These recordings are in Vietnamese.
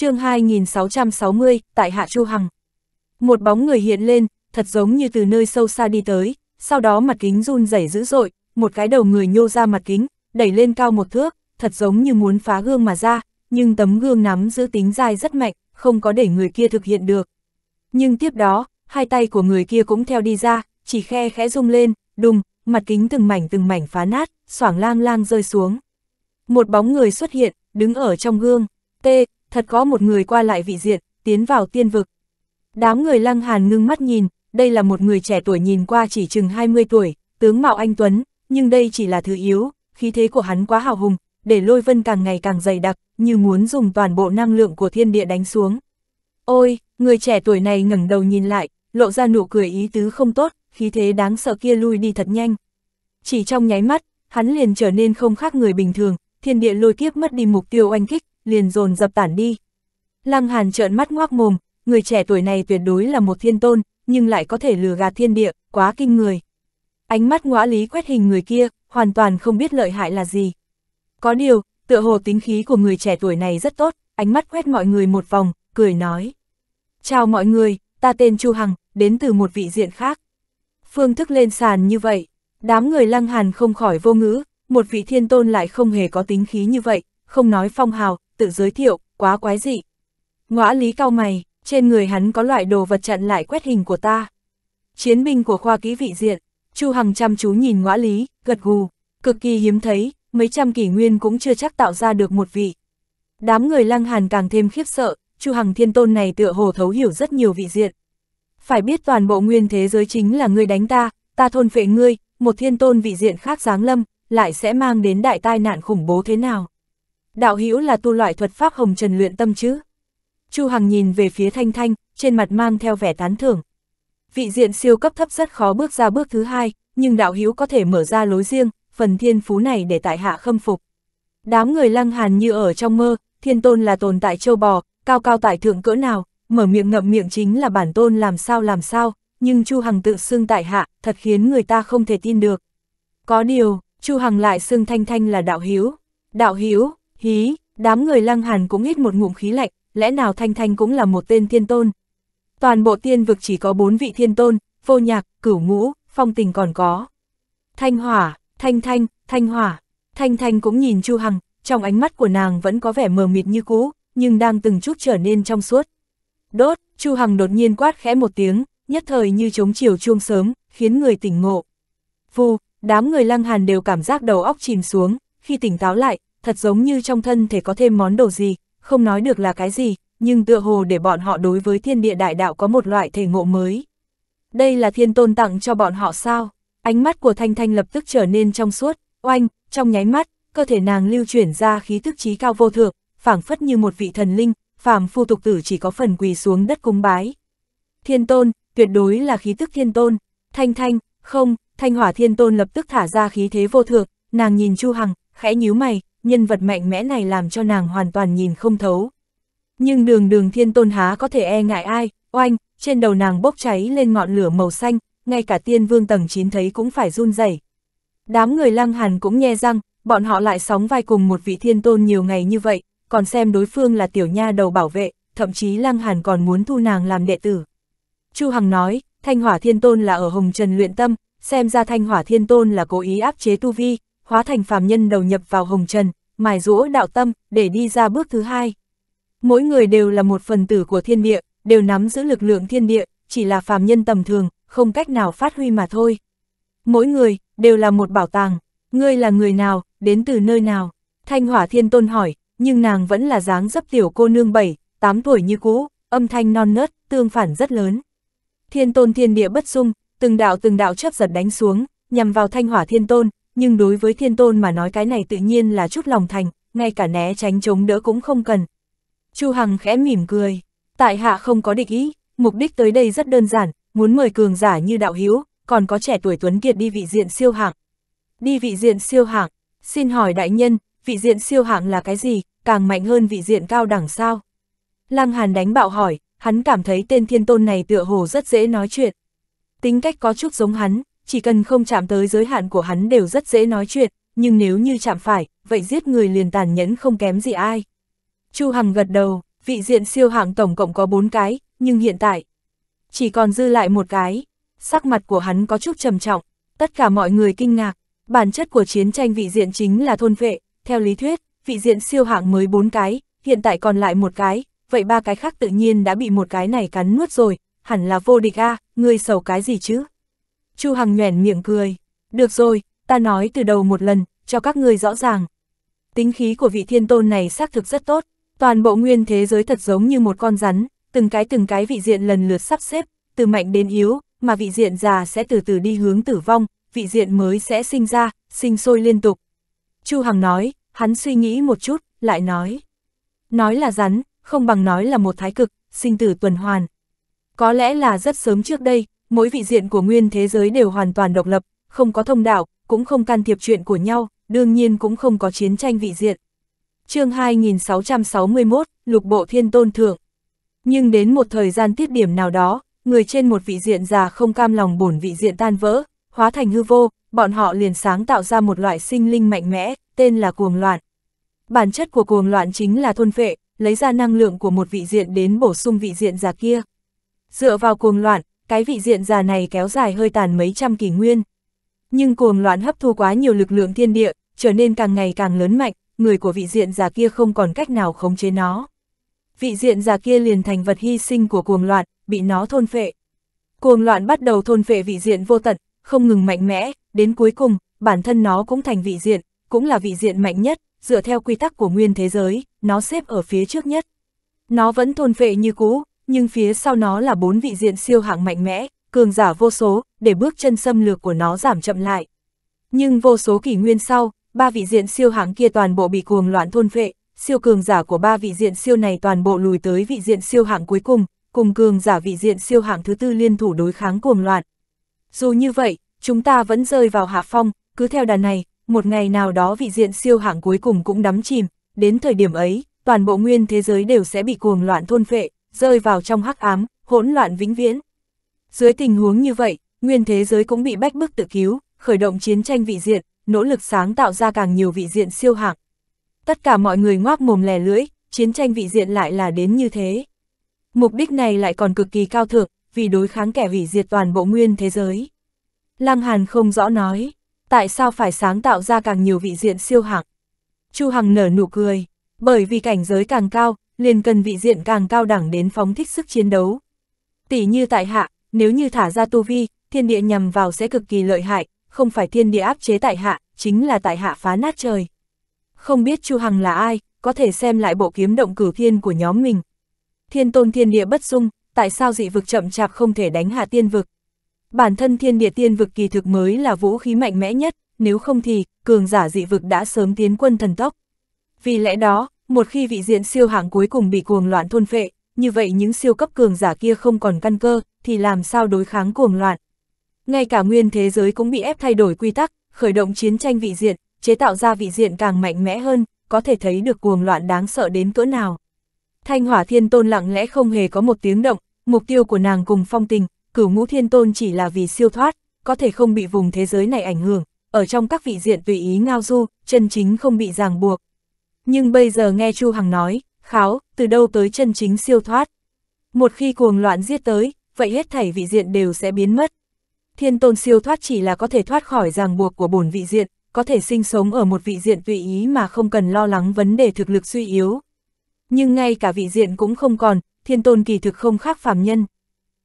chương 2660, tại Hạ Chu Hằng. Một bóng người hiện lên, thật giống như từ nơi sâu xa đi tới, sau đó mặt kính run rẩy dữ dội, một cái đầu người nhô ra mặt kính, đẩy lên cao một thước, thật giống như muốn phá gương mà ra, nhưng tấm gương nắm giữ tính dai rất mạnh, không có để người kia thực hiện được. Nhưng tiếp đó, hai tay của người kia cũng theo đi ra, chỉ khe khẽ rung lên, đùng, mặt kính từng mảnh từng mảnh phá nát, xoảng lang lang rơi xuống. Một bóng người xuất hiện, đứng ở trong gương, tê, thật có một người qua lại vị diện, tiến vào tiên vực. Đám người lăng hàn ngưng mắt nhìn, đây là một người trẻ tuổi nhìn qua chỉ chừng 20 tuổi, tướng mạo anh Tuấn, nhưng đây chỉ là thứ yếu, khí thế của hắn quá hào hùng, để lôi vân càng ngày càng dày đặc, như muốn dùng toàn bộ năng lượng của thiên địa đánh xuống. Ôi, người trẻ tuổi này ngẩng đầu nhìn lại, lộ ra nụ cười ý tứ không tốt, khí thế đáng sợ kia lui đi thật nhanh. Chỉ trong nháy mắt, hắn liền trở nên không khác người bình thường, thiên địa lôi kiếp mất đi mục tiêu oanh kích, liền dồn dập tản đi. Lăng Hàn trợn mắt ngoác mồm, người trẻ tuổi này tuyệt đối là một thiên tôn, nhưng lại có thể lừa gạt thiên địa, quá kinh người. Ánh mắt ngõa lý quét hình người kia, hoàn toàn không biết lợi hại là gì. Có điều, tựa hồ tính khí của người trẻ tuổi này rất tốt, ánh mắt quét mọi người một vòng, cười nói. Chào mọi người, ta tên Chu Hằng, đến từ một vị diện khác. Phương thức lên sàn như vậy, đám người lăng hàn không khỏi vô ngữ, một vị thiên tôn lại không hề có tính khí như vậy, không nói phong hào, tự giới thiệu, quá quái dị. Ngõa lý cao mày, trên người hắn có loại đồ vật chặn lại quét hình của ta. Chiến binh của khoa kỹ vị diện, Chu Hằng chăm chú nhìn ngõa lý, gật gù, cực kỳ hiếm thấy, mấy trăm kỷ nguyên cũng chưa chắc tạo ra được một vị. Đám người lăng hàn càng thêm khiếp sợ, Chu Hằng thiên tôn này tựa hồ thấu hiểu rất nhiều vị diện. Phải biết toàn bộ nguyên thế giới chính là ngươi đánh ta, ta thôn phệ ngươi, một thiên tôn vị diện khác giáng lâm, lại sẽ mang đến đại tai nạn khủng bố thế nào đạo hữu là tu loại thuật pháp hồng trần luyện tâm chứ. Chu Hằng nhìn về phía Thanh Thanh, trên mặt mang theo vẻ tán thưởng. Vị diện siêu cấp thấp rất khó bước ra bước thứ hai, nhưng đạo hữu có thể mở ra lối riêng, phần thiên phú này để tại hạ khâm phục. Đám người lăng hàn như ở trong mơ, thiên tôn là tồn tại châu bò, cao cao tại thượng cỡ nào, mở miệng ngậm miệng chính là bản tôn làm sao làm sao, nhưng Chu Hằng tự xưng tại hạ, thật khiến người ta không thể tin được. Có điều, Chu Hằng lại xưng Thanh Thanh là đạo hữu Đạo hữu. Hí, đám người lăng hàn cũng hít một ngụm khí lạnh, lẽ nào Thanh Thanh cũng là một tên thiên tôn. Toàn bộ tiên vực chỉ có bốn vị thiên tôn, vô nhạc, cửu ngũ, phong tình còn có. Thanh hỏa, thanh thanh, thanh hỏa, thanh thanh cũng nhìn Chu Hằng, trong ánh mắt của nàng vẫn có vẻ mờ mịt như cũ, nhưng đang từng chút trở nên trong suốt. Đốt, Chu Hằng đột nhiên quát khẽ một tiếng, nhất thời như chống chiều chuông sớm, khiến người tỉnh ngộ. Vù, đám người lăng hàn đều cảm giác đầu óc chìm xuống, khi tỉnh táo lại, thật giống như trong thân thể có thêm món đồ gì, không nói được là cái gì, nhưng tựa hồ để bọn họ đối với thiên địa đại đạo có một loại thể ngộ mới. Đây là thiên tôn tặng cho bọn họ sao? Ánh mắt của Thanh Thanh lập tức trở nên trong suốt, oanh, trong nháy mắt, cơ thể nàng lưu chuyển ra khí thức trí cao vô thượng, phảng phất như một vị thần linh, phàm phu tục tử chỉ có phần quỳ xuống đất cung bái. Thiên tôn, tuyệt đối là khí tức thiên tôn, Thanh Thanh, không, Thanh Hỏa Thiên Tôn lập tức thả ra khí thế vô thượng, nàng nhìn Chu Hằng, khẽ nhíu mày, nhân vật mạnh mẽ này làm cho nàng hoàn toàn nhìn không thấu. Nhưng đường đường thiên tôn há có thể e ngại ai, oanh, trên đầu nàng bốc cháy lên ngọn lửa màu xanh, ngay cả tiên vương tầng 9 thấy cũng phải run rẩy. Đám người lăng hàn cũng nghe răng, bọn họ lại sóng vai cùng một vị thiên tôn nhiều ngày như vậy, còn xem đối phương là tiểu nha đầu bảo vệ, thậm chí lăng hàn còn muốn thu nàng làm đệ tử. Chu Hằng nói, thanh hỏa thiên tôn là ở Hồng Trần luyện tâm, xem ra thanh hỏa thiên tôn là cố ý áp chế tu vi, hóa thành phàm nhân đầu nhập vào hồng trần, mài rũa đạo tâm, để đi ra bước thứ hai. Mỗi người đều là một phần tử của thiên địa, đều nắm giữ lực lượng thiên địa, chỉ là phàm nhân tầm thường, không cách nào phát huy mà thôi. Mỗi người, đều là một bảo tàng, ngươi là người nào, đến từ nơi nào? Thanh hỏa thiên tôn hỏi, nhưng nàng vẫn là dáng dấp tiểu cô nương 7, 8 tuổi như cũ, âm thanh non nớt, tương phản rất lớn. Thiên tôn thiên địa bất dung, từng đạo từng đạo chấp giật đánh xuống, nhằm vào thanh hỏa thiên tôn, nhưng đối với thiên tôn mà nói cái này tự nhiên là chút lòng thành, ngay cả né tránh chống đỡ cũng không cần. Chu Hằng khẽ mỉm cười, tại hạ không có địch ý, mục đích tới đây rất đơn giản, muốn mời cường giả như đạo hiếu, còn có trẻ tuổi tuấn kiệt đi vị diện siêu hạng. Đi vị diện siêu hạng, xin hỏi đại nhân, vị diện siêu hạng là cái gì, càng mạnh hơn vị diện cao đẳng sao? Lăng Hàn đánh bạo hỏi, hắn cảm thấy tên thiên tôn này tựa hồ rất dễ nói chuyện. Tính cách có chút giống hắn, chỉ cần không chạm tới giới hạn của hắn đều rất dễ nói chuyện, nhưng nếu như chạm phải, vậy giết người liền tàn nhẫn không kém gì ai. Chu Hằng gật đầu, vị diện siêu hạng tổng cộng có bốn cái, nhưng hiện tại chỉ còn dư lại một cái. Sắc mặt của hắn có chút trầm trọng, tất cả mọi người kinh ngạc, bản chất của chiến tranh vị diện chính là thôn vệ, theo lý thuyết, vị diện siêu hạng mới bốn cái, hiện tại còn lại một cái, vậy ba cái khác tự nhiên đã bị một cái này cắn nuốt rồi, hẳn là vô địch a, à, ngươi sầu cái gì chứ? Chu Hằng nhoẻn miệng cười. Được rồi, ta nói từ đầu một lần, cho các người rõ ràng. Tính khí của vị thiên tôn này xác thực rất tốt, toàn bộ nguyên thế giới thật giống như một con rắn, từng cái từng cái vị diện lần lượt sắp xếp, từ mạnh đến yếu, mà vị diện già sẽ từ từ đi hướng tử vong, vị diện mới sẽ sinh ra, sinh sôi liên tục. Chu Hằng nói, hắn suy nghĩ một chút, lại nói. Nói là rắn, không bằng nói là một thái cực, sinh tử tuần hoàn. Có lẽ là rất sớm trước đây, mỗi vị diện của nguyên thế giới đều hoàn toàn độc lập, không có thông đạo, cũng không can thiệp chuyện của nhau, đương nhiên cũng không có chiến tranh vị diện. chương 2661, Lục Bộ Thiên Tôn Thượng. Nhưng đến một thời gian tiết điểm nào đó, người trên một vị diện già không cam lòng bổn vị diện tan vỡ, hóa thành hư vô, bọn họ liền sáng tạo ra một loại sinh linh mạnh mẽ, tên là cuồng loạn. Bản chất của cuồng loạn chính là thôn phệ, lấy ra năng lượng của một vị diện đến bổ sung vị diện già kia. Dựa vào cuồng loạn, cái vị diện già này kéo dài hơi tàn mấy trăm kỷ nguyên. Nhưng cuồng loạn hấp thu quá nhiều lực lượng thiên địa, trở nên càng ngày càng lớn mạnh, người của vị diện già kia không còn cách nào khống chế nó. Vị diện già kia liền thành vật hy sinh của cuồng loạn, bị nó thôn phệ. Cuồng loạn bắt đầu thôn phệ vị diện vô tận, không ngừng mạnh mẽ, đến cuối cùng, bản thân nó cũng thành vị diện, cũng là vị diện mạnh nhất, dựa theo quy tắc của nguyên thế giới, nó xếp ở phía trước nhất. Nó vẫn thôn phệ như cũ, nhưng phía sau nó là bốn vị diện siêu hạng mạnh mẽ, cường giả vô số, để bước chân xâm lược của nó giảm chậm lại. Nhưng vô số kỷ nguyên sau, ba vị diện siêu hạng kia toàn bộ bị cuồng loạn thôn phệ, siêu cường giả của ba vị diện siêu này toàn bộ lùi tới vị diện siêu hạng cuối cùng, cùng cường giả vị diện siêu hạng thứ tư liên thủ đối kháng cuồng loạn. Dù như vậy, chúng ta vẫn rơi vào hạ phong, cứ theo đàn này, một ngày nào đó vị diện siêu hạng cuối cùng cũng đắm chìm, đến thời điểm ấy, toàn bộ nguyên thế giới đều sẽ bị cuồng loạn thôn phệ, rơi vào trong hắc ám, hỗn loạn vĩnh viễn. Dưới tình huống như vậy, nguyên thế giới cũng bị bách bức tự cứu, khởi động chiến tranh vị diện, nỗ lực sáng tạo ra càng nhiều vị diện siêu hạng. Tất cả mọi người ngoác mồm lè lưỡi, chiến tranh vị diện lại là đến như thế. Mục đích này lại còn cực kỳ cao thượng, vì đối kháng kẻ hủy diệt toàn bộ nguyên thế giới. Lăng Hàn không rõ nói, tại sao phải sáng tạo ra càng nhiều vị diện siêu hạng. Chu Hằng nở nụ cười, bởi vì cảnh giới càng cao, liền cần vị diện càng cao đẳng đến phóng thích sức chiến đấu. Tỷ như tại hạ, nếu như thả ra tu vi, thiên địa nhằm vào sẽ cực kỳ lợi hại, không phải thiên địa áp chế tại hạ, chính là tại hạ phá nát trời. Không biết Chu Hằng là ai, có thể xem lại bộ kiếm động cử thiên của nhóm mình. Thiên tôn thiên địa bất dung, tại sao dị vực chậm chạp không thể đánh hạ tiên vực? Bản thân thiên địa tiên vực kỳ thực mới là vũ khí mạnh mẽ nhất, nếu không thì, cường giả dị vực đã sớm tiến quân thần tốc. Vì lẽ đó, một khi vị diện siêu hạng cuối cùng bị cuồng loạn thôn phệ, như vậy những siêu cấp cường giả kia không còn căn cơ, thì làm sao đối kháng cuồng loạn. Ngay cả nguyên thế giới cũng bị ép thay đổi quy tắc, khởi động chiến tranh vị diện, chế tạo ra vị diện càng mạnh mẽ hơn, có thể thấy được cuồng loạn đáng sợ đến cỡ nào. Thanh hỏa thiên tôn lặng lẽ không hề có một tiếng động, mục tiêu của nàng cùng phong tình, cửu ngũ thiên tôn chỉ là vì siêu thoát, có thể không bị vùng thế giới này ảnh hưởng, ở trong các vị diện tùy ý ngao du, chân chính không bị ràng buộc. Nhưng bây giờ nghe Chu Hằng nói, kháo, từ đâu tới chân chính siêu thoát. Một khi cuồng loạn giết tới, vậy hết thảy vị diện đều sẽ biến mất. Thiên tôn siêu thoát chỉ là có thể thoát khỏi ràng buộc của bổn vị diện, có thể sinh sống ở một vị diện tùy ý mà không cần lo lắng vấn đề thực lực suy yếu. Nhưng ngay cả vị diện cũng không còn, thiên tôn kỳ thực không khác phàm nhân.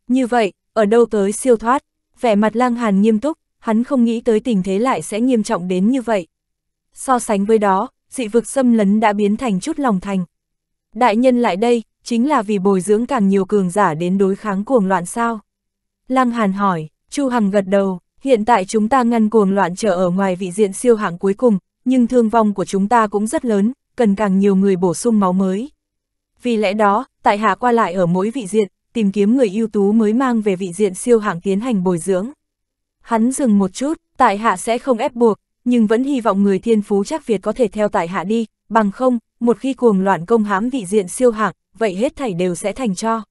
Như vậy, ở đâu tới siêu thoát, vẻ mặt lang hàn nghiêm túc, hắn không nghĩ tới tình thế lại sẽ nghiêm trọng đến như vậy. So sánh với đó, dị vực xâm lấn đã biến thành chút lòng thành. Đại nhân lại đây, chính là vì bồi dưỡng càng nhiều cường giả đến đối kháng cuồng loạn sao? Lăng Hàn hỏi, Chu Hằng gật đầu, hiện tại chúng ta ngăn cuồng loạn trở ở ngoài vị diện siêu hạng cuối cùng, nhưng thương vong của chúng ta cũng rất lớn, cần càng nhiều người bổ sung máu mới. Vì lẽ đó, tại hạ qua lại ở mỗi vị diện, tìm kiếm người ưu tú mới mang về vị diện siêu hạng tiến hành bồi dưỡng. Hắn dừng một chút, tại hạ sẽ không ép buộc, nhưng vẫn hy vọng người thiên phú chắc Việt có thể theo tại hạ đi, bằng không, một khi cuồng loạn công hãm vị diện siêu hạng, vậy hết thảy đều sẽ thành cho.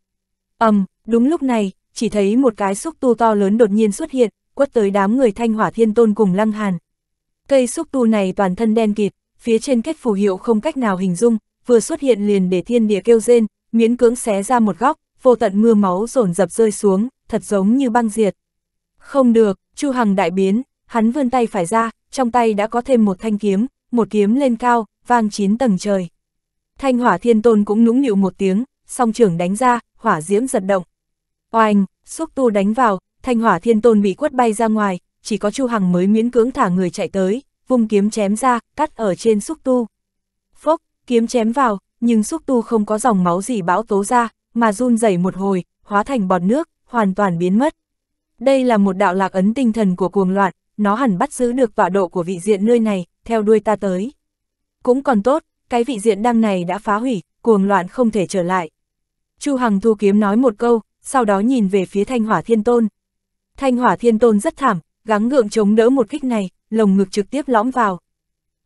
ầm um, đúng lúc này, chỉ thấy một cái xúc tu to lớn đột nhiên xuất hiện, quất tới đám người thanh hỏa thiên tôn cùng lăng hàn. Cây xúc tu này toàn thân đen kịt, phía trên kết phù hiệu không cách nào hình dung, vừa xuất hiện liền để thiên địa kêu rên, miễn cưỡng xé ra một góc, vô tận mưa máu rồn dập rơi xuống, thật giống như băng diệt. Không được, Chu Hằng đại biến, hắn vươn tay phải ra, trong tay đã có thêm một thanh kiếm, một kiếm lên cao, vang chín tầng trời. Thanh hỏa thiên tôn cũng nũng nịu một tiếng, song trưởng đánh ra, hỏa diễm giật động. Oanh, xúc tu đánh vào, thanh hỏa thiên tôn bị quất bay ra ngoài, chỉ có Chu Hằng mới miễn cưỡng thả người chạy tới, vung kiếm chém ra, cắt ở trên xúc tu. Phốc, kiếm chém vào, nhưng xúc tu không có dòng máu gì bão tố ra, mà run rẩy một hồi, hóa thành bọt nước, hoàn toàn biến mất. Đây là một đạo lạc ấn tinh thần của cuồng loạn, nó hẳn bắt giữ được tọa độ của vị diện nơi này, theo đuôi ta tới. Cũng còn tốt, cái vị diện đăng này đã phá hủy, cuồng loạn không thể trở lại. Chu Hằng thu kiếm nói một câu, sau đó nhìn về phía Thanh Hỏa Thiên Tôn. Thanh Hỏa Thiên Tôn rất thảm, gắng ngượng chống đỡ một kích này, lồng ngực trực tiếp lõm vào.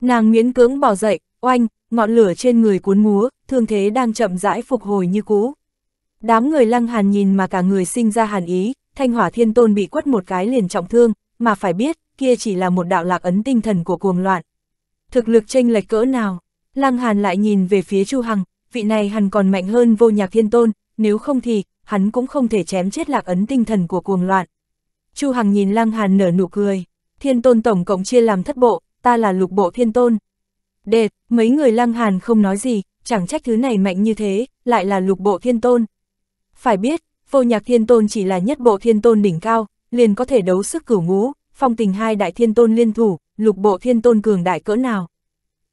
Nàng miễn cưỡng bỏ dậy, oanh, ngọn lửa trên người cuốn múa, thương thế đang chậm rãi phục hồi như cũ. Đám người lăng hàn nhìn mà cả người sinh ra hàn ý, Thanh Hỏa Thiên Tôn bị quất một cái liền trọng thương, mà phải biết, kia chỉ là một đạo lạc ấn tinh thần của cuồng loạn. Thực lực tranh lệch cỡ nào, Lăng Hàn lại nhìn về phía Chu Hằng, vị này hắn còn mạnh hơn vô nhạc thiên tôn, nếu không thì, hắn cũng không thể chém chết lạc ấn tinh thần của cuồng loạn. Chu Hằng nhìn Lăng Hàn nở nụ cười, thiên tôn tổng cộng chia làm thất bộ, ta là lục bộ thiên tôn. Đệt, mấy người Lăng Hàn không nói gì, chẳng trách thứ này mạnh như thế, lại là lục bộ thiên tôn. Phải biết, vô nhạc thiên tôn chỉ là nhất bộ thiên tôn đỉnh cao, liền có thể đấu sức cửu ngũ, phong tình hai đại thiên tôn liên thủ, lục bộ thiên tôn cường đại cỡ nào.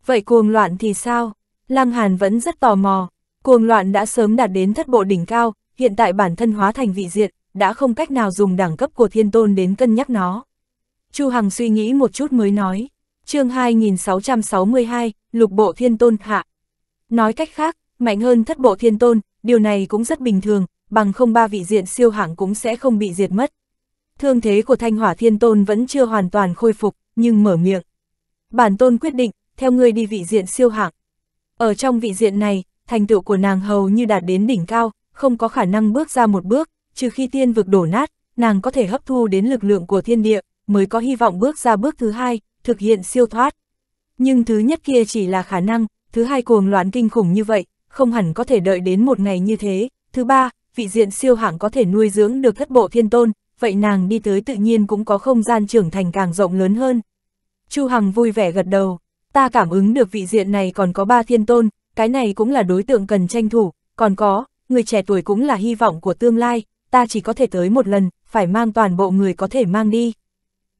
Vậy cuồng loạn thì sao? Lăng Hàn vẫn rất tò mò, cuồng loạn đã sớm đạt đến thất bộ đỉnh cao, hiện tại bản thân hóa thành vị diện, đã không cách nào dùng đẳng cấp của thiên tôn đến cân nhắc nó. Chu Hằng suy nghĩ một chút mới nói, chương 2662, lục bộ thiên tôn hạ. Nói cách khác, mạnh hơn thất bộ thiên tôn, điều này cũng rất bình thường, bằng không ba vị diện siêu hạng cũng sẽ không bị diệt mất. Thương thế của Thanh Hỏa Thiên Tôn vẫn chưa hoàn toàn khôi phục, nhưng mở miệng. Bản tôn quyết định, theo ngươi đi vị diện siêu hạng. Ở trong vị diện này, thành tựu của nàng hầu như đạt đến đỉnh cao, không có khả năng bước ra một bước, trừ khi tiên vực đổ nát, nàng có thể hấp thu đến lực lượng của thiên địa, mới có hy vọng bước ra bước thứ hai, thực hiện siêu thoát. Nhưng thứ nhất kia chỉ là khả năng, thứ hai cuồng loạn kinh khủng như vậy, không hẳn có thể đợi đến một ngày như thế. Thứ ba, vị diện siêu hạng có thể nuôi dưỡng được thất bộ thiên tôn, vậy nàng đi tới tự nhiên cũng có không gian trưởng thành càng rộng lớn hơn. Chu Hằng vui vẻ gật đầu, ta cảm ứng được vị diện này còn có ba thiên tôn, cái này cũng là đối tượng cần tranh thủ, còn có, người trẻ tuổi cũng là hy vọng của tương lai, ta chỉ có thể tới một lần, phải mang toàn bộ người có thể mang đi.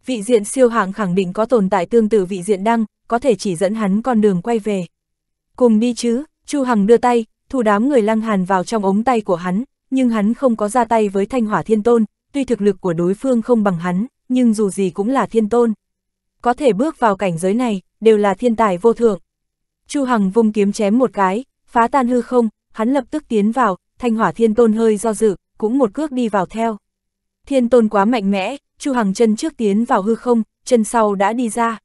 Vị diện siêu hạng khẳng định có tồn tại tương tự vị diện đăng, có thể chỉ dẫn hắn con đường quay về. Cùng đi chứ, Chu Hằng đưa tay, thu đám người lăng hàn vào trong ống tay của hắn, nhưng hắn không có ra tay với thanh hỏa thiên tôn, tuy thực lực của đối phương không bằng hắn, nhưng dù gì cũng là thiên tôn. Có thể bước vào cảnh giới này, đều là thiên tài vô thượng. Chu Hằng vung kiếm chém một cái, phá tan hư không, hắn lập tức tiến vào, thanh hỏa thiên tôn hơi do dự, cũng một cước đi vào theo. Thiên tôn quá mạnh mẽ, Chu Hằng chân trước tiến vào hư không, chân sau đã đi ra.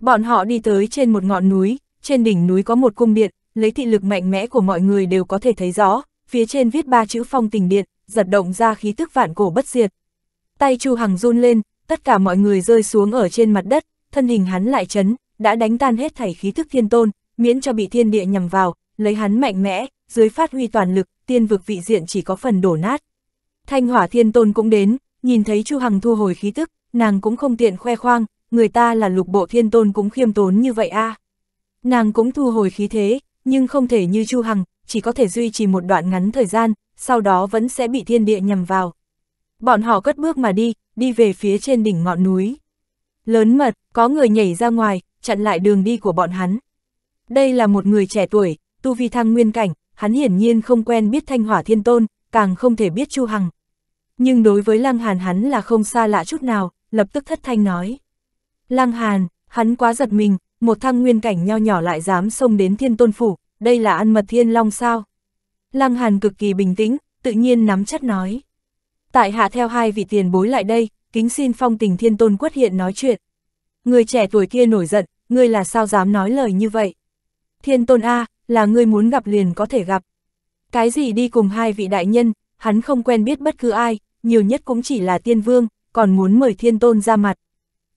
Bọn họ đi tới trên một ngọn núi, trên đỉnh núi có một cung điện, lấy thị lực mạnh mẽ của mọi người đều có thể thấy rõ, phía trên viết ba chữ phong tình điện, giật động ra khí tức vạn cổ bất diệt. Tay Chu Hằng run lên, tất cả mọi người rơi xuống ở trên mặt đất, thân hình hắn lại chấn, đã đánh tan hết thảy khí tức thiên tôn, miễn cho bị thiên địa nhầm vào, lấy hắn mạnh mẽ, dưới phát huy toàn lực, tiên vực vị diện chỉ có phần đổ nát. Thanh hỏa thiên tôn cũng đến, nhìn thấy Chu Hằng thu hồi khí tức, nàng cũng không tiện khoe khoang, người ta là lục bộ thiên tôn cũng khiêm tốn như vậy a. Nàng cũng thu hồi khí thế, nhưng không thể như Chu Hằng, chỉ có thể duy trì một đoạn ngắn thời gian, sau đó vẫn sẽ bị thiên địa nhằm vào. Bọn họ cất bước mà đi, đi về phía trên đỉnh ngọn núi. Lớn mật, có người nhảy ra ngoài, chặn lại đường đi của bọn hắn. Đây là một người trẻ tuổi, tu vi thăng nguyên cảnh, hắn hiển nhiên không quen biết thanh hỏa thiên tôn, càng không thể biết Chu Hằng. Nhưng đối với Lăng Hàn hắn là không xa lạ chút nào, lập tức thất thanh nói. Lăng Hàn, hắn quá giật mình, một thăng nguyên cảnh nho nhỏ lại dám xông đến thiên tôn phủ, đây là ăn mật thiên long sao? Lăng Hàn cực kỳ bình tĩnh, tự nhiên nắm chắc nói. Tại hạ theo hai vị tiền bối lại đây, kính xin phong tình thiên tôn quất hiện nói chuyện. Người trẻ tuổi kia nổi giận, ngươi là sao dám nói lời như vậy? Thiên tôn A, là ngươi muốn gặp liền có thể gặp. Cái gì đi cùng hai vị đại nhân, hắn không quen biết bất cứ ai, nhiều nhất cũng chỉ là tiên vương, còn muốn mời thiên tôn ra mặt.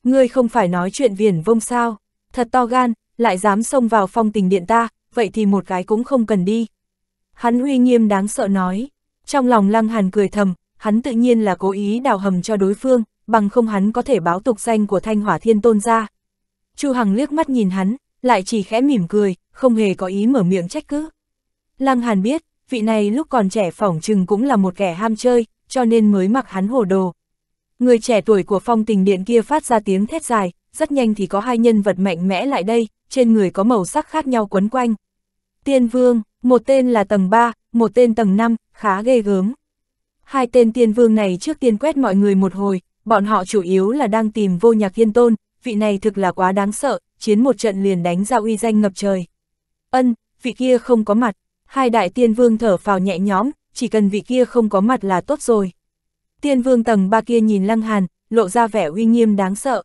Ngươi không phải nói chuyện viển vông sao, thật to gan, lại dám xông vào phong tình điện ta, vậy thì một cái cũng không cần đi. Hắn uy nghiêm đáng sợ nói, trong lòng lăng hàn cười thầm, hắn tự nhiên là cố ý đào hầm cho đối phương, bằng không hắn có thể báo tục danh của thanh hỏa thiên tôn ra. Chu Hằng liếc mắt nhìn hắn, lại chỉ khẽ mỉm cười, không hề có ý mở miệng trách cứ. Lăng Hàn biết, vị này lúc còn trẻ phỏng chừng cũng là một kẻ ham chơi, cho nên mới mặc hắn hồ đồ. Người trẻ tuổi của phong tình điện kia phát ra tiếng thét dài, rất nhanh thì có hai nhân vật mạnh mẽ lại đây, trên người có màu sắc khác nhau quấn quanh. Tiên vương, một tên là tầng 3, một tên tầng 5, khá ghê gớm. Hai tên tiên vương này trước tiên quét mọi người một hồi, bọn họ chủ yếu là đang tìm vô nhạc thiên tôn, vị này thực là quá đáng sợ, chiến một trận liền đánh ra uy danh ngập trời. Ân, vị kia không có mặt, hai đại tiên vương thở phào nhẹ nhõm, chỉ cần vị kia không có mặt là tốt rồi. Tiên vương tầng ba kia nhìn Lăng Hàn, lộ ra vẻ uy nghiêm đáng sợ.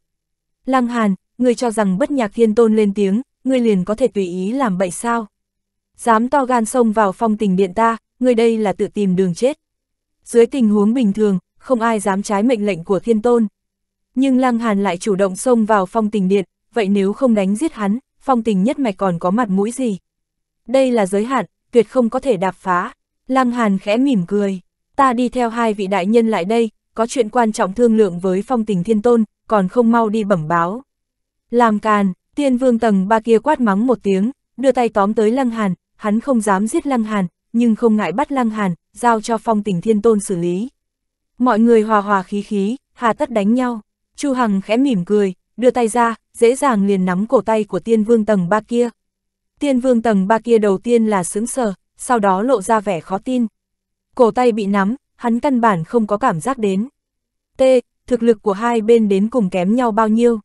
Lăng Hàn, ngươi cho rằng bất nhạc thiên tôn lên tiếng, ngươi liền có thể tùy ý làm bậy sao? Dám to gan xông vào phong tình điện ta, ngươi đây là tự tìm đường chết. Dưới tình huống bình thường, không ai dám trái mệnh lệnh của thiên tôn. Nhưng Lăng Hàn lại chủ động xông vào phong tình điện, vậy nếu không đánh giết hắn, phong tình nhất mạch còn có mặt mũi gì? Đây là giới hạn, tuyệt không có thể đạp phá. Lăng Hàn khẽ mỉm cười. Ta đi theo hai vị đại nhân lại đây, có chuyện quan trọng thương lượng với phong tình thiên tôn, còn không mau đi bẩm báo. Làm càn, tiên vương tầng ba kia quát mắng một tiếng, đưa tay tóm tới Lăng Hàn, hắn không dám giết Lăng Hàn, nhưng không ngại bắt Lăng Hàn, giao cho phong tình thiên tôn xử lý. Mọi người hòa hòa khí khí, hà tất đánh nhau. Chu Hằng khẽ mỉm cười, đưa tay ra, dễ dàng liền nắm cổ tay của tiên vương tầng ba kia. Tiên vương tầng ba kia đầu tiên là sướng sờ, sau đó lộ ra vẻ khó tin. Cổ tay bị nắm, hắn căn bản không có cảm giác đến. T, thực lực của hai bên đến cùng kém nhau bao nhiêu.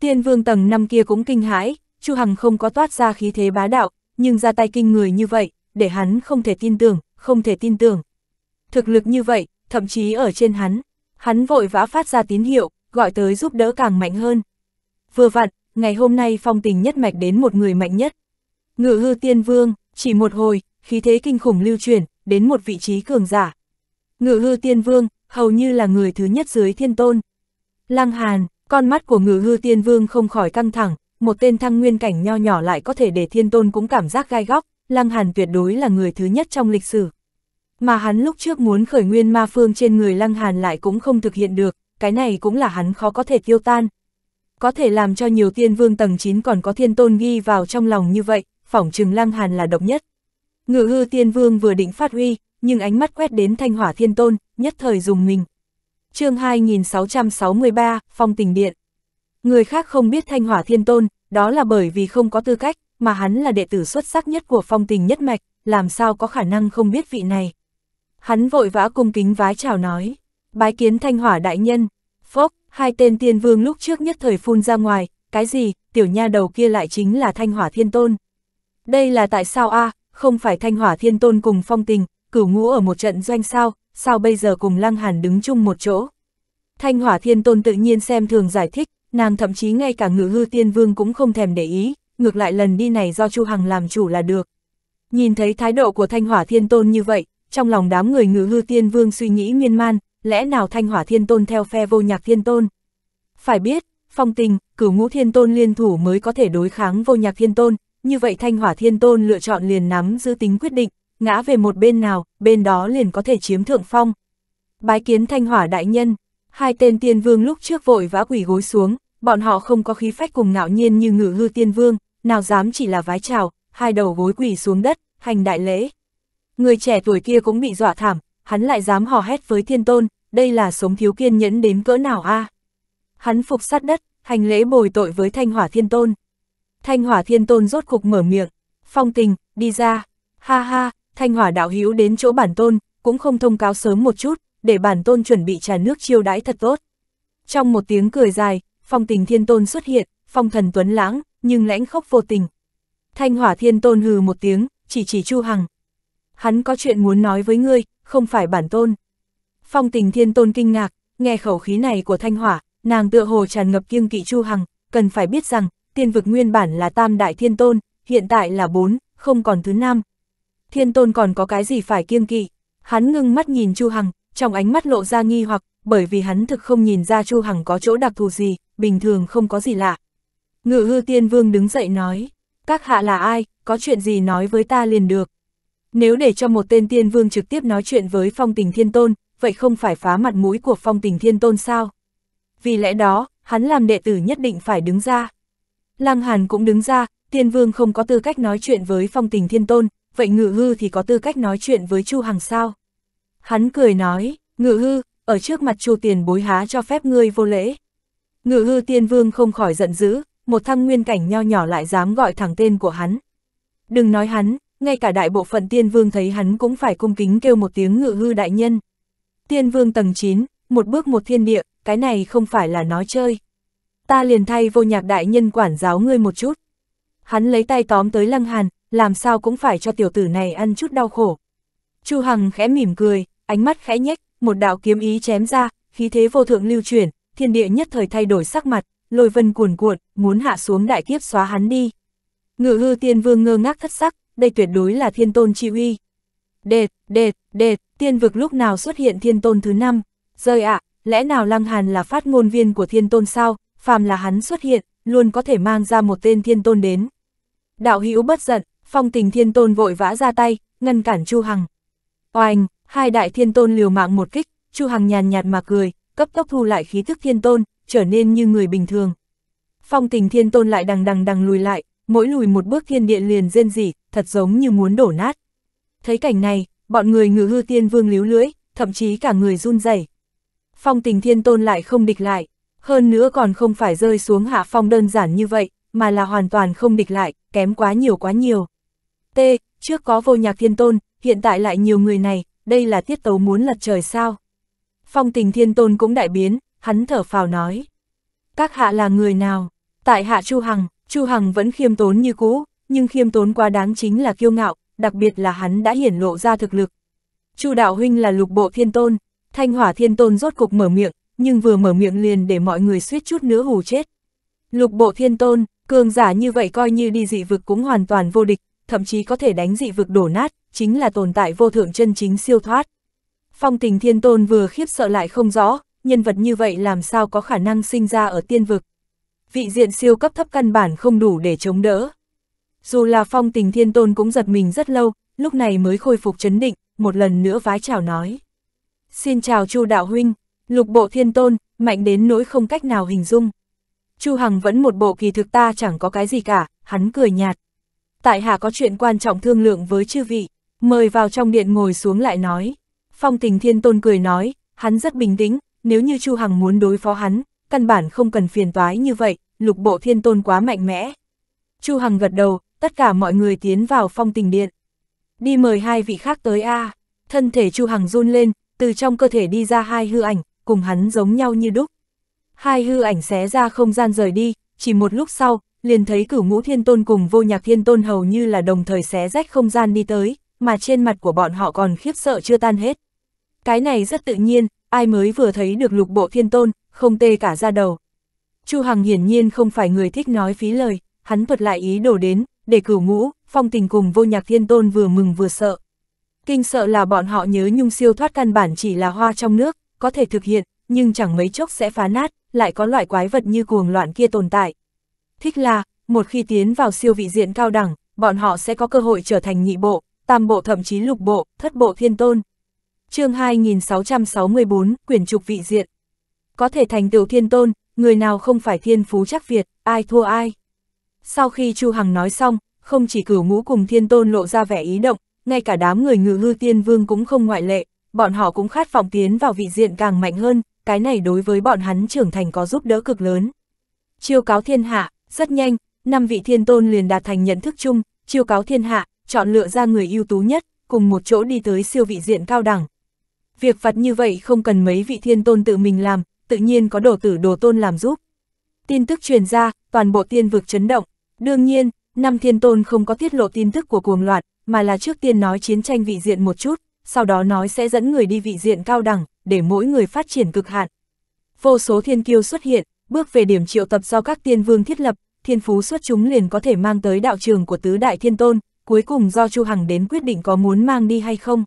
Tiên vương tầng năm kia cũng kinh hãi, Chu Hằng không có toát ra khí thế bá đạo, nhưng ra tay kinh người như vậy, để hắn không thể tin tưởng, không thể tin tưởng. Thực lực như vậy, thậm chí ở trên hắn, hắn vội vã phát ra tín hiệu, gọi tới giúp đỡ càng mạnh hơn. Vừa vặn, ngày hôm nay phong tình nhất mạch đến một người mạnh nhất. Ngự hư tiên vương, chỉ một hồi, khí thế kinh khủng lưu truyền, đến một vị trí cường giả, Ngự hư tiên vương, hầu như là người thứ nhất dưới thiên tôn. Lăng Hàn, con mắt của ngự hư tiên vương không khỏi căng thẳng, một tên thăng nguyên cảnh nho nhỏ lại có thể để thiên tôn cũng cảm giác gai góc, Lăng Hàn tuyệt đối là người thứ nhất trong lịch sử. Mà hắn lúc trước muốn khởi nguyên ma phương trên người Lăng Hàn lại cũng không thực hiện được, cái này cũng là hắn khó có thể tiêu tan. Có thể làm cho nhiều tiên vương tầng 9 còn có thiên tôn ghi vào trong lòng như vậy, phỏng trừng Lăng Hàn là độc nhất. Ngự hư tiên vương vừa định phát huy, nhưng ánh mắt quét đến thanh hỏa thiên tôn, nhất thời dùng mình. chương 2663, Phong Tình Điện Người khác không biết thanh hỏa thiên tôn, đó là bởi vì không có tư cách, mà hắn là đệ tử xuất sắc nhất của phong tình nhất mạch, làm sao có khả năng không biết vị này. Hắn vội vã cung kính vái chào nói, bái kiến thanh hỏa đại nhân, phốc, hai tên tiên vương lúc trước nhất thời phun ra ngoài, cái gì, tiểu nha đầu kia lại chính là thanh hỏa thiên tôn. Đây là tại sao a à, không phải thanh hỏa thiên tôn cùng phong tình, cửu ngũ ở một trận doanh sao, sao bây giờ cùng Lăng Hàn đứng chung một chỗ. Thanh Hỏa Thiên Tôn tự nhiên xem thường giải thích, nàng thậm chí ngay cả ngự hư tiên vương cũng không thèm để ý, ngược lại lần đi này do Chu Hằng làm chủ là được. Nhìn thấy thái độ của Thanh Hỏa Thiên Tôn như vậy, trong lòng đám người ngự hư tiên vương suy nghĩ miên man, lẽ nào Thanh Hỏa Thiên Tôn theo phe vô nhạc thiên tôn? Phải biết, phong tình, cửu ngũ thiên tôn liên thủ mới có thể đối kháng vô nhạc thiên tôn, như vậy Thanh Hỏa Thiên Tôn lựa chọn liền nắm giữ tính quyết định, ngã về một bên nào, bên đó liền có thể chiếm thượng phong. Bái kiến thanh hỏa đại nhân, hai tên tiên vương lúc trước vội vã quỷ gối xuống, bọn họ không có khí phách cùng ngạo nhiên như ngự hư tiên vương, nào dám chỉ là vái chào, hai đầu gối quỷ xuống đất, hành đại lễ. Người trẻ tuổi kia cũng bị dọa thảm, hắn lại dám hò hét với thiên tôn, đây là sống thiếu kiên nhẫn đến cỡ nào a à? Hắn phục sát đất, hành lễ bồi tội với thanh hỏa thiên tôn. Thanh hỏa thiên tôn rốt cục mở miệng, phong tình, đi ra, ha ha, Thanh Hỏa đạo hữu đến chỗ bản tôn, cũng không thông cáo sớm một chút, để bản tôn chuẩn bị trà nước chiêu đãi thật tốt. Trong một tiếng cười dài, phong tình thiên tôn xuất hiện, phong thần tuấn lãng, nhưng lãnh khốc vô tình. Thanh Hỏa thiên tôn hừ một tiếng, chỉ chỉ Chu Hằng. Hắn có chuyện muốn nói với ngươi, không phải bản tôn. Phong tình thiên tôn kinh ngạc, nghe khẩu khí này của Thanh Hỏa, nàng tựa hồ tràn ngập kiêng kỵ Chu Hằng, cần phải biết rằng, tiên vực nguyên bản là tam đại thiên tôn, hiện tại là bốn, không còn thứ năm, thiên tôn còn có cái gì phải kiêng kỵ. Hắn ngưng mắt nhìn Chu Hằng, trong ánh mắt lộ ra nghi hoặc, bởi vì hắn thực không nhìn ra Chu Hằng có chỗ đặc thù gì, bình thường không có gì lạ. Ngự hư tiên vương đứng dậy nói, các hạ là ai, có chuyện gì nói với ta liền được. Nếu để cho một tên tiên vương trực tiếp nói chuyện với phong tình thiên tôn, vậy không phải phá mặt mũi của phong tình thiên tôn sao? Vì lẽ đó, hắn làm đệ tử nhất định phải đứng ra. Lăng Hàn cũng đứng ra, tiên vương không có tư cách nói chuyện với phong tình thiên tôn, vậy ngự hư thì có tư cách nói chuyện với Chu Hằng sao? Hắn cười nói, ngự hư, ở trước mặt Chu tiền bối há cho phép ngươi vô lễ. Ngự hư tiên vương không khỏi giận dữ, một thăng nguyên cảnh nho nhỏ lại dám gọi thẳng tên của hắn. Đừng nói hắn, ngay cả đại bộ phận tiên vương thấy hắn cũng phải cung kính kêu một tiếng ngự hư đại nhân. Tiên vương tầng 9, một bước một thiên địa, cái này không phải là nói chơi. Ta liền thay vô nhạc đại nhân quản giáo ngươi một chút. Hắn lấy tay tóm tới lăng hàn, làm sao cũng phải cho tiểu tử này ăn chút đau khổ. Chu Hằng khẽ mỉm cười, ánh mắt khẽ nhếch, một đạo kiếm ý chém ra, khí thế vô thượng lưu chuyển, thiên địa nhất thời thay đổi sắc mặt, lôi vân cuồn cuộn, muốn hạ xuống đại kiếp xóa hắn đi. Ngự hư tiên vương ngơ ngác thất sắc, đây tuyệt đối là thiên tôn chi uy. Đệt, đệt, đệt, tiên vực lúc nào xuất hiện thiên tôn thứ năm, rơi ạ, lẽ nào Lăng Hàn là phát ngôn viên của thiên tôn sao, phàm là hắn xuất hiện, luôn có thể mang ra một tên thiên tôn đến. Đạo hữu bất giận, Phong tình thiên tôn vội vã ra tay, ngăn cản Chu Hằng. Oanh, hai đại thiên tôn liều mạng một kích, Chu Hằng nhàn nhạt mà cười, cấp tốc thu lại khí thức thiên tôn, trở nên như người bình thường. Phong tình thiên tôn lại đằng đằng đằng lùi lại, mỗi lùi một bước thiên điện liền rên rỉ, thật giống như muốn đổ nát. Thấy cảnh này, bọn người ngự hư tiên vương líu lưỡi, thậm chí cả người run rẩy. Phong tình thiên tôn lại không địch lại, hơn nữa còn không phải rơi xuống hạ phong đơn giản như vậy, mà là hoàn toàn không địch lại, kém quá nhiều quá nhiều. T, trước có vô nhạc thiên tôn, hiện tại lại nhiều người này, đây là tiết tấu muốn lật trời sao. Phong tình thiên tôn cũng đại biến, hắn thở phào nói. Các hạ là người nào? Tại hạ Chu Hằng, Chu Hằng vẫn khiêm tốn như cũ, nhưng khiêm tốn quá đáng chính là kiêu ngạo, đặc biệt là hắn đã hiển lộ ra thực lực. Chu đạo huynh là lục bộ thiên tôn, thanh hỏa thiên tôn rốt cục mở miệng, nhưng vừa mở miệng liền để mọi người suýt chút nữa hù chết. Lục bộ thiên tôn, cường giả như vậy coi như đi dị vực cũng hoàn toàn vô địch, thậm chí có thể đánh dị vực đổ nát, chính là tồn tại vô thượng chân chính siêu thoát. Phong tình thiên tôn vừa khiếp sợ lại không rõ, nhân vật như vậy làm sao có khả năng sinh ra ở tiên vực. Vị diện siêu cấp thấp căn bản không đủ để chống đỡ. Dù là phong tình thiên tôn cũng giật mình rất lâu, lúc này mới khôi phục chấn định, một lần nữa vái chào nói. Xin chào chu đạo huynh, lục bộ thiên tôn, mạnh đến nỗi không cách nào hình dung. chu Hằng vẫn một bộ kỳ thực ta chẳng có cái gì cả, hắn cười nhạt tại hạ có chuyện quan trọng thương lượng với chư vị, mời vào trong điện ngồi xuống lại nói. Phong tình thiên tôn cười nói, hắn rất bình tĩnh, nếu như Chu Hằng muốn đối phó hắn, căn bản không cần phiền toái như vậy, lục bộ thiên tôn quá mạnh mẽ. Chu Hằng gật đầu, tất cả mọi người tiến vào phong tình điện. Đi mời hai vị khác tới a. Thân thể Chu Hằng run lên, từ trong cơ thể đi ra hai hư ảnh, cùng hắn giống nhau như đúc. Hai hư ảnh xé ra không gian rời đi, chỉ một lúc sau, liền thấy cửu ngũ thiên tôn cùng vô nhạc thiên tôn hầu như là đồng thời xé rách không gian đi tới, mà trên mặt của bọn họ còn khiếp sợ chưa tan hết. Cái này rất tự nhiên, ai mới vừa thấy được lục bộ thiên tôn, không tê cả ra đầu. Chu Hằng hiển nhiên không phải người thích nói phí lời, hắn thuật lại ý đồ đến, để cửu ngũ, phong tình cùng vô nhạc thiên tôn vừa mừng vừa sợ. Kinh sợ là bọn họ nhớ nhung siêu thoát căn bản chỉ là hoa trong nước, có thể thực hiện, nhưng chẳng mấy chốc sẽ phá nát, lại có loại quái vật như cuồng loạn kia tồn tại, thích là, một khi tiến vào siêu vị diện cao đẳng, bọn họ sẽ có cơ hội trở thành nhị bộ, tam bộ thậm chí lục bộ, thất bộ thiên tôn. chương 2664, quyển trục vị diện. Có thể thành tựu thiên tôn, người nào không phải thiên phú chắc Việt, ai thua ai. Sau khi Chu Hằng nói xong, không chỉ cửu ngũ cùng thiên tôn lộ ra vẻ ý động, ngay cả đám người ngự hư tiên vương cũng không ngoại lệ, bọn họ cũng khát vọng tiến vào vị diện càng mạnh hơn, cái này đối với bọn hắn trưởng thành có giúp đỡ cực lớn. Chiêu cáo thiên hạ, rất nhanh, năm vị thiên tôn liền đạt thành nhận thức chung, chiêu cáo thiên hạ, chọn lựa ra người ưu tú nhất, cùng một chỗ đi tới siêu vị diện cao đẳng. Việc vặt như vậy không cần mấy vị thiên tôn tự mình làm, tự nhiên có đồ tử đồ tôn làm giúp. Tin tức truyền ra, toàn bộ tiên vực chấn động. Đương nhiên, năm thiên tôn không có tiết lộ tin tức của cuồng loạn, mà là trước tiên nói chiến tranh vị diện một chút, sau đó nói sẽ dẫn người đi vị diện cao đẳng, để mỗi người phát triển cực hạn. Vô số thiên kiêu xuất hiện, bước về điểm triệu tập do các tiên vương thiết lập, thiên phú xuất chúng liền có thể mang tới đạo trường của tứ đại thiên tôn, cuối cùng do Chu Hằng đến quyết định có muốn mang đi hay không.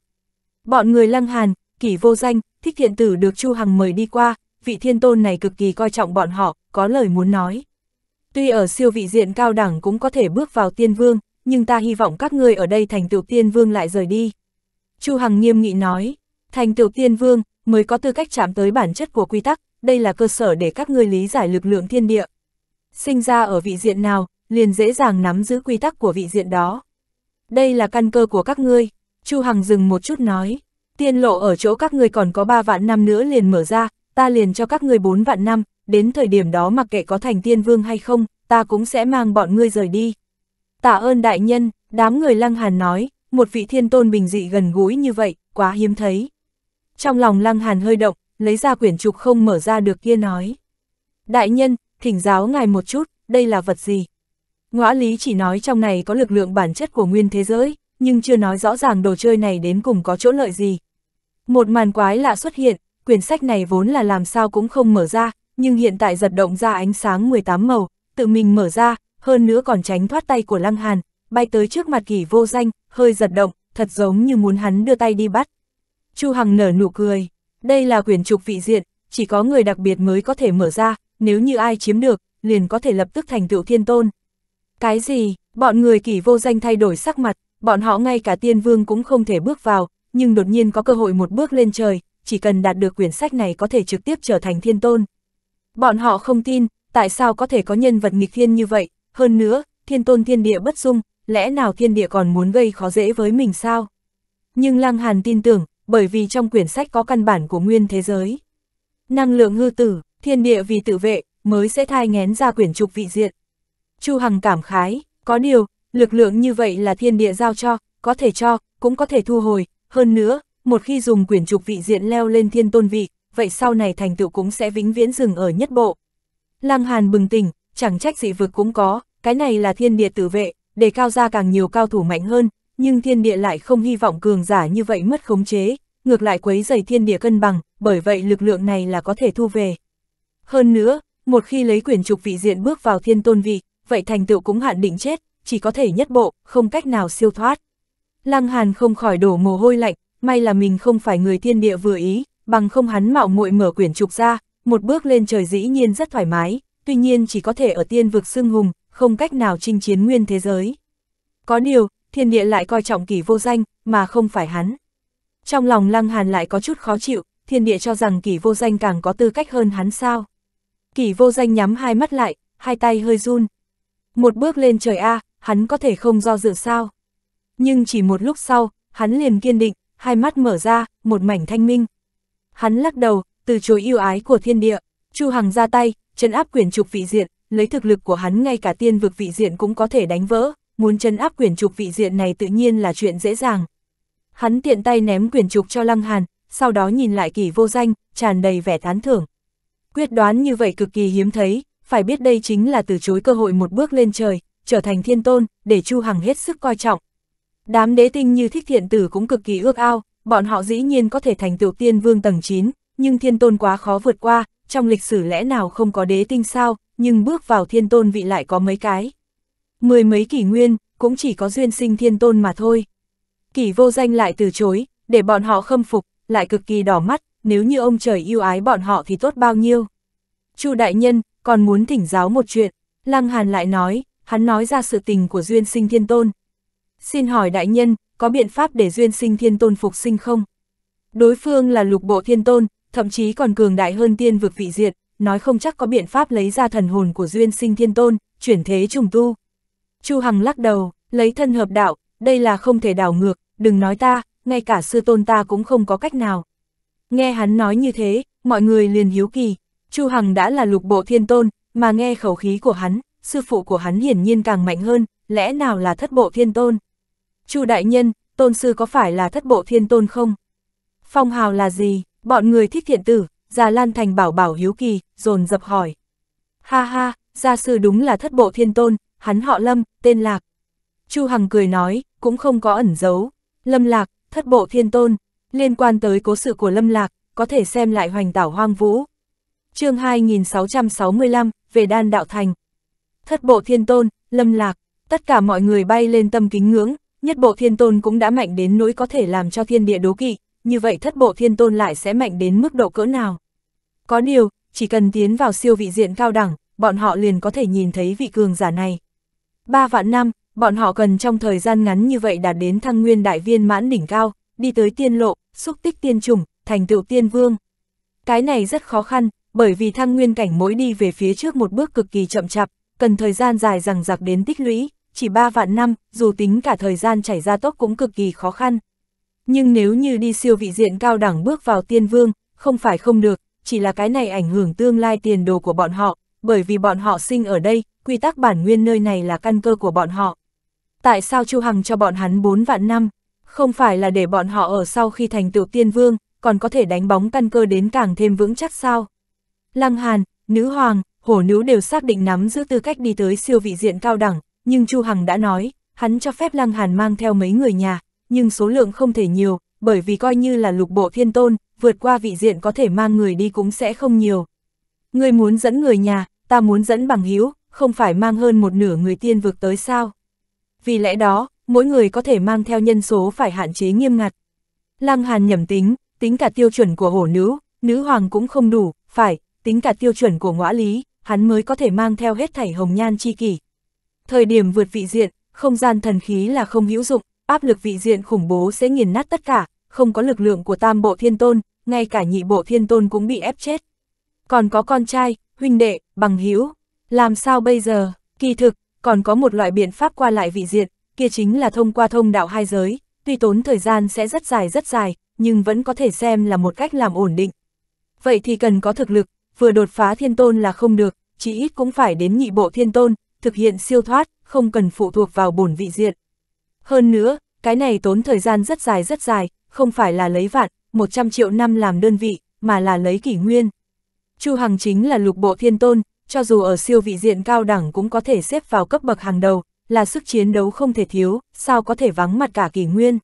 Bọn người Lăng Hàn, Kỷ Vô Danh, Thích Thiện Tử được Chu Hằng mời đi qua, vị thiên tôn này cực kỳ coi trọng bọn họ, có lời muốn nói. Tuy ở siêu vị diện cao đẳng cũng có thể bước vào tiên vương, nhưng ta hy vọng các ngươi ở đây thành tựu tiên vương lại rời đi. Chu Hằng nghiêm nghị nói, thành tựu tiên vương mới có tư cách chạm tới bản chất của quy tắc, đây là cơ sở để các ngươi lý giải lực lượng thiên địa. Sinh ra ở vị diện nào, liền dễ dàng nắm giữ quy tắc của vị diện đó. Đây là căn cơ của các ngươi, Chu Hằng dừng một chút nói, tiên lộ ở chỗ các ngươi còn có 3 vạn năm nữa liền mở ra, ta liền cho các ngươi 4 vạn năm, đến thời điểm đó mặc kệ có thành tiên vương hay không, ta cũng sẽ mang bọn ngươi rời đi. Tạ ơn đại nhân, đám người Lăng Hàn nói, một vị thiên tôn bình dị gần gũi như vậy, quá hiếm thấy. Trong lòng Lăng Hàn hơi động, lấy ra quyển trục không mở ra được kia nói. Đại nhân, thỉnh giáo ngài một chút, đây là vật gì? Ngõa lý chỉ nói trong này có lực lượng bản chất của nguyên thế giới, nhưng chưa nói rõ ràng đồ chơi này đến cùng có chỗ lợi gì. Một màn quái lạ xuất hiện, quyển sách này vốn là làm sao cũng không mở ra, nhưng hiện tại giật động ra ánh sáng 18 màu, tự mình mở ra, hơn nữa còn tránh thoát tay của Lăng Hàn, bay tới trước mặt kỷ vô danh, hơi giật động, thật giống như muốn hắn đưa tay đi bắt. Chu Hằng nở nụ cười. Đây là quyền trục vị diện, chỉ có người đặc biệt mới có thể mở ra, nếu như ai chiếm được, liền có thể lập tức thành tựu thiên tôn. Cái gì, bọn người kỷ vô danh thay đổi sắc mặt, bọn họ ngay cả tiên vương cũng không thể bước vào, nhưng đột nhiên có cơ hội một bước lên trời, chỉ cần đạt được quyển sách này có thể trực tiếp trở thành thiên tôn. Bọn họ không tin, tại sao có thể có nhân vật nghịch thiên như vậy, hơn nữa, thiên tôn thiên địa bất dung, lẽ nào thiên địa còn muốn gây khó dễ với mình sao? Nhưng Lăng Hàn tin tưởng, bởi vì trong quyển sách có căn bản của nguyên thế giới. Năng lượng hư tử, thiên địa vì tự vệ, mới sẽ thai ngén ra quyển trục vị diện. Chu Hằng cảm khái, có điều, lực lượng như vậy là thiên địa giao cho, có thể cho, cũng có thể thu hồi, hơn nữa, một khi dùng quyển trục vị diện leo lên thiên tôn vị, vậy sau này thành tựu cũng sẽ vĩnh viễn dừng ở nhất bộ. Lăng Hàn bừng tỉnh, chẳng trách dị vực cũng có, cái này là thiên địa tử vệ, để cao ra càng nhiều cao thủ mạnh hơn, nhưng thiên địa lại không hy vọng cường giả như vậy mất khống chế, ngược lại quấy dày thiên địa cân bằng, bởi vậy lực lượng này là có thể thu về. Hơn nữa, một khi lấy quyền trục vị diện bước vào thiên tôn vị, vậy thành tựu cũng hạn định chết, chỉ có thể nhất bộ, không cách nào siêu thoát. Lăng Hàn không khỏi đổ mồ hôi lạnh, may là mình không phải người thiên địa vừa ý, bằng không hắn mạo muội mở quyển trục ra, một bước lên trời dĩ nhiên rất thoải mái, tuy nhiên chỉ có thể ở tiên vực xương hùng, không cách nào chinh chiến nguyên thế giới. Có điều, thiên địa lại coi trọng kỷ vô danh, mà không phải hắn. Trong lòng Lăng Hàn lại có chút khó chịu, thiên địa cho rằng kỷ vô danh càng có tư cách hơn hắn sao. Kỷ vô danh nhắm hai mắt lại, hai tay hơi run. Một bước lên trời A, hắn có thể không do dự sao. Nhưng chỉ một lúc sau, hắn liền kiên định, hai mắt mở ra, một mảnh thanh minh. Hắn lắc đầu, từ chối yêu ái của thiên địa, Chu Hằng ra tay, chân áp quyển trục vị diện, lấy thực lực của hắn ngay cả tiên vực vị diện cũng có thể đánh vỡ muốn chấn áp quyển trục vị diện này tự nhiên là chuyện dễ dàng. Hắn tiện tay ném quyển trục cho Lăng Hàn, sau đó nhìn lại kỳ vô danh, tràn đầy vẻ tán thưởng. Quyết đoán như vậy cực kỳ hiếm thấy, phải biết đây chính là từ chối cơ hội một bước lên trời, trở thành thiên tôn, để Chu Hằng hết sức coi trọng. Đám đế tinh như thích thiện tử cũng cực kỳ ước ao, bọn họ dĩ nhiên có thể thành tựu tiên vương tầng 9, nhưng thiên tôn quá khó vượt qua, trong lịch sử lẽ nào không có đế tinh sao, nhưng bước vào thiên tôn vị lại có mấy cái. Mười mấy kỷ nguyên, cũng chỉ có duyên sinh thiên tôn mà thôi. Kỷ vô danh lại từ chối, để bọn họ khâm phục, lại cực kỳ đỏ mắt, nếu như ông trời yêu ái bọn họ thì tốt bao nhiêu. Chu đại nhân, còn muốn thỉnh giáo một chuyện, Lăng Hàn lại nói, hắn nói ra sự tình của duyên sinh thiên tôn. Xin hỏi đại nhân, có biện pháp để duyên sinh thiên tôn phục sinh không? Đối phương là lục bộ thiên tôn, thậm chí còn cường đại hơn tiên vực vị diệt, nói không chắc có biện pháp lấy ra thần hồn của duyên sinh thiên tôn, chuyển thế trùng tu, Chu Hằng lắc đầu, lấy thân hợp đạo, đây là không thể đảo ngược, đừng nói ta, ngay cả sư tôn ta cũng không có cách nào. Nghe hắn nói như thế, mọi người liền hiếu kỳ, Chu Hằng đã là lục bộ thiên tôn, mà nghe khẩu khí của hắn, sư phụ của hắn hiển nhiên càng mạnh hơn, lẽ nào là thất bộ thiên tôn. Chu đại nhân, tôn sư có phải là thất bộ thiên tôn không? Phong hào là gì? Bọn người thích thiện tử, già Lan Thành bảo bảo hiếu kỳ, dồn dập hỏi. Ha ha, gia sư đúng là thất bộ thiên tôn, hắn họ Lâm, tên Lạc. Chu Hằng cười nói, cũng không có ẩn giấu. Lâm Lạc, thất bộ thiên tôn, liên quan tới cố sự của Lâm Lạc, có thể xem lại hoành tảo hoang vũ. chương 2665, về đan đạo thành. Thất bộ thiên tôn, Lâm Lạc, tất cả mọi người bay lên tâm kính ngưỡng, nhất bộ thiên tôn cũng đã mạnh đến nỗi có thể làm cho thiên địa đố kỵ, như vậy thất bộ thiên tôn lại sẽ mạnh đến mức độ cỡ nào. Có điều, chỉ cần tiến vào siêu vị diện cao đẳng, bọn họ liền có thể nhìn thấy vị cường giả này ba vạn năm, bọn họ cần trong thời gian ngắn như vậy đạt đến thăng nguyên đại viên mãn đỉnh cao, đi tới tiên lộ, xúc tích tiên trùng, thành tựu tiên vương. Cái này rất khó khăn, bởi vì thăng nguyên cảnh mỗi đi về phía trước một bước cực kỳ chậm chạp, cần thời gian dài rằng giặc đến tích lũy, chỉ 3 vạn năm, dù tính cả thời gian chảy ra tốc cũng cực kỳ khó khăn. Nhưng nếu như đi siêu vị diện cao đẳng bước vào tiên vương, không phải không được, chỉ là cái này ảnh hưởng tương lai tiền đồ của bọn họ, bởi vì bọn họ sinh ở đây, quy tắc bản nguyên nơi này là căn cơ của bọn họ. Tại sao Chu Hằng cho bọn hắn 4 vạn năm? Không phải là để bọn họ ở sau khi thành tựu tiên vương, còn có thể đánh bóng căn cơ đến càng thêm vững chắc sao? Lăng Hàn, Nữ Hoàng, Hổ Nữ đều xác định nắm giữ tư cách đi tới siêu vị diện cao đẳng, nhưng Chu Hằng đã nói, hắn cho phép Lăng Hàn mang theo mấy người nhà, nhưng số lượng không thể nhiều, bởi vì coi như là lục bộ thiên tôn, vượt qua vị diện có thể mang người đi cũng sẽ không nhiều, Ngươi muốn dẫn người nhà, ta muốn dẫn bằng hữu không phải mang hơn một nửa người tiên vực tới sao. Vì lẽ đó, mỗi người có thể mang theo nhân số phải hạn chế nghiêm ngặt. Lăng Hàn nhầm tính, tính cả tiêu chuẩn của hổ nữ, nữ hoàng cũng không đủ, phải, tính cả tiêu chuẩn của ngõa lý, hắn mới có thể mang theo hết thảy hồng nhan chi kỷ. Thời điểm vượt vị diện, không gian thần khí là không hữu dụng, áp lực vị diện khủng bố sẽ nghiền nát tất cả, không có lực lượng của tam bộ thiên tôn, ngay cả nhị bộ thiên tôn cũng bị ép chết còn có con trai, huynh đệ, bằng hữu Làm sao bây giờ, kỳ thực, còn có một loại biện pháp qua lại vị diện, kia chính là thông qua thông đạo hai giới, tuy tốn thời gian sẽ rất dài rất dài, nhưng vẫn có thể xem là một cách làm ổn định. Vậy thì cần có thực lực, vừa đột phá thiên tôn là không được, chỉ ít cũng phải đến nhị bộ thiên tôn, thực hiện siêu thoát, không cần phụ thuộc vào bổn vị diện. Hơn nữa, cái này tốn thời gian rất dài rất dài, không phải là lấy vạn, 100 triệu năm làm đơn vị, mà là lấy kỷ nguyên. Chu Hằng chính là lục bộ thiên tôn, cho dù ở siêu vị diện cao đẳng cũng có thể xếp vào cấp bậc hàng đầu, là sức chiến đấu không thể thiếu, sao có thể vắng mặt cả kỷ nguyên.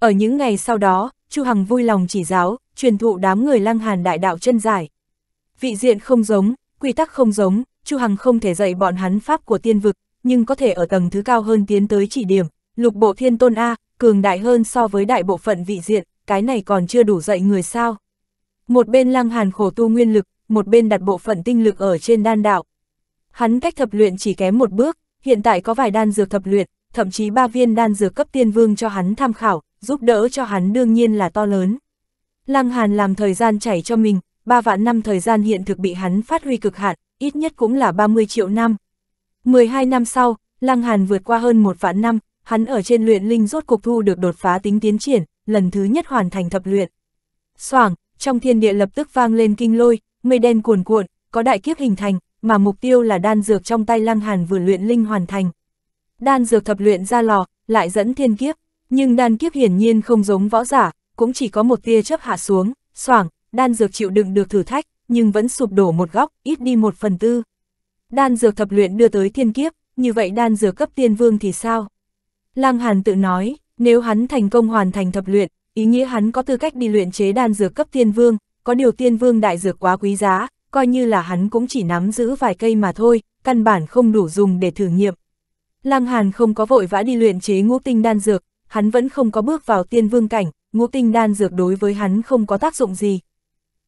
Ở những ngày sau đó, Chu Hằng vui lòng chỉ giáo, truyền thụ đám người lăng hàn đại đạo chân giải. Vị diện không giống, quy tắc không giống, Chu Hằng không thể dạy bọn hắn pháp của tiên vực, nhưng có thể ở tầng thứ cao hơn tiến tới chỉ điểm, lục bộ thiên tôn A, cường đại hơn so với đại bộ phận vị diện, cái này còn chưa đủ dạy người sao. Một bên lăng hàn khổ tu nguyên lực, một bên đặt bộ phận tinh lực ở trên đan đạo. Hắn cách thập luyện chỉ kém một bước, hiện tại có vài đan dược thập luyện, thậm chí ba viên đan dược cấp tiên vương cho hắn tham khảo, giúp đỡ cho hắn đương nhiên là to lớn. Lăng Hàn làm thời gian chảy cho mình, ba vạn năm thời gian hiện thực bị hắn phát huy cực hạn, ít nhất cũng là 30 triệu năm. 12 năm sau, Lăng Hàn vượt qua hơn một vạn năm, hắn ở trên luyện linh rốt cục thu được đột phá tính tiến triển, lần thứ nhất hoàn thành thập luyện. Soảng, trong thiên địa lập tức vang lên kinh lôi, mây đen cuồn cuộn, có đại kiếp hình thành, mà mục tiêu là đan dược trong tay Lăng Hàn vừa luyện linh hoàn thành. Đan dược thập luyện ra lò, lại dẫn thiên kiếp, nhưng đan kiếp hiển nhiên không giống võ giả, cũng chỉ có một tia chớp hạ xuống, soảng. đan dược chịu đựng được thử thách, nhưng vẫn sụp đổ một góc, ít đi một phần tư. Đan dược thập luyện đưa tới thiên kiếp, như vậy đan dược cấp tiên vương thì sao? Lăng Hàn tự nói, nếu hắn thành công hoàn thành thập luyện, ý nghĩa hắn có tư cách đi luyện chế đan dược cấp tiên vương, có điều tiên vương đại dược quá quý giá, coi như là hắn cũng chỉ nắm giữ vài cây mà thôi, căn bản không đủ dùng để thử nghiệm. Lăng Hàn không có vội vã đi luyện chế ngũ tinh đan dược, hắn vẫn không có bước vào tiên vương cảnh, ngũ tinh đan dược đối với hắn không có tác dụng gì.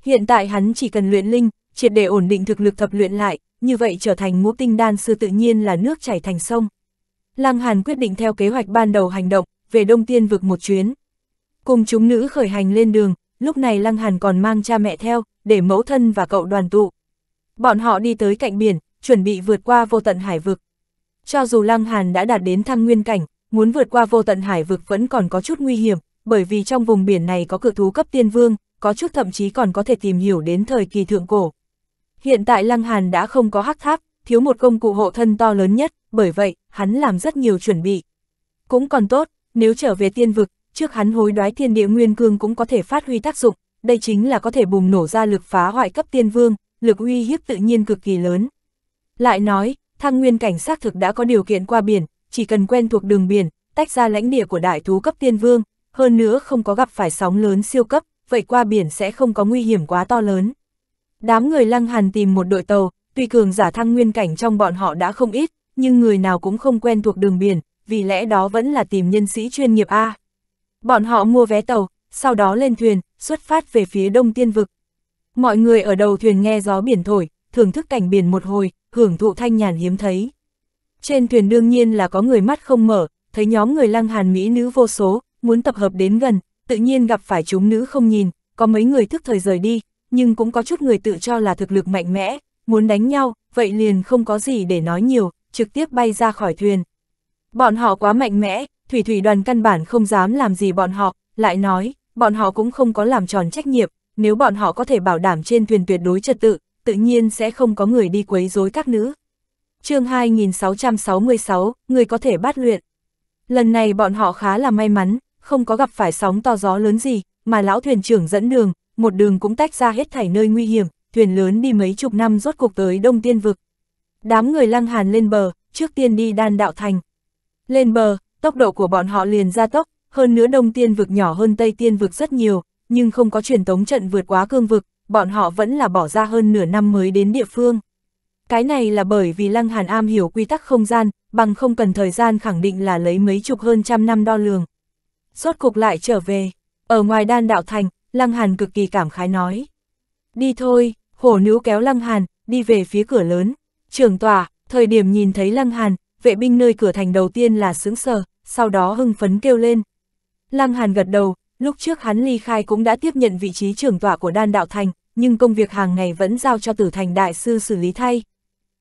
Hiện tại hắn chỉ cần luyện linh, triệt để ổn định thực lực thập luyện lại, như vậy trở thành ngũ tinh đan sư tự nhiên là nước chảy thành sông. Lăng Hàn quyết định theo kế hoạch ban đầu hành động, về Đông Tiên vực một chuyến. Cùng chúng nữ khởi hành lên đường, lúc này Lăng Hàn còn mang cha mẹ theo, để mẫu thân và cậu đoàn tụ. Bọn họ đi tới cạnh biển, chuẩn bị vượt qua vô tận hải vực. Cho dù Lăng Hàn đã đạt đến thăng nguyên cảnh, muốn vượt qua vô tận hải vực vẫn còn có chút nguy hiểm, bởi vì trong vùng biển này có cự thú cấp tiên vương, có chút thậm chí còn có thể tìm hiểu đến thời kỳ thượng cổ. Hiện tại Lăng Hàn đã không có hắc tháp, thiếu một công cụ hộ thân to lớn nhất, bởi vậy, hắn làm rất nhiều chuẩn bị. Cũng còn tốt, nếu trở về tiên vực, trước hắn hối đoái thiên địa nguyên cương cũng có thể phát huy tác dụng, đây chính là có thể bùng nổ ra lực phá hoại cấp tiên vương, lực uy hiếp tự nhiên cực kỳ lớn. Lại nói, thăng nguyên cảnh xác thực đã có điều kiện qua biển, chỉ cần quen thuộc đường biển, tách ra lãnh địa của đại thú cấp tiên vương, hơn nữa không có gặp phải sóng lớn siêu cấp, vậy qua biển sẽ không có nguy hiểm quá to lớn. Đám người lăng hàn tìm một đội tàu, tuy cường giả thăng nguyên cảnh trong bọn họ đã không ít, nhưng người nào cũng không quen thuộc đường biển, vì lẽ đó vẫn là tìm nhân sĩ chuyên nghiệp A. Bọn họ mua vé tàu, sau đó lên thuyền, xuất phát về phía đông tiên vực. Mọi người ở đầu thuyền nghe gió biển thổi, thưởng thức cảnh biển một hồi, hưởng thụ thanh nhàn hiếm thấy. Trên thuyền đương nhiên là có người mắt không mở, thấy nhóm người lăng hàn mỹ nữ vô số, muốn tập hợp đến gần, tự nhiên gặp phải chúng nữ không nhìn, có mấy người thức thời rời đi, nhưng cũng có chút người tự cho là thực lực mạnh mẽ, muốn đánh nhau, vậy liền không có gì để nói nhiều, trực tiếp bay ra khỏi thuyền. Bọn họ quá mạnh mẽ, thủy thủy đoàn căn bản không dám làm gì bọn họ, lại nói, bọn họ cũng không có làm tròn trách nhiệm, nếu bọn họ có thể bảo đảm trên thuyền tuyệt đối trật tự, tự nhiên sẽ không có người đi quấy rối các nữ. chương 2666, người có thể bắt luyện. Lần này bọn họ khá là may mắn, không có gặp phải sóng to gió lớn gì, mà lão thuyền trưởng dẫn đường, một đường cũng tách ra hết thảy nơi nguy hiểm, thuyền lớn đi mấy chục năm rốt cuộc tới Đông Tiên Vực. Đám người lăng hàn lên bờ, trước tiên đi đan đạo thành. Lên bờ, tốc độ của bọn họ liền gia tốc, hơn nữa đông tiên vực nhỏ hơn tây tiên vực rất nhiều, nhưng không có truyền tống trận vượt quá cương vực, bọn họ vẫn là bỏ ra hơn nửa năm mới đến địa phương. Cái này là bởi vì Lăng Hàn Am hiểu quy tắc không gian, bằng không cần thời gian khẳng định là lấy mấy chục hơn trăm năm đo lường. Rốt cục lại trở về, ở ngoài đan đạo thành, Lăng Hàn cực kỳ cảm khái nói. Đi thôi, hổ nữ kéo Lăng Hàn, đi về phía cửa lớn, trưởng tòa, thời điểm nhìn thấy Lăng Hàn, vệ binh nơi cửa thành đầu tiên là sướng sờ, sau đó hưng phấn kêu lên. Lăng Hàn gật đầu, lúc trước hắn ly khai cũng đã tiếp nhận vị trí trưởng tọa của đan đạo thành, nhưng công việc hàng ngày vẫn giao cho tử thành đại sư xử lý thay.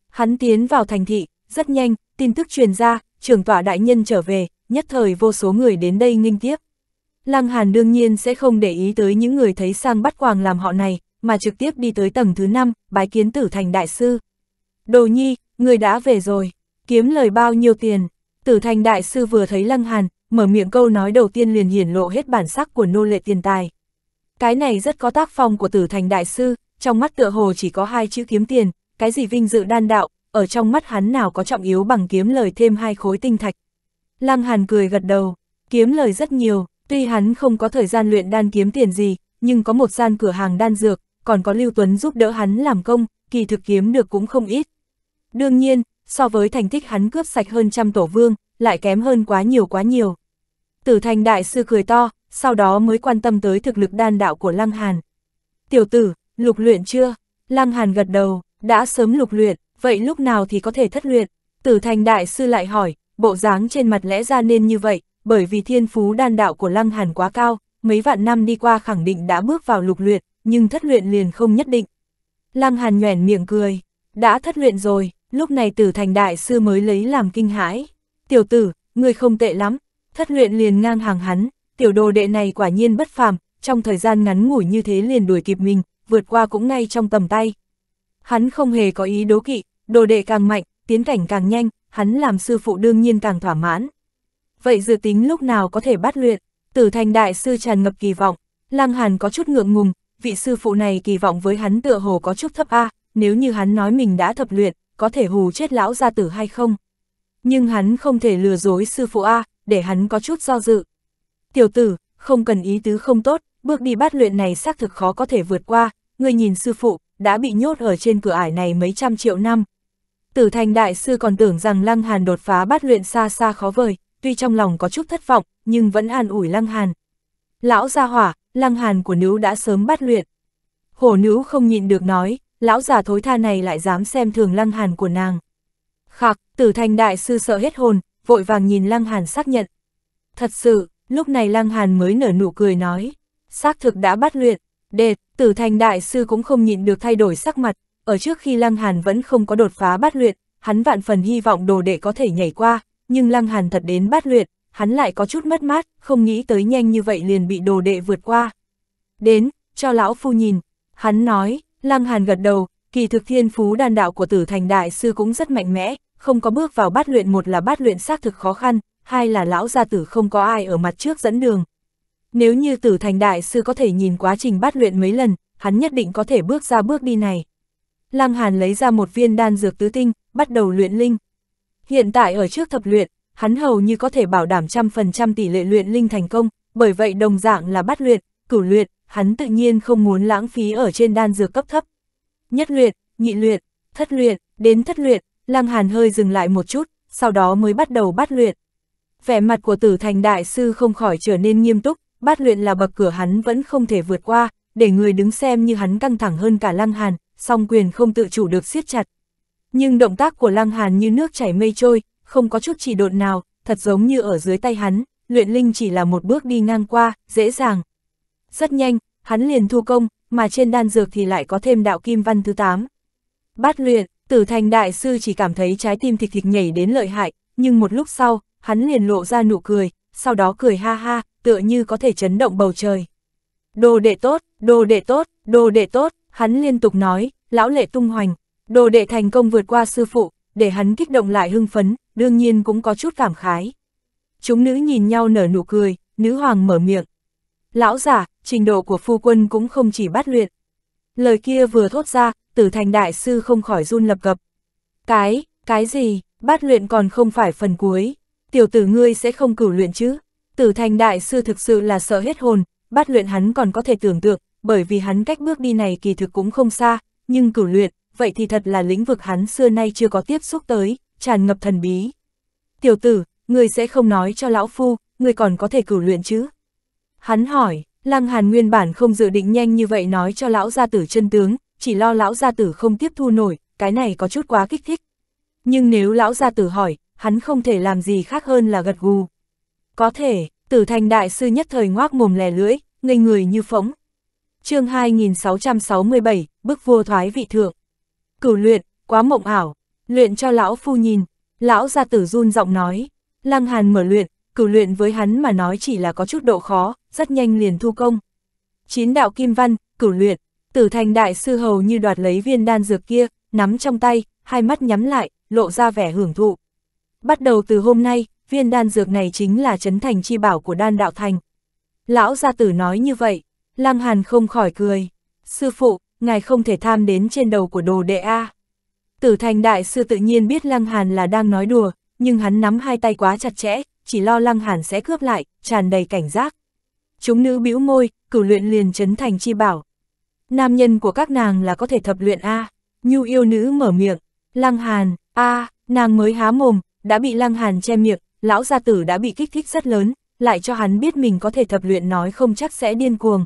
Hắn tiến vào thành thị, rất nhanh, tin tức truyền ra, trưởng tọa đại nhân trở về, nhất thời vô số người đến đây nghinh tiếp. Lăng Hàn đương nhiên sẽ không để ý tới những người thấy sang bắt quàng làm họ này, mà trực tiếp đi tới tầng thứ 5, bái kiến tử thành đại sư. Đồ nhi, người đã về rồi, kiếm lời bao nhiêu tiền, Tử thành đại sư vừa thấy Lăng Hàn, mở miệng câu nói đầu tiên liền hiển lộ hết bản sắc của nô lệ tiền tài. Cái này rất có tác phong của tử thành đại sư, trong mắt tựa hồ chỉ có hai chữ kiếm tiền, cái gì vinh dự đan đạo, ở trong mắt hắn nào có trọng yếu bằng kiếm lời thêm hai khối tinh thạch. Lăng Hàn cười gật đầu, kiếm lời rất nhiều, tuy hắn không có thời gian luyện đan kiếm tiền gì, nhưng có một gian cửa hàng đan dược, còn có Lưu Tuấn giúp đỡ hắn làm công, kỳ thực kiếm được cũng không ít. Đương nhiên, so với thành tích hắn cướp sạch hơn trăm tổ vương, lại kém hơn quá nhiều quá nhiều. Tử thành đại sư cười to, sau đó mới quan tâm tới thực lực đan đạo của Lăng Hàn. Tiểu tử, lục luyện chưa? Lăng Hàn gật đầu, đã sớm lục luyện, vậy lúc nào thì có thể thất luyện? Tử thành đại sư lại hỏi, bộ dáng trên mặt lẽ ra nên như vậy, bởi vì thiên phú đan đạo của Lăng Hàn quá cao, mấy vạn năm đi qua khẳng định đã bước vào lục luyện, nhưng thất luyện liền không nhất định. Lăng Hàn nhoẻn miệng cười, đã thất luyện rồi, lúc này tử thành đại sư mới lấy làm kinh hãi. Tiểu tử, người không tệ lắm, thất luyện liền ngang hàng hắn, tiểu đồ đệ này quả nhiên bất phàm, trong thời gian ngắn ngủi như thế liền đuổi kịp mình, vượt qua cũng ngay trong tầm tay. Hắn không hề có ý đố kỵ, đồ đệ càng mạnh, tiến cảnh càng nhanh, hắn làm sư phụ đương nhiên càng thỏa mãn. Vậy dự tính lúc nào có thể bắt luyện, tử thành đại sư tràn ngập kỳ vọng, lang hàn có chút ngượng ngùng, vị sư phụ này kỳ vọng với hắn tựa hồ có chút thấp a à, nếu như hắn nói mình đã thập luyện, có thể hù chết lão gia tử hay không. Nhưng hắn không thể lừa dối sư phụ A, để hắn có chút do dự. Tiểu tử, không cần ý tứ không tốt, bước đi bắt luyện này xác thực khó có thể vượt qua, người nhìn sư phụ, đã bị nhốt ở trên cửa ải này mấy trăm triệu năm. Tử thành đại sư còn tưởng rằng Lăng Hàn đột phá bắt luyện xa xa khó vời, tuy trong lòng có chút thất vọng, nhưng vẫn an ủi Lăng Hàn. Lão gia hỏa, Lăng Hàn của nữ đã sớm bắt luyện. Hổ nữ không nhịn được nói, lão già thối tha này lại dám xem thường lăng hàn của nàng. Khạc, tử thành đại sư sợ hết hồn, vội vàng nhìn lăng hàn xác nhận. Thật sự, lúc này lăng hàn mới nở nụ cười nói, xác thực đã bắt luyện, đệt, tử thành đại sư cũng không nhịn được thay đổi sắc mặt, ở trước khi lăng hàn vẫn không có đột phá bắt luyện, hắn vạn phần hy vọng đồ đệ có thể nhảy qua, nhưng lăng hàn thật đến bắt luyện, hắn lại có chút mất mát, không nghĩ tới nhanh như vậy liền bị đồ đệ vượt qua. Đến, cho lão phu nhìn, hắn nói, Lăng Hàn gật đầu, kỳ thực thiên phú đàn đạo của tử thành đại sư cũng rất mạnh mẽ, không có bước vào bát luyện một là bát luyện xác thực khó khăn, hai là lão gia tử không có ai ở mặt trước dẫn đường. Nếu như tử thành đại sư có thể nhìn quá trình bát luyện mấy lần, hắn nhất định có thể bước ra bước đi này. Lăng Hàn lấy ra một viên đan dược tứ tinh, bắt đầu luyện linh. Hiện tại ở trước thập luyện, hắn hầu như có thể bảo đảm trăm phần trăm tỷ lệ luyện linh thành công, bởi vậy đồng dạng là bắt luyện, cửu luyện, hắn tự nhiên không muốn lãng phí ở trên đan dược cấp thấp. Nhất luyện, nhị luyện, thất luyện, đến thất luyện, Lăng Hàn hơi dừng lại một chút, sau đó mới bắt đầu bắt luyện. Vẻ mặt của tử thành đại sư không khỏi trở nên nghiêm túc, bắt luyện là bậc cửa hắn vẫn không thể vượt qua, để người đứng xem như hắn căng thẳng hơn cả Lăng Hàn, song quyền không tự chủ được siết chặt. Nhưng động tác của Lăng Hàn như nước chảy mây trôi, không có chút chỉ độn nào, thật giống như ở dưới tay hắn, luyện linh chỉ là một bước đi ngang qua, dễ dàng, rất nhanh, hắn liền thu công, mà trên đan dược thì lại có thêm đạo kim văn thứ 8. Bát luyện, tử thành đại sư chỉ cảm thấy trái tim thịt thịt nhảy đến lợi hại, nhưng một lúc sau, hắn liền lộ ra nụ cười, sau đó cười ha ha, tựa như có thể chấn động bầu trời. Đồ đệ tốt, đồ đệ tốt, đồ đệ tốt, hắn liên tục nói, lão lệ tung hoành, đồ đệ thành công vượt qua sư phụ, để hắn kích động lại hưng phấn, đương nhiên cũng có chút cảm khái. Chúng nữ nhìn nhau nở nụ cười, nữ hoàng mở miệng. Lão giả, trình độ của phu quân cũng không chỉ bắt luyện. Lời kia vừa thốt ra, tử thành đại sư không khỏi run lập cập. Cái, cái gì, bắt luyện còn không phải phần cuối, tiểu tử ngươi sẽ không cử luyện chứ. Tử thành đại sư thực sự là sợ hết hồn, bắt luyện hắn còn có thể tưởng tượng, bởi vì hắn cách bước đi này kỳ thực cũng không xa, nhưng cử luyện, vậy thì thật là lĩnh vực hắn xưa nay chưa có tiếp xúc tới, tràn ngập thần bí. Tiểu tử, ngươi sẽ không nói cho lão phu, ngươi còn có thể cử luyện chứ? Hắn hỏi, Lăng Hàn nguyên bản không dự định nhanh như vậy nói cho lão gia tử chân tướng, chỉ lo lão gia tử không tiếp thu nổi, cái này có chút quá kích thích. Nhưng nếu lão gia tử hỏi, hắn không thể làm gì khác hơn là gật gù. Có thể, tử thành đại sư nhất thời ngoác mồm lè lưỡi, ngây người như phỗng. chương 2667, bức vua thoái vị thượng. Cửu luyện, quá mộng ảo, luyện cho lão phu nhìn. Lão gia tử run giọng nói, lăng hàn mở luyện, cửu luyện với hắn mà nói chỉ là có chút độ khó, rất nhanh liền thu công. Chín đạo kim văn, cửu luyện, tử thành đại sư hầu như đoạt lấy viên đan dược kia, nắm trong tay, hai mắt nhắm lại, lộ ra vẻ hưởng thụ. Bắt đầu từ hôm nay, viên đan dược này chính là chấn thành chi bảo của đan đạo thành. Lão gia tử nói như vậy, Lăng Hàn không khỏi cười. Sư phụ, ngài không thể tham đến trên đầu của đồ đệ A. Tử thành đại sư tự nhiên biết Lăng Hàn là đang nói đùa, nhưng hắn nắm hai tay quá chặt chẽ, chỉ lo lăng hàn sẽ cướp lại, tràn đầy cảnh giác. Chúng nữ bĩu môi, cửu luyện liền chấn thành chi bảo. Nam nhân của các nàng là có thể thập luyện A, nhu yêu nữ mở miệng, lăng hàn, A, nàng mới há mồm, đã bị lăng hàn che miệng, lão gia tử đã bị kích thích rất lớn, lại cho hắn biết mình có thể thập luyện nói không chắc sẽ điên cuồng.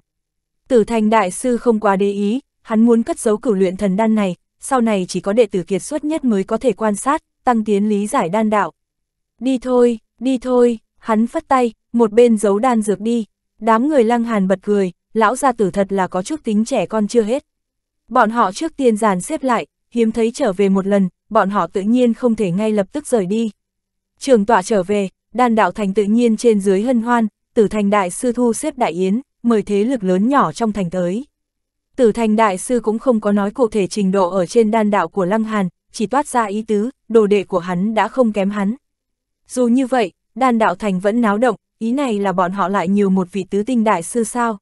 Tử thành đại sư không quá để ý, hắn muốn cất giấu cửu luyện thần đan này, sau này chỉ có đệ tử kiệt xuất nhất mới có thể quan sát, tăng tiến lý giải đan đạo. Đi thôi, Đi thôi, hắn phất tay, một bên giấu đan dược đi. Đám người lăng hàn bật cười, lão gia tử thật là có chút tính trẻ con chưa hết. Bọn họ trước tiên giàn xếp lại, hiếm thấy trở về một lần, bọn họ tự nhiên không thể ngay lập tức rời đi. Trường tọa trở về, đan đạo thành tự nhiên trên dưới hân hoan, tử thành đại sư thu xếp đại yến, mời thế lực lớn nhỏ trong thành tới. Tử thành đại sư cũng không có nói cụ thể trình độ ở trên đan đạo của Lăng Hàn, chỉ toát ra ý tứ, đồ đệ của hắn đã không kém hắn, dù như vậy, đàn đạo thành vẫn náo động, ý này là bọn họ lại nhiều một vị tứ tinh đại sư sao.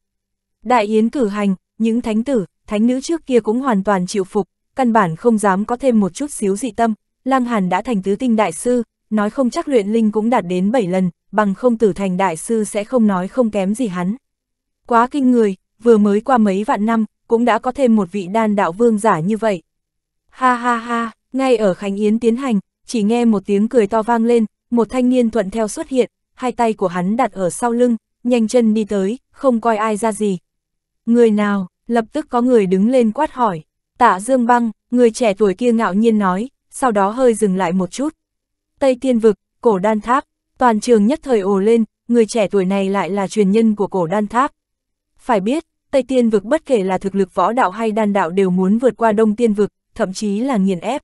Đại yến cử hành, những thánh tử, thánh nữ trước kia cũng hoàn toàn chịu phục, căn bản không dám có thêm một chút xíu dị tâm, Lăng Hàn đã thành tứ tinh đại sư, nói không chắc luyện linh cũng đạt đến 7 lần, bằng không tử thành đại sư sẽ không nói không kém gì hắn. Quá kinh người, vừa mới qua mấy vạn năm, cũng đã có thêm một vị đan đạo vương giả như vậy. Ha ha ha, ngay ở Khánh Yến tiến hành, chỉ nghe một tiếng cười to vang lên, một thanh niên thuận theo xuất hiện, hai tay của hắn đặt ở sau lưng, nhanh chân đi tới, không coi ai ra gì. Người nào, lập tức có người đứng lên quát hỏi, tạ dương băng, người trẻ tuổi kia ngạo nhiên nói, sau đó hơi dừng lại một chút. Tây tiên vực, cổ đan tháp, toàn trường nhất thời ồ lên, người trẻ tuổi này lại là truyền nhân của cổ đan tháp. Phải biết, Tây tiên vực bất kể là thực lực võ đạo hay đan đạo đều muốn vượt qua đông tiên vực, thậm chí là nghiền ép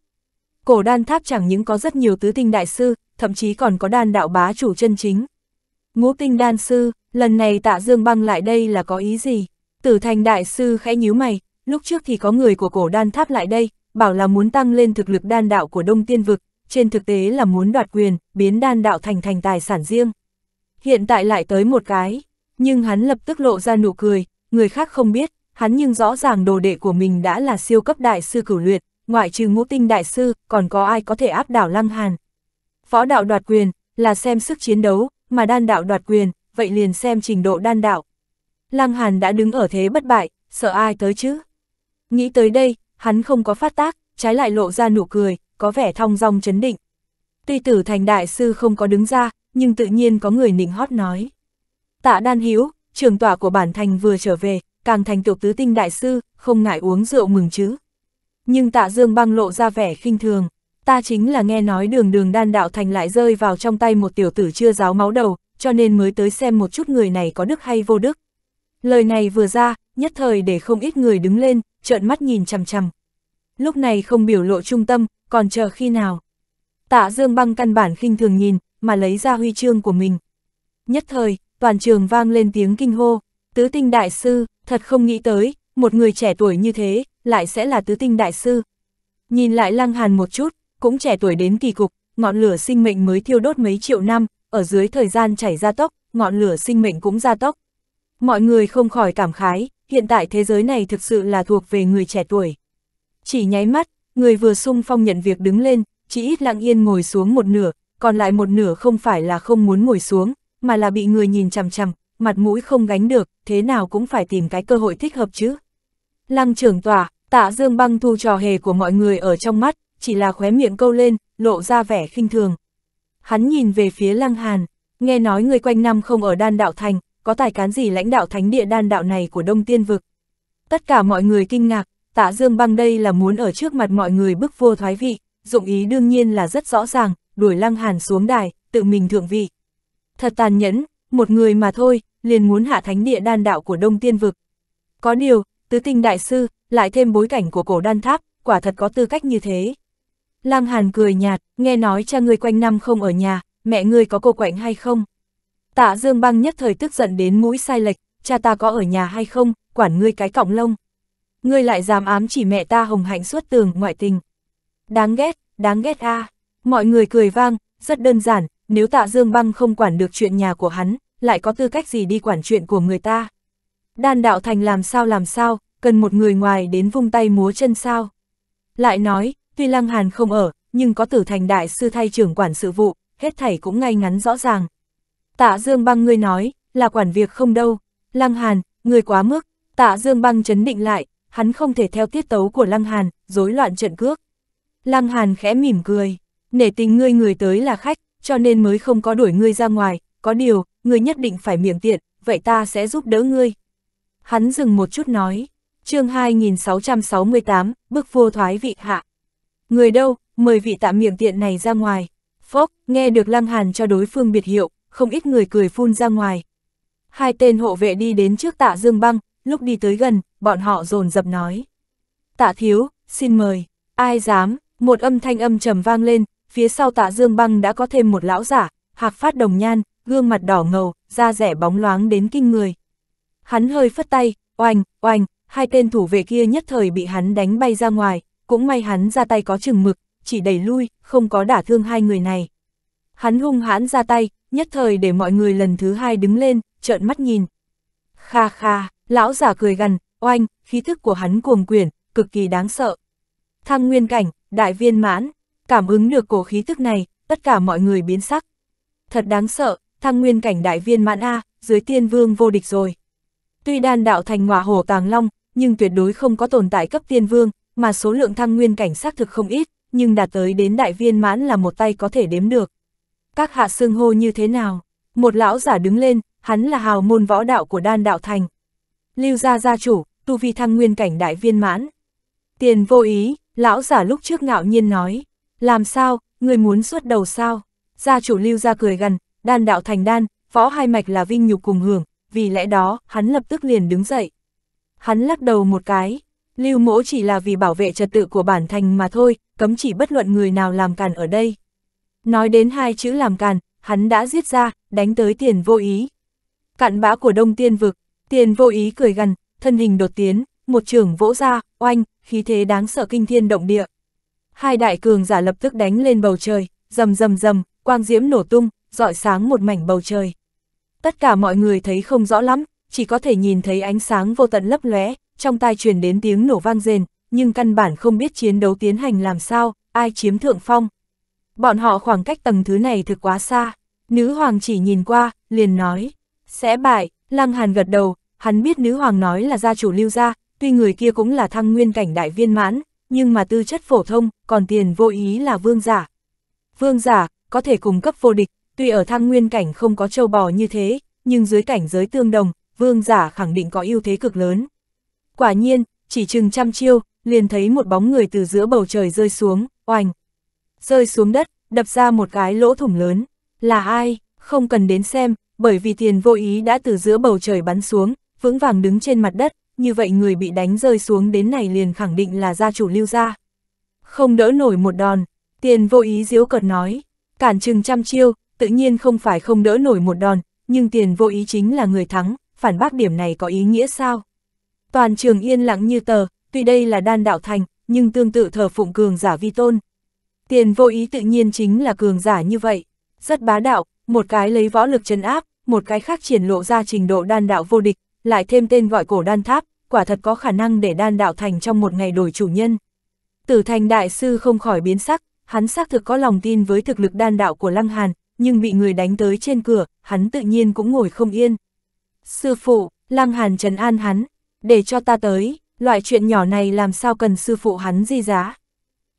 cổ đan tháp chẳng những có rất nhiều tứ tinh đại sư, thậm chí còn có đan đạo bá chủ chân chính. Ngũ tinh đan sư, lần này tạ dương băng lại đây là có ý gì? Tử thành đại sư khẽ nhíu mày, lúc trước thì có người của cổ đan tháp lại đây, bảo là muốn tăng lên thực lực đan đạo của đông tiên vực, trên thực tế là muốn đoạt quyền, biến đan đạo thành thành tài sản riêng. Hiện tại lại tới một cái, nhưng hắn lập tức lộ ra nụ cười, người khác không biết, hắn nhưng rõ ràng đồ đệ của mình đã là siêu cấp đại sư cửu luyện, ngoại trừ ngũ tinh đại sư, còn có ai có thể áp đảo Lăng Hàn. phó đạo đoạt quyền, là xem sức chiến đấu, mà đan đạo đoạt quyền, vậy liền xem trình độ đan đạo. Lăng Hàn đã đứng ở thế bất bại, sợ ai tới chứ? Nghĩ tới đây, hắn không có phát tác, trái lại lộ ra nụ cười, có vẻ thong dong chấn định. Tuy tử thành đại sư không có đứng ra, nhưng tự nhiên có người nịnh hót nói. Tạ đan hiếu, trường tỏa của bản thành vừa trở về, càng thành tựu tứ tinh đại sư, không ngại uống rượu mừng chứ. Nhưng tạ dương băng lộ ra vẻ khinh thường, ta chính là nghe nói đường đường đan đạo thành lại rơi vào trong tay một tiểu tử chưa ráo máu đầu, cho nên mới tới xem một chút người này có đức hay vô đức. Lời này vừa ra, nhất thời để không ít người đứng lên, trợn mắt nhìn chằm chằm. Lúc này không biểu lộ trung tâm, còn chờ khi nào. Tạ Dương băng căn bản khinh thường nhìn, mà lấy ra huy chương của mình. Nhất thời, toàn trường vang lên tiếng kinh hô, tứ tinh đại sư, thật không nghĩ tới, một người trẻ tuổi như thế, lại sẽ là tứ tinh đại sư. Nhìn lại Lăng Hàn một chút, cũng trẻ tuổi đến kỳ cục, ngọn lửa sinh mệnh mới thiêu đốt mấy triệu năm, ở dưới thời gian chảy ra tốc, ngọn lửa sinh mệnh cũng ra tốc. Mọi người không khỏi cảm khái, hiện tại thế giới này thực sự là thuộc về người trẻ tuổi. Chỉ nháy mắt, người vừa sung phong nhận việc đứng lên, chỉ ít lặng yên ngồi xuống một nửa, còn lại một nửa không phải là không muốn ngồi xuống, mà là bị người nhìn chằm chằm, mặt mũi không gánh được, thế nào cũng phải tìm cái cơ hội thích hợp chứ. Lăng trưởng tỏa, tạ dương băng thu trò hề của mọi người ở trong mắt, chỉ là khóe miệng câu lên, lộ ra vẻ khinh thường. Hắn nhìn về phía lăng hàn, nghe nói người quanh năm không ở đan đạo thành, có tài cán gì lãnh đạo thánh địa đan đạo này của Đông Tiên Vực. Tất cả mọi người kinh ngạc, tạ dương băng đây là muốn ở trước mặt mọi người bức vua thoái vị, dụng ý đương nhiên là rất rõ ràng, đuổi lăng hàn xuống đài, tự mình thượng vị. Thật tàn nhẫn, một người mà thôi, liền muốn hạ thánh địa đan đạo của Đông Tiên Vực. Có điều, tứ tinh đại sư, lại thêm bối cảnh của cổ đan tháp, quả thật có tư cách như thế. Lăng Hàn cười nhạt, nghe nói cha ngươi quanh năm không ở nhà, mẹ ngươi có cô quạnh hay không? Tạ Dương Băng nhất thời tức giận đến mũi sai lệch, cha ta có ở nhà hay không, quản ngươi cái cọng lông. Ngươi lại dám ám chỉ mẹ ta hồng hạnh suốt tường ngoại tình. Đáng ghét, đáng ghét a. À. Mọi người cười vang, rất đơn giản, nếu Tạ Dương Băng không quản được chuyện nhà của hắn, lại có tư cách gì đi quản chuyện của người ta. Đan đạo thành làm sao làm sao, cần một người ngoài đến vung tay múa chân sao. Lại nói, tuy Lăng Hàn không ở, nhưng có tử thành đại sư thay trưởng quản sự vụ, hết thảy cũng ngay ngắn rõ ràng. Tạ Dương Băng ngươi nói, là quản việc không đâu, Lăng Hàn, người quá mức, Tạ Dương Băng chấn định lại, hắn không thể theo tiết tấu của Lăng Hàn, rối loạn trận cước. Lăng Hàn khẽ mỉm cười, nể tình ngươi người tới là khách, cho nên mới không có đuổi ngươi ra ngoài, có điều, ngươi nhất định phải miệng tiện, vậy ta sẽ giúp đỡ ngươi. Hắn dừng một chút nói, chương 2668, bức vô thoái vị hạ. Người đâu, mời vị tạm miệng tiện này ra ngoài. Phốc, nghe được Lăng Hàn cho đối phương biệt hiệu, không ít người cười phun ra ngoài. Hai tên hộ vệ đi đến trước tạ Dương Băng, lúc đi tới gần, bọn họ rồn dập nói. Tạ Thiếu, xin mời, ai dám, một âm thanh âm trầm vang lên, phía sau tạ Dương Băng đã có thêm một lão giả, hạc phát đồng nhan, gương mặt đỏ ngầu, da rẻ bóng loáng đến kinh người. Hắn hơi phất tay, oanh, oanh, hai tên thủ vệ kia nhất thời bị hắn đánh bay ra ngoài, cũng may hắn ra tay có chừng mực, chỉ đẩy lui, không có đả thương hai người này. Hắn hung hãn ra tay, nhất thời để mọi người lần thứ hai đứng lên, trợn mắt nhìn. Kha kha, lão giả cười gằn, oanh, khí thức của hắn cuồng quyển, cực kỳ đáng sợ. Thăng nguyên cảnh, đại viên mãn, cảm ứng được cổ khí thức này, tất cả mọi người biến sắc. Thật đáng sợ, thăng nguyên cảnh đại viên mãn A, dưới tiên vương vô địch rồi. Tuy đan đạo thành ngọa hổ tàng long, nhưng tuyệt đối không có tồn tại cấp tiên vương, mà số lượng thăng nguyên cảnh xác thực không ít, nhưng đạt tới đến đại viên mãn là một tay có thể đếm được. Các hạ xương hô như thế nào? Một lão giả đứng lên, hắn là hào môn võ đạo của đan đạo thành. Lưu gia gia chủ, tu vi thăng nguyên cảnh đại viên mãn. Tiền vô ý, lão giả lúc trước ngạo nhiên nói, làm sao, người muốn xuất đầu sao? Gia chủ lưu gia cười gần, đan đạo thành đan, võ hai mạch là vinh nhục cùng hưởng, vì lẽ đó, hắn lập tức liền đứng dậy. Hắn lắc đầu một cái, lưu mỗ chỉ là vì bảo vệ trật tự của bản thành mà thôi, cấm chỉ bất luận người nào làm càn ở đây. Nói đến hai chữ làm càn, hắn đã giết ra, đánh tới tiền vô ý. Cạn bã của đông tiên vực, tiền vô ý cười gần, thân hình đột tiến, một trưởng vỗ ra, oanh, khí thế đáng sợ kinh thiên động địa. Hai đại cường giả lập tức đánh lên bầu trời, rầm rầm rầm, quang diễm nổ tung, rọi sáng một mảnh bầu trời. Tất cả mọi người thấy không rõ lắm, chỉ có thể nhìn thấy ánh sáng vô tận lấp lóe, trong tai truyền đến tiếng nổ vang rền, nhưng căn bản không biết chiến đấu tiến hành làm sao, ai chiếm thượng phong. Bọn họ khoảng cách tầng thứ này thực quá xa, nữ hoàng chỉ nhìn qua, liền nói, sẽ bại, lăng hàn gật đầu, hắn biết nữ hoàng nói là gia chủ lưu gia, tuy người kia cũng là thăng nguyên cảnh đại viên mãn, nhưng mà tư chất phổ thông, còn tiền vô ý là vương giả. Vương giả, có thể cung cấp vô địch, Tuy ở Thang nguyên cảnh không có châu bò như thế, nhưng dưới cảnh giới tương đồng, vương giả khẳng định có ưu thế cực lớn. Quả nhiên, chỉ chừng trăm chiêu, liền thấy một bóng người từ giữa bầu trời rơi xuống, oành. Rơi xuống đất, đập ra một cái lỗ thủng lớn. Là ai, không cần đến xem, bởi vì tiền vô ý đã từ giữa bầu trời bắn xuống, vững vàng đứng trên mặt đất, như vậy người bị đánh rơi xuống đến này liền khẳng định là gia chủ lưu gia. Không đỡ nổi một đòn, tiền vô ý diếu cợt nói, cản chừng trăm chiêu, tự nhiên không phải không đỡ nổi một đòn, nhưng tiền vô ý chính là người thắng, phản bác điểm này có ý nghĩa sao? Toàn trường yên lặng như tờ, tuy đây là đan đạo thành, nhưng tương tự thờ phụng cường giả vi tôn. Tiền vô ý tự nhiên chính là cường giả như vậy, rất bá đạo, một cái lấy võ lực chấn áp, một cái khác triển lộ ra trình độ đan đạo vô địch, lại thêm tên gọi cổ đan tháp, quả thật có khả năng để đan đạo thành trong một ngày đổi chủ nhân. Tử thành đại sư không khỏi biến sắc, hắn xác thực có lòng tin với thực lực đan đạo của Lăng Hàn, nhưng bị người đánh tới trên cửa, hắn tự nhiên cũng ngồi không yên. Sư phụ, Lăng Hàn trấn an hắn, để cho ta tới, loại chuyện nhỏ này làm sao cần sư phụ hắn di giá.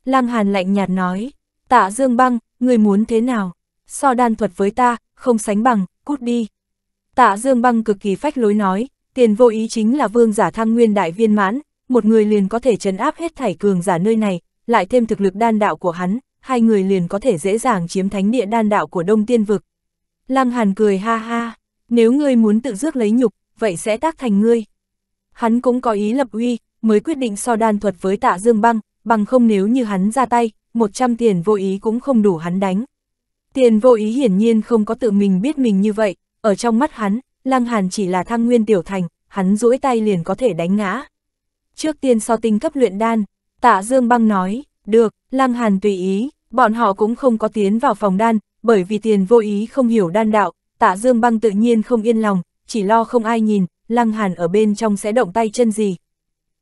Lăng Hàn lạnh nhạt nói, tạ Dương Băng, người muốn thế nào, so đan thuật với ta, không sánh bằng, cút đi. Tạ Dương Băng cực kỳ phách lối nói, tiền vô ý chính là vương giả thăng nguyên đại viên mãn, một người liền có thể trấn áp hết thảy cường giả nơi này, lại thêm thực lực đan đạo của hắn, hai người liền có thể dễ dàng chiếm thánh địa đan đạo của Đông Tiên Vực. Lăng Hàn cười ha ha, nếu ngươi muốn tự dước lấy nhục, vậy sẽ tác thành ngươi. Hắn cũng có ý lập uy, mới quyết định so đan thuật với tạ Dương Băng, bằng không nếu như hắn ra tay, 100 tiền vô ý cũng không đủ hắn đánh. Tiền vô ý hiển nhiên không có tự mình biết mình như vậy, ở trong mắt hắn, Lăng Hàn chỉ là thăng nguyên tiểu thành, hắn duỗi tay liền có thể đánh ngã. Trước tiên so tinh cấp luyện đan, tạ Dương Băng nói, được, Lăng Hàn tùy ý, bọn họ cũng không có tiến vào phòng đan, bởi vì tiền vô ý không hiểu đan đạo, tạ dương băng tự nhiên không yên lòng, chỉ lo không ai nhìn, Lăng Hàn ở bên trong sẽ động tay chân gì.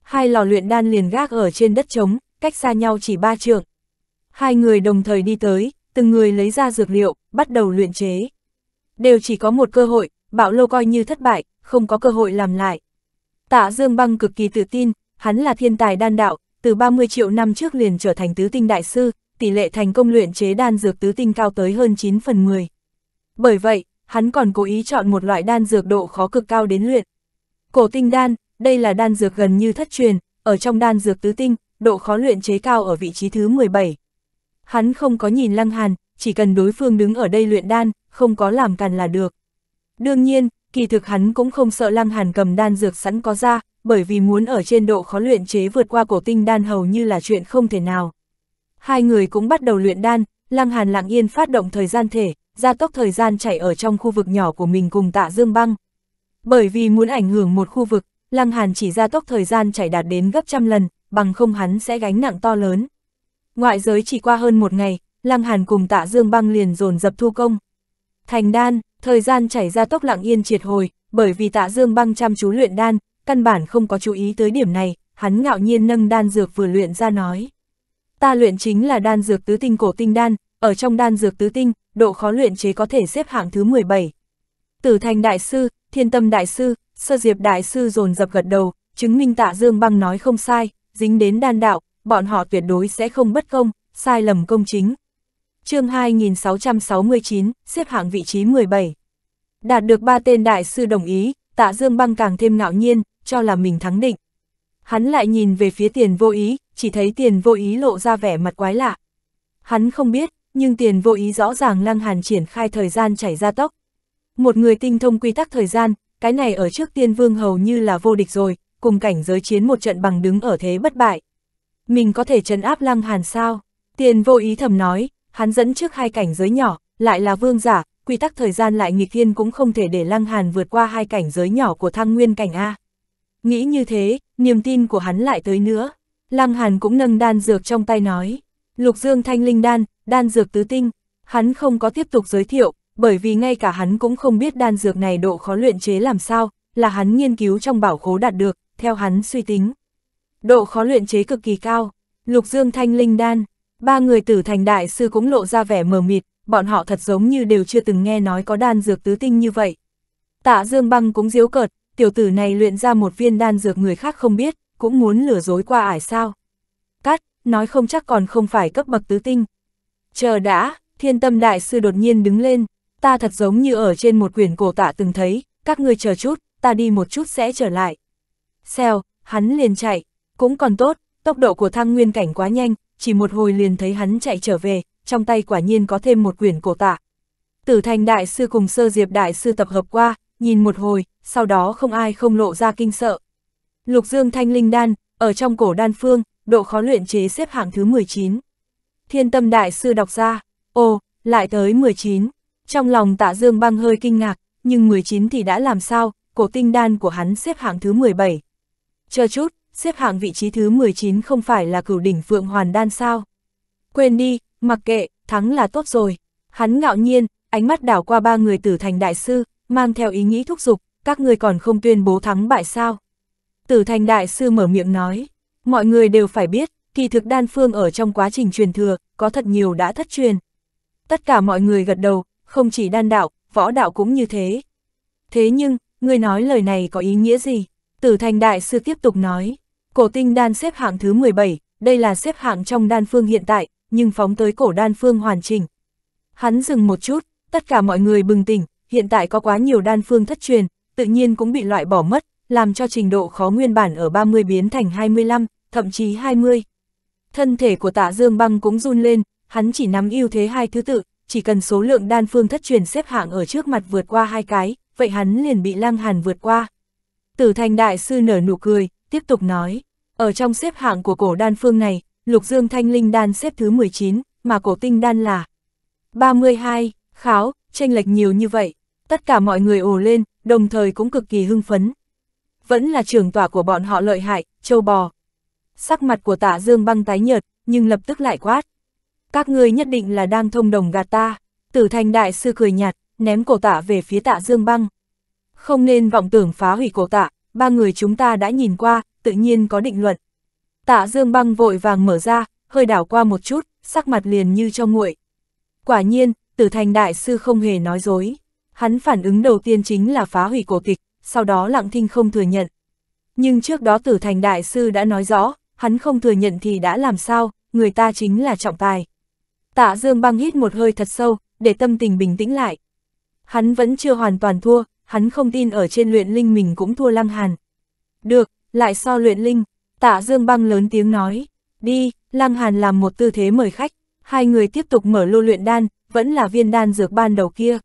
Hai lò luyện đan liền gác ở trên đất trống, cách xa nhau chỉ ba trượng. Hai người đồng thời đi tới, từng người lấy ra dược liệu, bắt đầu luyện chế. Đều chỉ có một cơ hội, bạo lô coi như thất bại, không có cơ hội làm lại. Tạ Dương Băng cực kỳ tự tin, hắn là thiên tài đan đạo, từ 30 triệu năm trước liền trở thành tứ tinh đại sư, tỷ lệ thành công luyện chế đan dược tứ tinh cao tới hơn 9 phần 10. Bởi vậy, hắn còn cố ý chọn một loại đan dược độ khó cực cao đến luyện. Cổ tinh đan, đây là đan dược gần như thất truyền, ở trong đan dược tứ tinh, độ khó luyện chế cao ở vị trí thứ 17. Hắn không có nhìn Lăng Hàn, chỉ cần đối phương đứng ở đây luyện đan, không có làm càn là được. Đương nhiên, kỳ thực hắn cũng không sợ Lăng Hàn cầm đan dược sẵn có ra, bởi vì muốn ở trên độ khó luyện chế vượt qua cổ tinh đan hầu như là chuyện không thể nào. Hai người cũng bắt đầu luyện đan, Lăng Hàn lặng yên phát động thời gian thể, gia tốc thời gian chảy ở trong khu vực nhỏ của mình cùng tạ dương băng. Bởi vì muốn ảnh hưởng một khu vực, Lăng Hàn chỉ gia tốc thời gian chảy đạt đến gấp trăm lần, bằng không hắn sẽ gánh nặng to lớn. Ngoại giới chỉ qua hơn một ngày, Lăng Hàn cùng tạ dương băng liền dồn dập thu công. Thành đan, thời gian chảy gia tốc lặng yên triệt hồi, bởi vì tạ dương băng chăm chú luyện đan, căn bản không có chú ý tới điểm này, hắn ngạo nhiên nâng đan dược vừa luyện ra nói. Ta luyện chính là đan dược tứ tinh cổ tinh đan, ở trong đan dược tứ tinh, độ khó luyện chế có thể xếp hạng thứ 17. Tử thành đại sư, thiên tâm đại sư, sơ diệp đại sư dồn dập gật đầu, chứng minh tạ Dương Băng nói không sai, dính đến đan đạo, bọn họ tuyệt đối sẽ không bất công, sai lầm công chính. chương 2669, xếp hạng vị trí 17. Đạt được ba tên đại sư đồng ý, tạ Dương Băng càng thêm ngạo nhiên, cho là mình thắng định. Hắn lại nhìn về phía tiền vô ý, chỉ thấy tiền vô ý lộ ra vẻ mặt quái lạ. Hắn không biết, nhưng tiền vô ý rõ ràng lăng hàn triển khai thời gian chảy ra tốc Một người tinh thông quy tắc thời gian, cái này ở trước tiên vương hầu như là vô địch rồi, cùng cảnh giới chiến một trận bằng đứng ở thế bất bại. Mình có thể trấn áp lăng hàn sao? Tiền vô ý thầm nói, hắn dẫn trước hai cảnh giới nhỏ, lại là vương giả, quy tắc thời gian lại nghịch thiên cũng không thể để lăng hàn vượt qua hai cảnh giới nhỏ của thăng nguyên cảnh A. Nghĩ như thế, niềm tin của hắn lại tới nữa. Lăng Hàn cũng nâng đan dược trong tay nói. Lục Dương Thanh Linh Đan, đan dược tứ tinh. Hắn không có tiếp tục giới thiệu, bởi vì ngay cả hắn cũng không biết đan dược này độ khó luyện chế làm sao, là hắn nghiên cứu trong bảo khố đạt được, theo hắn suy tính. Độ khó luyện chế cực kỳ cao. Lục Dương Thanh Linh Đan, ba người tử thành đại sư cũng lộ ra vẻ mờ mịt, bọn họ thật giống như đều chưa từng nghe nói có đan dược tứ tinh như vậy. Tạ Dương Băng cũng diếu cợt, tiểu tử này luyện ra một viên đan dược người khác không biết, cũng muốn lừa dối qua ải sao. Cắt, nói không chắc còn không phải cấp bậc tứ tinh. Chờ đã, thiên tâm đại sư đột nhiên đứng lên, ta thật giống như ở trên một quyển cổ tạ từng thấy, các ngươi chờ chút, ta đi một chút sẽ trở lại. Xèo, hắn liền chạy, cũng còn tốt, tốc độ của thăng nguyên cảnh quá nhanh, chỉ một hồi liền thấy hắn chạy trở về, trong tay quả nhiên có thêm một quyển cổ tạ. Tử thành đại sư cùng sơ diệp đại sư tập hợp qua, nhìn một hồi, sau đó không ai không lộ ra kinh sợ. Lục dương thanh linh đan, ở trong cổ đan phương, độ khó luyện chế xếp hạng thứ 19. Thiên tâm đại sư đọc ra, ồ, lại tới 19. Trong lòng tạ dương băng hơi kinh ngạc, nhưng 19 thì đã làm sao, cổ tinh đan của hắn xếp hạng thứ 17. Chờ chút, xếp hạng vị trí thứ 19 không phải là cửu đỉnh phượng hoàn đan sao. Quên đi, mặc kệ, thắng là tốt rồi. Hắn ngạo nhiên, ánh mắt đảo qua ba người tử thành đại sư, mang theo ý nghĩ thúc giục, các người còn không tuyên bố thắng bại sao? Tử thành đại sư mở miệng nói, mọi người đều phải biết, kỳ thực đan phương ở trong quá trình truyền thừa, có thật nhiều đã thất truyền. Tất cả mọi người gật đầu, không chỉ đan đạo, võ đạo cũng như thế. Thế nhưng, người nói lời này có ý nghĩa gì? Tử thành đại sư tiếp tục nói, cổ tinh đan xếp hạng thứ 17, đây là xếp hạng trong đan phương hiện tại, nhưng phóng tới cổ đan phương hoàn chỉnh. Hắn dừng một chút, tất cả mọi người bừng tỉnh, hiện tại có quá nhiều đan phương thất truyền, tự nhiên cũng bị loại bỏ mất, làm cho trình độ khó nguyên bản ở 30 biến thành 25, thậm chí 20. Thân thể của tạ Dương Băng cũng run lên, hắn chỉ nắm ưu thế hai thứ tự, chỉ cần số lượng đan phương thất truyền xếp hạng ở trước mặt vượt qua hai cái, vậy hắn liền bị lăng hàn vượt qua. Tử thành đại sư nở nụ cười, tiếp tục nói, ở trong xếp hạng của cổ đan phương này, lục dương thanh linh đan xếp thứ 19, mà cổ tinh đan là 32, kháo, tranh lệch nhiều như vậy, tất cả mọi người ồ lên, đồng thời cũng cực kỳ hưng phấn. Vẫn là trưởng tỏa của bọn họ lợi hại, châu bò. Sắc mặt của tạ dương băng tái nhợt, nhưng lập tức lại quát. Các ngươi nhất định là đang thông đồng gạt ta. Tử thành đại sư cười nhạt, ném cổ tạ về phía tạ dương băng. Không nên vọng tưởng phá hủy cổ tạ, ba người chúng ta đã nhìn qua, tự nhiên có định luận. Tạ dương băng vội vàng mở ra, hơi đảo qua một chút, sắc mặt liền như cho nguội. Quả nhiên, tử thành đại sư không hề nói dối. Hắn phản ứng đầu tiên chính là phá hủy cổ tịch, sau đó lặng thinh không thừa nhận. Nhưng trước đó tử thành đại sư đã nói rõ, hắn không thừa nhận thì đã làm sao, người ta chính là trọng tài. Tạ Dương băng hít một hơi thật sâu, để tâm tình bình tĩnh lại. Hắn vẫn chưa hoàn toàn thua, hắn không tin ở trên luyện linh mình cũng thua lăng hàn. Được, lại so luyện linh, tạ Dương băng lớn tiếng nói. Đi, lăng hàn làm một tư thế mời khách, hai người tiếp tục mở lô luyện đan, vẫn là viên đan dược ban đầu kia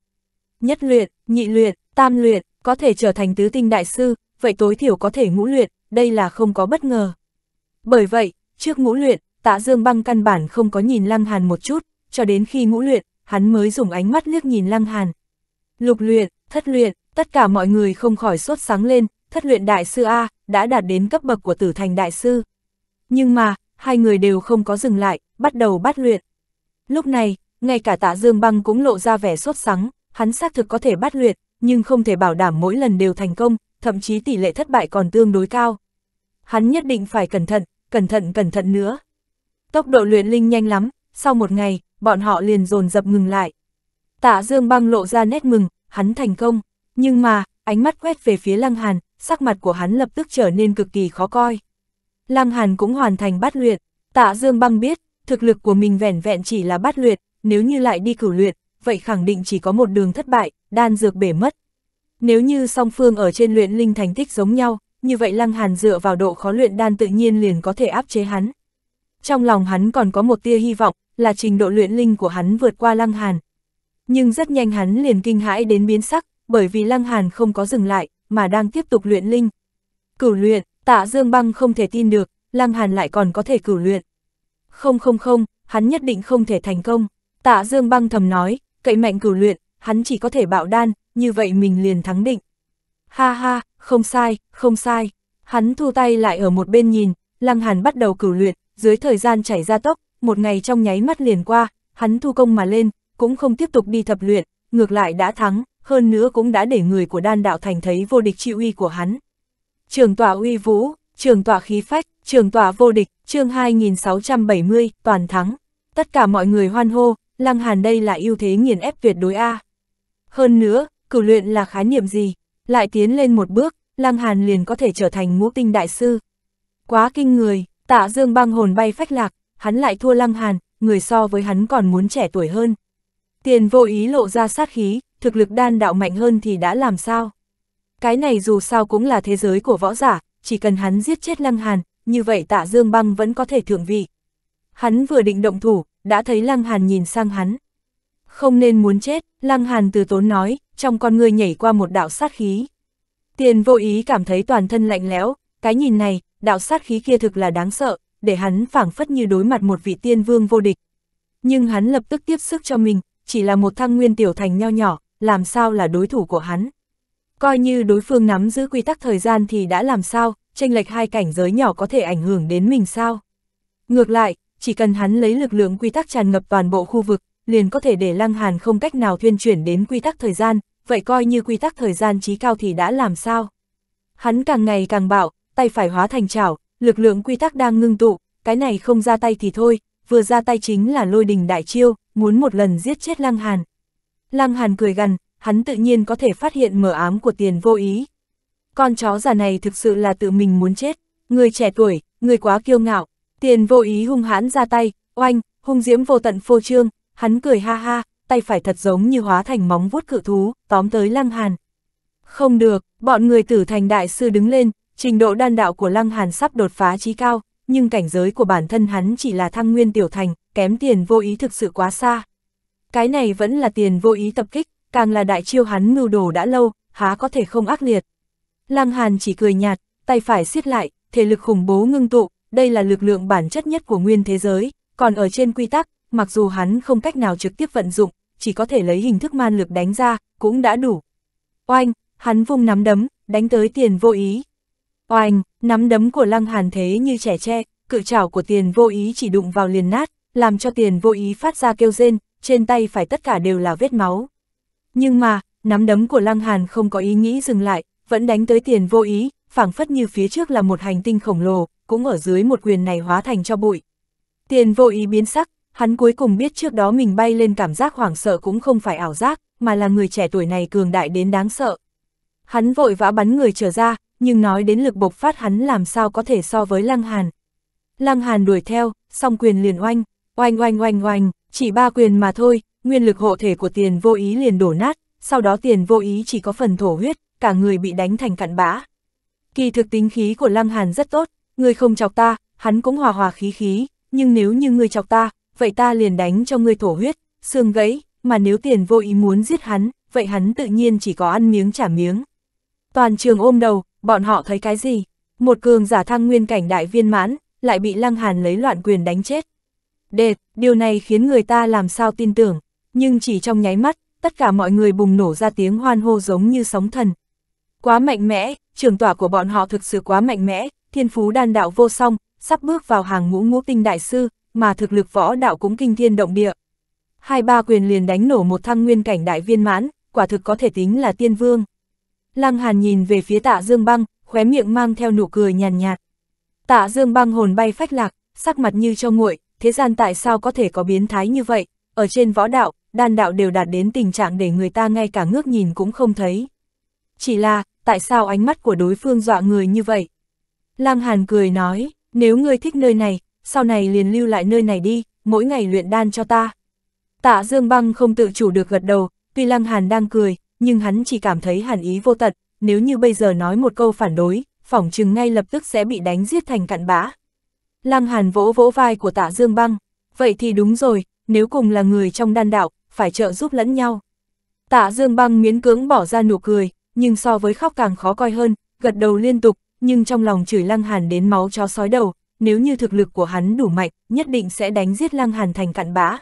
nhất luyện, nhị luyện, tam luyện, có thể trở thành tứ tinh đại sư, vậy tối thiểu có thể ngũ luyện, đây là không có bất ngờ. Bởi vậy, trước ngũ luyện, tạ dương băng căn bản không có nhìn lăng hàn một chút, cho đến khi ngũ luyện, hắn mới dùng ánh mắt liếc nhìn lăng hàn. Lục luyện, thất luyện, tất cả mọi người không khỏi sốt sáng lên, thất luyện đại sư A, đã đạt đến cấp bậc của tử thành đại sư. Nhưng mà, hai người đều không có dừng lại, bắt đầu bắt luyện. Lúc này, ngay cả tạ dương băng cũng lộ ra vẻ sốt sắng, hắn xác thực có thể bắt luyện, nhưng không thể bảo đảm mỗi lần đều thành công, thậm chí tỷ lệ thất bại còn tương đối cao. Hắn nhất định phải cẩn thận, cẩn thận cẩn thận nữa. Tốc độ luyện linh nhanh lắm, sau một ngày, bọn họ liền dồn dập ngừng lại. Tạ Dương băng lộ ra nét mừng, hắn thành công, nhưng mà, ánh mắt quét về phía Lăng Hàn, sắc mặt của hắn lập tức trở nên cực kỳ khó coi. Lăng Hàn cũng hoàn thành bát luyện, Tạ Dương băng biết, thực lực của mình vẻn vẹn chỉ là bát luyện, nếu như lại đi cửu luyện, vậy khẳng định chỉ có một đường thất bại, đan dược bể mất. Nếu như song phương ở trên luyện linh thành tích giống nhau, như vậy Lăng Hàn dựa vào độ khó luyện đan tự nhiên liền có thể áp chế hắn. Trong lòng hắn còn có một tia hy vọng, là trình độ luyện linh của hắn vượt qua Lăng Hàn. Nhưng rất nhanh hắn liền kinh hãi đến biến sắc, bởi vì Lăng Hàn không có dừng lại, mà đang tiếp tục luyện linh. Cửu luyện, tạ Dương Băng không thể tin được, Lăng Hàn lại còn có thể cửu luyện. Không không không, hắn nhất định không thể thành công. Tạ Dương Băng thầm nói, cậy mạnh cửu luyện, hắn chỉ có thể bạo đan, như vậy mình liền thắng định. Ha ha, không sai, không sai. Hắn thu tay lại ở một bên nhìn, Lăng Hàn bắt đầu cửu luyện, dưới thời gian chảy ra tốc, một ngày trong nháy mắt liền qua, hắn thu công mà lên, cũng không tiếp tục đi thập luyện, ngược lại đã thắng, hơn nữa cũng đã để người của đan đạo thành thấy vô địch trị uy của hắn. Trường tỏa uy vũ, trường tỏa khí phách, trường tỏa vô địch, chương 2670, toàn thắng. Tất cả mọi người hoan hô, Lăng Hàn đây là ưu thế nghiền ép tuyệt đối A. Hơn nữa, cửu luyện là khái niệm gì, lại tiến lên một bước, Lăng Hàn liền có thể trở thành ngũ tinh đại sư. Quá kinh người, tạ dương băng hồn bay phách lạc, hắn lại thua Lăng Hàn, người so với hắn còn muốn trẻ tuổi hơn. Tiền vô ý lộ ra sát khí, thực lực đan đạo mạnh hơn thì đã làm sao? Cái này dù sao cũng là thế giới của võ giả, chỉ cần hắn giết chết Lăng Hàn, như vậy tạ dương băng vẫn có thể thượng vị. Hắn vừa định động thủ, đã thấy Lăng Hàn nhìn sang hắn. Không nên muốn chết, Lăng Hàn từ tốn nói, trong con người nhảy qua một đạo sát khí. Tiền vô ý cảm thấy toàn thân lạnh lẽo, cái nhìn này, đạo sát khí kia thực là đáng sợ, để hắn phảng phất như đối mặt một vị tiên vương vô địch. Nhưng hắn lập tức tiếp sức cho mình, chỉ là một thăng nguyên tiểu thành nho nhỏ, làm sao là đối thủ của hắn. Coi như đối phương nắm giữ quy tắc thời gian thì đã làm sao, tranh lệch hai cảnh giới nhỏ có thể ảnh hưởng đến mình sao. Ngược lại, chỉ cần hắn lấy lực lượng quy tắc tràn ngập toàn bộ khu vực, liền có thể để Lăng Hàn không cách nào thuyên chuyển đến quy tắc thời gian, vậy coi như quy tắc thời gian trí cao thì đã làm sao? Hắn càng ngày càng bạo, tay phải hóa thành chảo, lực lượng quy tắc đang ngưng tụ, cái này không ra tay thì thôi, vừa ra tay chính là lôi đình đại chiêu, muốn một lần giết chết Lăng Hàn. Lăng Hàn cười gần hắn tự nhiên có thể phát hiện mở ám của tiền vô ý. Con chó già này thực sự là tự mình muốn chết, người trẻ tuổi, người quá kiêu ngạo, Tiền vô ý hung hãn ra tay, oanh, hung diễm vô tận phô trương, hắn cười ha ha, tay phải thật giống như hóa thành móng vuốt cự thú, tóm tới Lăng Hàn. Không được, bọn người tử thành đại sư đứng lên, trình độ đan đạo của Lăng Hàn sắp đột phá trí cao, nhưng cảnh giới của bản thân hắn chỉ là thăng nguyên tiểu thành, kém tiền vô ý thực sự quá xa. Cái này vẫn là tiền vô ý tập kích, càng là đại chiêu hắn mưu đồ đã lâu, há có thể không ác liệt. Lăng Hàn chỉ cười nhạt, tay phải siết lại, thể lực khủng bố ngưng tụ, đây là lực lượng bản chất nhất của nguyên thế giới, còn ở trên quy tắc, mặc dù hắn không cách nào trực tiếp vận dụng, chỉ có thể lấy hình thức man lực đánh ra, cũng đã đủ. Oanh, hắn vung nắm đấm, đánh tới tiền vô ý. Oanh, nắm đấm của lăng hàn thế như trẻ tre, cự chảo của tiền vô ý chỉ đụng vào liền nát, làm cho tiền vô ý phát ra kêu rên, trên tay phải tất cả đều là vết máu. Nhưng mà, nắm đấm của lăng hàn không có ý nghĩ dừng lại, vẫn đánh tới tiền vô ý, phảng phất như phía trước là một hành tinh khổng lồ, cũng ở dưới một quyền này hóa thành cho bụi. Tiền vô ý biến sắc, hắn cuối cùng biết trước đó mình bay lên cảm giác hoảng sợ cũng không phải ảo giác, mà là người trẻ tuổi này cường đại đến đáng sợ. Hắn vội vã bắn người trở ra, nhưng nói đến lực bộc phát hắn làm sao có thể so với Lăng Hàn. Lăng Hàn đuổi theo, song quyền liền oanh, oanh oanh oanh oanh, chỉ ba quyền mà thôi, nguyên lực hộ thể của tiền vô ý liền đổ nát, sau đó tiền vô ý chỉ có phần thổ huyết, cả người bị đánh thành cặn bã. Kỳ thực tính khí của Lăng Hàn rất tốt, ngươi không chọc ta, hắn cũng hòa hòa khí khí, nhưng nếu như ngươi chọc ta, vậy ta liền đánh cho ngươi thổ huyết, xương gãy, mà nếu tiền vô ý muốn giết hắn, vậy hắn tự nhiên chỉ có ăn miếng trả miếng. Toàn trường ôm đầu, bọn họ thấy cái gì? Một cường giả thăng nguyên cảnh đại viên mãn, lại bị lăng hàn lấy loạn quyền đánh chết. Đệt, điều này khiến người ta làm sao tin tưởng, nhưng chỉ trong nháy mắt, tất cả mọi người bùng nổ ra tiếng hoan hô giống như sóng thần. Quá mạnh mẽ, trường tỏa của bọn họ thực sự quá mạnh mẽ, thiên phú đan đạo vô song, sắp bước vào hàng ngũ ngũ tinh đại sư, mà thực lực võ đạo cũng kinh thiên động địa. Hai ba quyền liền đánh nổ một thăng nguyên cảnh đại viên mãn, quả thực có thể tính là tiên vương. Lăng Hàn nhìn về phía tạ Dương Băng, khóe miệng mang theo nụ cười nhàn nhạt, nhạt. Tạ Dương Băng hồn bay phách lạc, sắc mặt như cho nguội, thế gian tại sao có thể có biến thái như vậy, ở trên võ đạo, đan đạo đều đạt đến tình trạng để người ta ngay cả ngước nhìn cũng không thấy. Chỉ là, tại sao ánh mắt của đối phương dọa người như vậy? Lăng Hàn cười nói, nếu ngươi thích nơi này, sau này liền lưu lại nơi này đi, mỗi ngày luyện đan cho ta. Tạ Dương Băng không tự chủ được gật đầu, tuy Lăng Hàn đang cười, nhưng hắn chỉ cảm thấy hàn ý vô tận, nếu như bây giờ nói một câu phản đối, phỏng chừng ngay lập tức sẽ bị đánh giết thành cặn bã. Lăng Hàn vỗ vỗ vai của Tạ Dương Băng, vậy thì đúng rồi, nếu cùng là người trong đan đạo, phải trợ giúp lẫn nhau. Tạ Dương Băng miễn cưỡng bỏ ra nụ cười, nhưng so với khóc càng khó coi hơn, gật đầu liên tục, nhưng trong lòng chửi Lăng Hàn đến máu chó sói đầu, nếu như thực lực của hắn đủ mạnh, nhất định sẽ đánh giết Lăng Hàn thành cặn bã.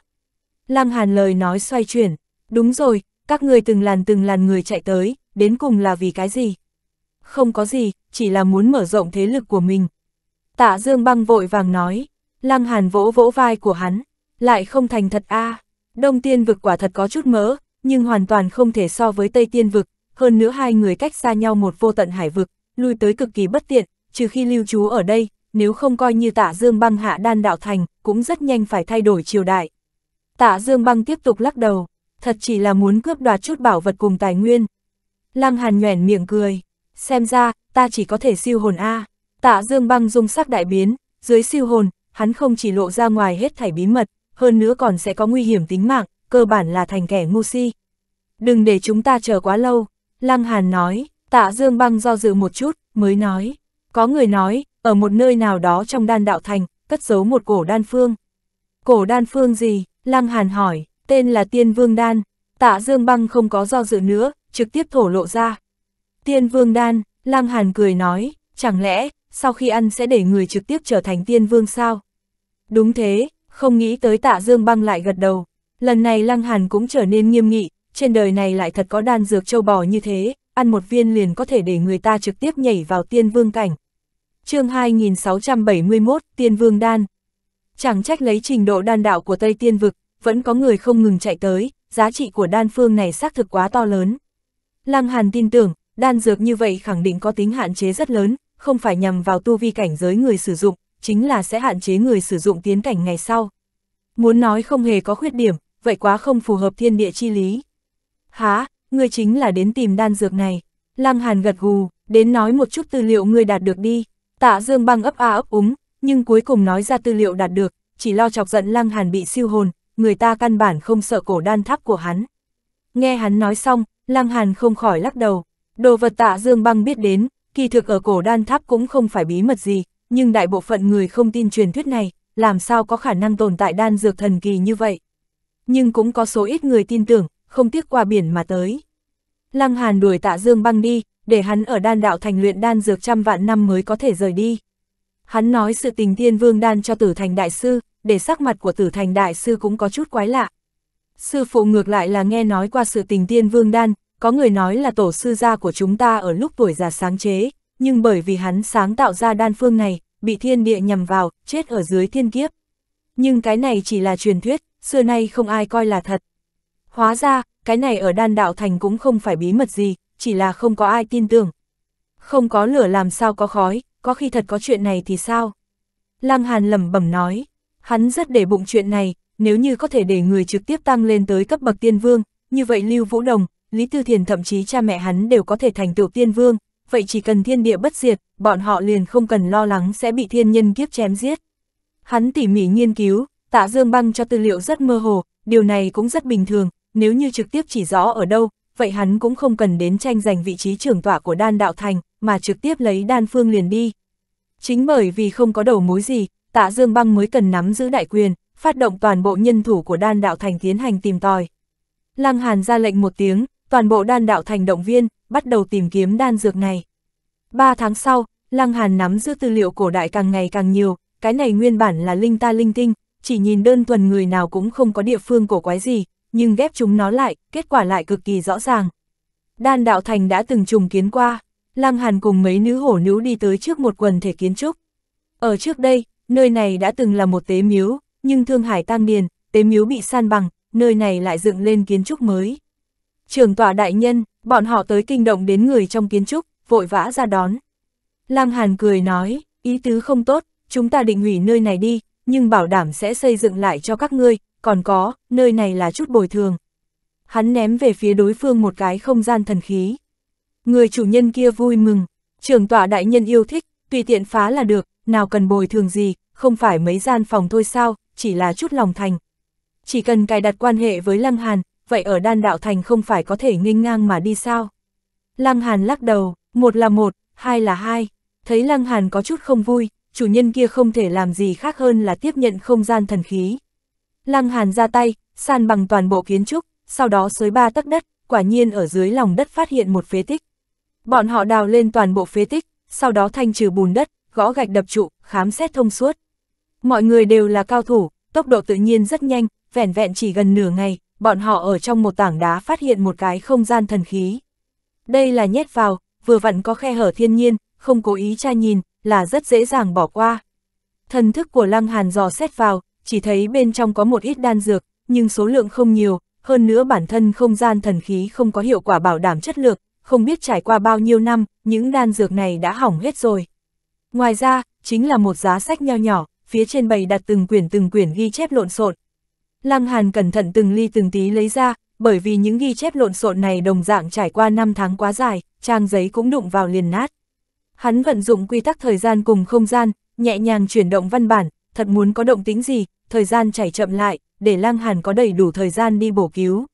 Lăng Hàn lời nói xoay chuyển, đúng rồi, các người từng làn từng làn người chạy tới, đến cùng là vì cái gì? Không có gì, chỉ là muốn mở rộng thế lực của mình. Tạ Dương băng vội vàng nói, Lăng Hàn vỗ vỗ vai của hắn, lại không thành thật a à. Đông tiên vực quả thật có chút mỡ, nhưng hoàn toàn không thể so với Tây tiên vực, hơn nữa hai người cách xa nhau một vô tận hải vực, lui tới cực kỳ bất tiện, trừ khi lưu trú ở đây, nếu không coi như tạ dương băng hạ đan đạo thành, cũng rất nhanh phải thay đổi triều đại. Tạ dương băng tiếp tục lắc đầu, thật chỉ là muốn cướp đoạt chút bảo vật cùng tài nguyên. Lăng hàn nhoẻn miệng cười, xem ra, ta chỉ có thể siêu hồn A. Tạ dương băng dung sắc đại biến, dưới siêu hồn, hắn không chỉ lộ ra ngoài hết thảy bí mật, hơn nữa còn sẽ có nguy hiểm tính mạng, cơ bản là thành kẻ ngu si. Đừng để chúng ta chờ quá lâu, Lăng Hàn nói, tạ Dương Băng do dự một chút, mới nói. Có người nói, ở một nơi nào đó trong đan đạo thành, cất giấu một cổ đan phương. Cổ đan phương gì? Lăng Hàn hỏi, tên là Tiên Vương Đan. Tạ Dương Băng không có do dự nữa, trực tiếp thổ lộ ra. Tiên Vương Đan, Lăng Hàn cười nói, chẳng lẽ, sau khi ăn sẽ để người trực tiếp trở thành Tiên Vương sao? Đúng thế, không nghĩ tới Tạ Dương Băng lại gật đầu. Lần này Lăng Hàn cũng trở nên nghiêm nghị, trên đời này lại thật có đan dược châu bò như thế, ăn một viên liền có thể để người ta trực tiếp nhảy vào tiên vương cảnh. chương 2671 Tiên Vương Đan Chẳng trách lấy trình độ đan đạo của Tây Tiên Vực, vẫn có người không ngừng chạy tới, giá trị của đan phương này xác thực quá to lớn. Lăng Hàn tin tưởng, đan dược như vậy khẳng định có tính hạn chế rất lớn, không phải nhằm vào tu vi cảnh giới người sử dụng, chính là sẽ hạn chế người sử dụng tiến cảnh ngày sau. Muốn nói không hề có khuyết điểm, vậy quá không phù hợp thiên địa chi lý. Há, ngươi chính là đến tìm đan dược này. Lăng Hàn gật gù, đến nói một chút tư liệu ngươi đạt được đi. Tạ Dương băng ấp a ấp úng, nhưng cuối cùng nói ra tư liệu đạt được, chỉ lo chọc giận Lăng Hàn bị siêu hồn, người ta căn bản không sợ cổ đan tháp của hắn. Nghe hắn nói xong, Lăng Hàn không khỏi lắc đầu. Đồ vật tạ Dương Băng biết đến, kỳ thực ở cổ đan tháp cũng không phải bí mật gì, nhưng đại bộ phận người không tin truyền thuyết này, làm sao có khả năng tồn tại đan dược thần kỳ như vậy. Nhưng cũng có số ít người tin tưởng, không tiếc qua biển mà tới. Lăng Hàn đuổi tạ Dương băng đi, để hắn ở đan đạo thành luyện đan dược trăm vạn năm mới có thể rời đi. Hắn nói sự tình tiên vương đan cho tử thành đại sư, để sắc mặt của tử thành đại sư cũng có chút quái lạ. Sư phụ ngược lại là nghe nói qua sự tình tiên vương đan, có người nói là tổ sư gia của chúng ta ở lúc tuổi già sáng chế, nhưng bởi vì hắn sáng tạo ra đan phương này, bị thiên địa nhầm vào, chết ở dưới thiên kiếp. Nhưng cái này chỉ là truyền thuyết, xưa nay không ai coi là thật, Hóa ra, cái này ở đan đạo thành cũng không phải bí mật gì, chỉ là không có ai tin tưởng. Không có lửa làm sao có khói, có khi thật có chuyện này thì sao? Lăng Hàn lẩm bẩm nói, hắn rất để bụng chuyện này, nếu như có thể để người trực tiếp tăng lên tới cấp bậc tiên vương, như vậy Lưu Vũ Đồng, Lý Tư Thiền thậm chí cha mẹ hắn đều có thể thành tựu tiên vương, vậy chỉ cần thiên địa bất diệt, bọn họ liền không cần lo lắng sẽ bị thiên nhân kiếp chém giết. Hắn tỉ mỉ nghiên cứu, tạ dương băng cho tư liệu rất mơ hồ, điều này cũng rất bình thường, nếu như trực tiếp chỉ rõ ở đâu, vậy hắn cũng không cần đến tranh giành vị trí trưởng tọa của đan đạo thành, mà trực tiếp lấy đan phương liền đi. Chính bởi vì không có đầu mối gì, tạ Dương Băng mới cần nắm giữ đại quyền, phát động toàn bộ nhân thủ của đan đạo thành tiến hành tìm tòi. Lăng Hàn ra lệnh một tiếng, toàn bộ đan đạo thành động viên, bắt đầu tìm kiếm đan dược này. Ba tháng sau, Lăng Hàn nắm giữ tư liệu cổ đại càng ngày càng nhiều, cái này nguyên bản là linh ta linh tinh, chỉ nhìn đơn thuần người nào cũng không có địa phương cổ quái gì, nhưng ghép chúng nó lại, kết quả lại cực kỳ rõ ràng. Đan Đạo Thành đã từng trùng kiến qua, Lăng Hàn cùng mấy nữ hổ nữ đi tới trước một quần thể kiến trúc. Ở trước đây, nơi này đã từng là một tế miếu, nhưng Thương Hải Tăng Điền, tế miếu bị san bằng, nơi này lại dựng lên kiến trúc mới. Trường tọa đại nhân, bọn họ tới kinh động đến người trong kiến trúc, vội vã ra đón. Lăng Hàn cười nói, ý tứ không tốt, chúng ta định hủy nơi này đi, nhưng bảo đảm sẽ xây dựng lại cho các ngươi, còn có, nơi này là chút bồi thường. Hắn ném về phía đối phương một cái không gian thần khí. Người chủ nhân kia vui mừng, trưởng tọa đại nhân yêu thích, tùy tiện phá là được, nào cần bồi thường gì, không phải mấy gian phòng thôi sao, chỉ là chút lòng thành. Chỉ cần cài đặt quan hệ với Lăng Hàn, vậy ở đan đạo thành không phải có thể nghênh ngang mà đi sao? Lăng Hàn lắc đầu, một là một, hai là hai. Thấy Lăng Hàn có chút không vui, chủ nhân kia không thể làm gì khác hơn là tiếp nhận không gian thần khí. Lăng Hàn ra tay, san bằng toàn bộ kiến trúc, sau đó xới ba tấc đất, quả nhiên ở dưới lòng đất phát hiện một phế tích. Bọn họ đào lên toàn bộ phế tích, sau đó thanh trừ bùn đất, gõ gạch đập trụ, khám xét thông suốt. Mọi người đều là cao thủ, tốc độ tự nhiên rất nhanh, vẻn vẹn chỉ gần nửa ngày, bọn họ ở trong một tảng đá phát hiện một cái không gian thần khí. Đây là nhét vào, vừa vặn có khe hở thiên nhiên, không cố ý tra nhìn, là rất dễ dàng bỏ qua. Thần thức của Lăng Hàn dò xét vào, chỉ thấy bên trong có một ít đan dược, nhưng số lượng không nhiều, hơn nữa bản thân không gian thần khí không có hiệu quả bảo đảm chất lượng, không biết trải qua bao nhiêu năm, những đan dược này đã hỏng hết rồi. Ngoài ra, chính là một giá sách nho nhỏ, phía trên bày đặt từng quyển từng quyển ghi chép lộn xộn. Lăng Hàn cẩn thận từng ly từng tí lấy ra, bởi vì những ghi chép lộn xộn này đồng dạng trải qua 5 tháng quá dài, trang giấy cũng đụng vào liền nát. Hắn vận dụng quy tắc thời gian cùng không gian, nhẹ nhàng chuyển động văn bản, thật muốn có động tĩnh gì, thời gian chảy chậm lại, để Lang Hàn có đầy đủ thời gian đi bổ cứu.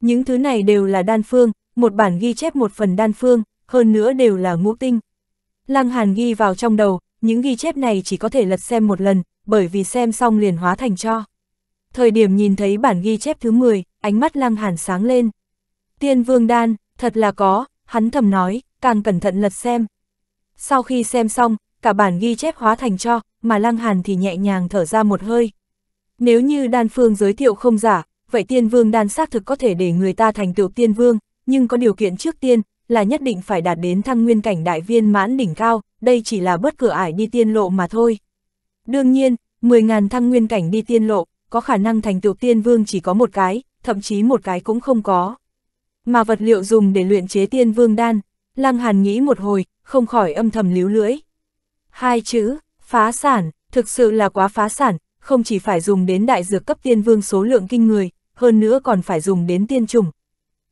Những thứ này đều là đan phương, một bản ghi chép một phần đan phương, hơn nữa đều là ngũ tinh. Lăng Hàn ghi vào trong đầu, những ghi chép này chỉ có thể lật xem một lần, bởi vì xem xong liền hóa thành cho. Thời điểm nhìn thấy bản ghi chép thứ 10, ánh mắt Lăng Hàn sáng lên. Tiên vương đan, thật là có, hắn thầm nói, càng cẩn thận lật xem. Sau khi xem xong, cả bản ghi chép hóa thành cho, mà Lăng Hàn thì nhẹ nhàng thở ra một hơi. Nếu như đan phương giới thiệu không giả, vậy tiên vương đan xác thực có thể để người ta thành tựu tiên vương, nhưng có điều kiện trước tiên là nhất định phải đạt đến thăng nguyên cảnh đại viên mãn đỉnh cao, đây chỉ là bất cửa ải đi tiên lộ mà thôi. Đương nhiên, 10.000 thăng nguyên cảnh đi tiên lộ, có khả năng thành tựu tiên vương chỉ có một cái, thậm chí một cái cũng không có. Mà vật liệu dùng để luyện chế tiên vương đan, Lăng Hàn nghĩ một hồi, không khỏi âm thầm líu lưỡi. Hai chữ, Phá sản, thực sự là quá phá sản, không chỉ phải dùng đến đại dược cấp tiên vương số lượng kinh người, hơn nữa còn phải dùng đến tiên trùng.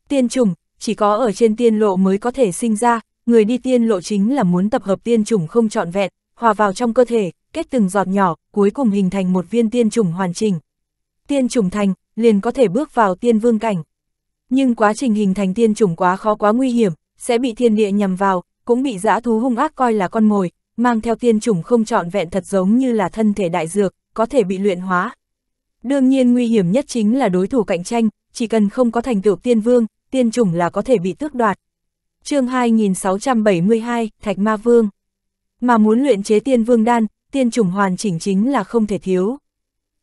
Tiên trùng, chỉ có ở trên tiên lộ mới có thể sinh ra, người đi tiên lộ chính là muốn tập hợp tiên trùng không trọn vẹn, hòa vào trong cơ thể, kết từng giọt nhỏ, cuối cùng hình thành một viên tiên trùng hoàn chỉnh. Tiên trùng thành, liền có thể bước vào tiên vương cảnh. Nhưng quá trình hình thành tiên trùng quá khó quá nguy hiểm, sẽ bị thiên địa nhằm vào, cũng bị dã thú hung ác coi là con mồi, mang theo tiên chủng không trọn vẹn thật giống như là thân thể đại dược, có thể bị luyện hóa. Đương nhiên nguy hiểm nhất chính là đối thủ cạnh tranh, chỉ cần không có thành tựu tiên vương, tiên chủng là có thể bị tước đoạt. chương 2672, Thạch Ma Vương Mà muốn luyện chế tiên vương đan, tiên chủng hoàn chỉnh chính là không thể thiếu.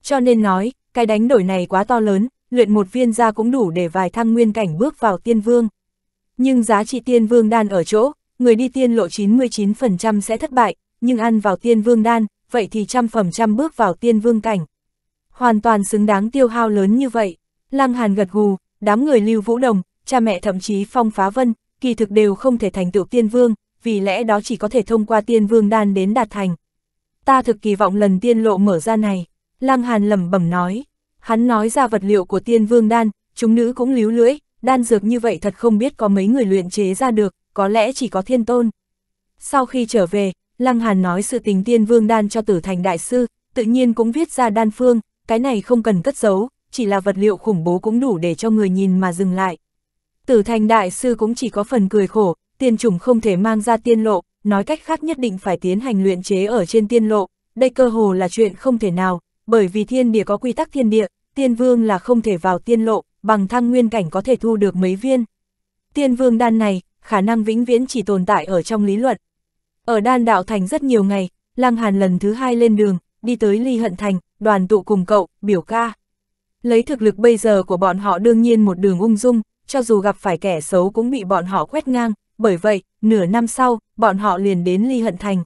Cho nên nói, cái đánh đổi này quá to lớn, luyện một viên ra cũng đủ để vài thăng nguyên cảnh bước vào tiên vương. Nhưng giá trị tiên vương đan ở chỗ, người đi tiên lộ 99% sẽ thất bại, nhưng ăn vào tiên vương đan, vậy thì trăm phẩm trăm bước vào tiên vương cảnh. Hoàn toàn xứng đáng tiêu hao lớn như vậy. Lăng Hàn gật gù, đám người Lưu Vũ Đồng, cha mẹ thậm chí Phong Phá Vân, kỳ thực đều không thể thành tựu tiên vương, vì lẽ đó chỉ có thể thông qua tiên vương đan đến đạt thành. Ta thực kỳ vọng lần tiên lộ mở ra này, Lăng Hàn lẩm bẩm nói. Hắn nói ra vật liệu của tiên vương đan, chúng nữ cũng líu lưỡi, đan dược như vậy thật không biết có mấy người luyện chế ra được, có lẽ chỉ có thiên tôn. Sau khi trở về, Lăng Hàn nói sự tình tiên vương đan cho tử thành đại sư, tự nhiên cũng viết ra đan phương, cái này không cần cất giấu, chỉ là vật liệu khủng bố cũng đủ để cho người nhìn mà dừng lại. Tử thành đại sư cũng chỉ có phần cười khổ, tiên chủng không thể mang ra tiên lộ, nói cách khác nhất định phải tiến hành luyện chế ở trên tiên lộ, đây cơ hồ là chuyện không thể nào, bởi vì thiên địa có quy tắc thiên địa, tiên vương là không thể vào tiên lộ, bằng thăng nguyên cảnh có thể thu được mấy viên. Tiên vương đan này, khả năng vĩnh viễn chỉ tồn tại ở trong lý luận. Ở đan đạo thành rất nhiều ngày, Lăng Hàn lần thứ hai lên đường, đi tới Ly Hận Thành, đoàn tụ cùng cậu, biểu ca. Lấy thực lực bây giờ của bọn họ đương nhiên một đường ung dung, cho dù gặp phải kẻ xấu cũng bị bọn họ quét ngang, bởi vậy, nửa năm sau, bọn họ liền đến Ly Hận Thành.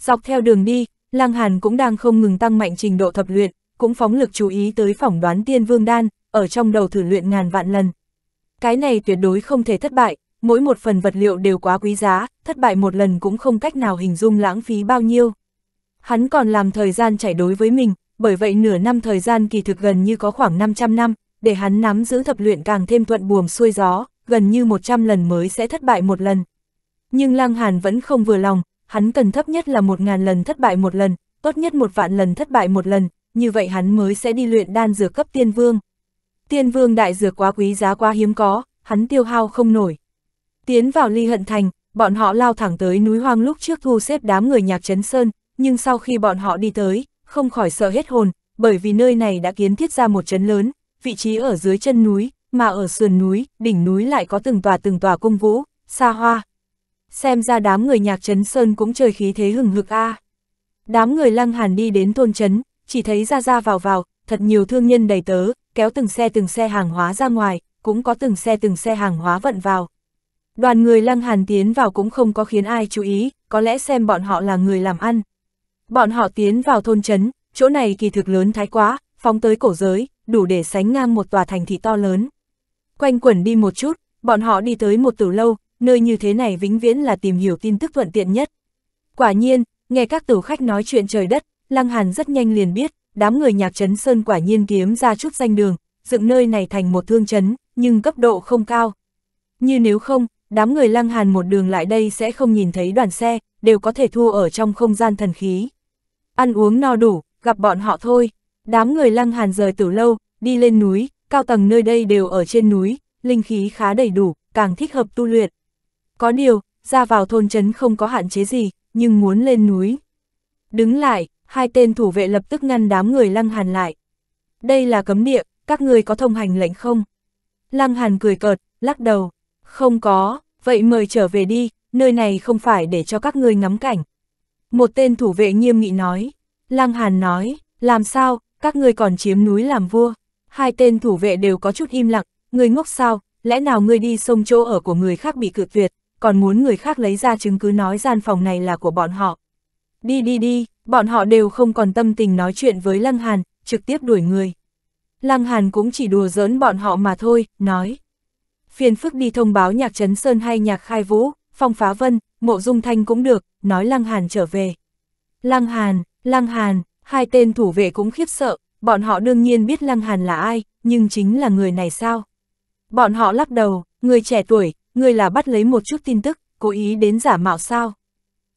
Dọc theo đường đi, Lăng Hàn cũng đang không ngừng tăng mạnh trình độ thập luyện, cũng phóng lực chú ý tới phỏng đoán tiên vương đan, ở trong đầu thử luyện ngàn vạn lần. Cái này tuyệt đối không thể thất bại, mỗi một phần vật liệu đều quá quý giá, thất bại một lần cũng không cách nào hình dung lãng phí bao nhiêu. Hắn còn làm thời gian chảy đối với mình, bởi vậy nửa năm thời gian kỳ thực gần như có khoảng 500 năm, để hắn nắm giữ thập luyện càng thêm thuận buồm xuôi gió, gần như 100 lần mới sẽ thất bại một lần. Nhưng Lăng Hàn vẫn không vừa lòng, hắn cần thấp nhất là 1.000 lần thất bại một lần, tốt nhất một vạn lần thất bại một lần, như vậy hắn mới sẽ đi luyện đan dược cấp tiên vương. Tiên vương đại dược quá quý giá quá hiếm có, hắn tiêu hao không nổi. Tiến vào ly hận thành, bọn họ lao thẳng tới núi hoang lúc trước thu xếp đám người nhạc chấn sơn, nhưng sau khi bọn họ đi tới, không khỏi sợ hết hồn, bởi vì nơi này đã kiến thiết ra một chấn lớn, vị trí ở dưới chân núi, mà ở sườn núi, đỉnh núi lại có từng tòa từng tòa cung vũ, xa hoa. Xem ra đám người nhạc chấn sơn cũng trời khí thế hừng hực a. À. Đám người lăng hàn đi đến thôn chấn, chỉ thấy ra ra vào vào, thật nhiều thương nhân đầy tớ, kéo từng xe từng xe hàng hóa ra ngoài, cũng có từng xe từng xe hàng hóa vận vào. Đoàn người Lăng Hàn tiến vào cũng không có khiến ai chú ý, có lẽ xem bọn họ là người làm ăn. Bọn họ tiến vào thôn trấn, chỗ này kỳ thực lớn thái quá, phóng tới cổ giới, đủ để sánh ngang một tòa thành thị to lớn. Quanh quẩn đi một chút, bọn họ đi tới một tử lâu, nơi như thế này vĩnh viễn là tìm hiểu tin tức thuận tiện nhất. Quả nhiên, nghe các tử khách nói chuyện trời đất, Lăng Hàn rất nhanh liền biết, đám người nhạc trấn Sơn quả nhiên kiếm ra chút danh đường, dựng nơi này thành một thương trấn, nhưng cấp độ không cao. Như nếu không, đám người lăng hàn một đường lại đây sẽ không nhìn thấy đoàn xe, đều có thể thua ở trong không gian thần khí. Ăn uống no đủ, gặp bọn họ thôi. Đám người lăng hàn rời từ lâu, đi lên núi, cao tầng nơi đây đều ở trên núi, linh khí khá đầy đủ, càng thích hợp tu luyện. Có điều, ra vào thôn trấn không có hạn chế gì, nhưng muốn lên núi. Đứng lại, hai tên thủ vệ lập tức ngăn đám người lăng hàn lại. Đây là cấm địa, các người có thông hành lệnh không? Lăng hàn cười cợt, lắc đầu. Không có, vậy mời trở về đi, nơi này không phải để cho các ngươi ngắm cảnh. Một tên thủ vệ nghiêm nghị nói, Lăng Hàn nói, làm sao, các ngươi còn chiếm núi làm vua. Hai tên thủ vệ đều có chút im lặng, người ngốc sao, lẽ nào ngươi đi sông chỗ ở của người khác bị cự tuyệt, còn muốn người khác lấy ra chứng cứ nói gian phòng này là của bọn họ. Đi đi đi, bọn họ đều không còn tâm tình nói chuyện với Lăng Hàn, trực tiếp đuổi người. Lăng Hàn cũng chỉ đùa giỡn bọn họ mà thôi, nói, phiền phức đi thông báo nhạc Trấn Sơn hay nhạc Khai Vũ, Phong Phá Vân, Mộ Dung Thanh cũng được, nói Lăng Hàn trở về. Lăng Hàn, Lăng Hàn, hai tên thủ vệ cũng khiếp sợ, bọn họ đương nhiên biết Lăng Hàn là ai, nhưng chính là người này sao? Bọn họ lắc đầu, người trẻ tuổi, người là bắt lấy một chút tin tức, cố ý đến giả mạo sao?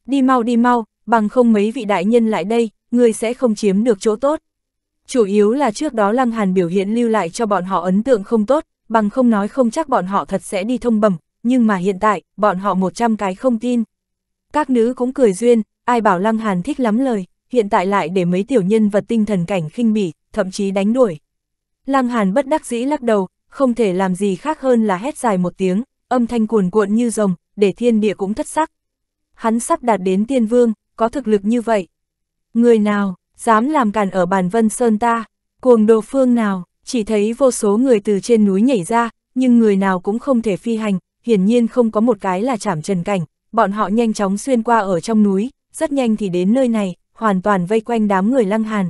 Đi mau đi mau, bằng không mấy vị đại nhân lại đây, người sẽ không chiếm được chỗ tốt. Chủ yếu là trước đó Lăng Hàn biểu hiện lưu lại cho bọn họ ấn tượng không tốt, bằng không nói không chắc bọn họ thật sẽ đi thông bẩm, nhưng mà hiện tại, bọn họ 100 cái không tin. Các nữ cũng cười duyên, ai bảo Lăng Hàn thích lắm lời, hiện tại lại để mấy tiểu nhân vật tinh thần cảnh khinh bỉ, thậm chí đánh đuổi. Lăng Hàn bất đắc dĩ lắc đầu, không thể làm gì khác hơn là hét dài một tiếng, âm thanh cuồn cuộn như rồng, để thiên địa cũng thất sắc. Hắn sắp đạt đến tiên vương, có thực lực như vậy. Người nào, dám làm càn ở bàn vân sơn ta, cuồng đồ phương nào, chỉ thấy vô số người từ trên núi nhảy ra, nhưng người nào cũng không thể phi hành, hiển nhiên không có một cái là chạm trần cảnh, bọn họ nhanh chóng xuyên qua ở trong núi, rất nhanh thì đến nơi này, hoàn toàn vây quanh đám người lăng hàn.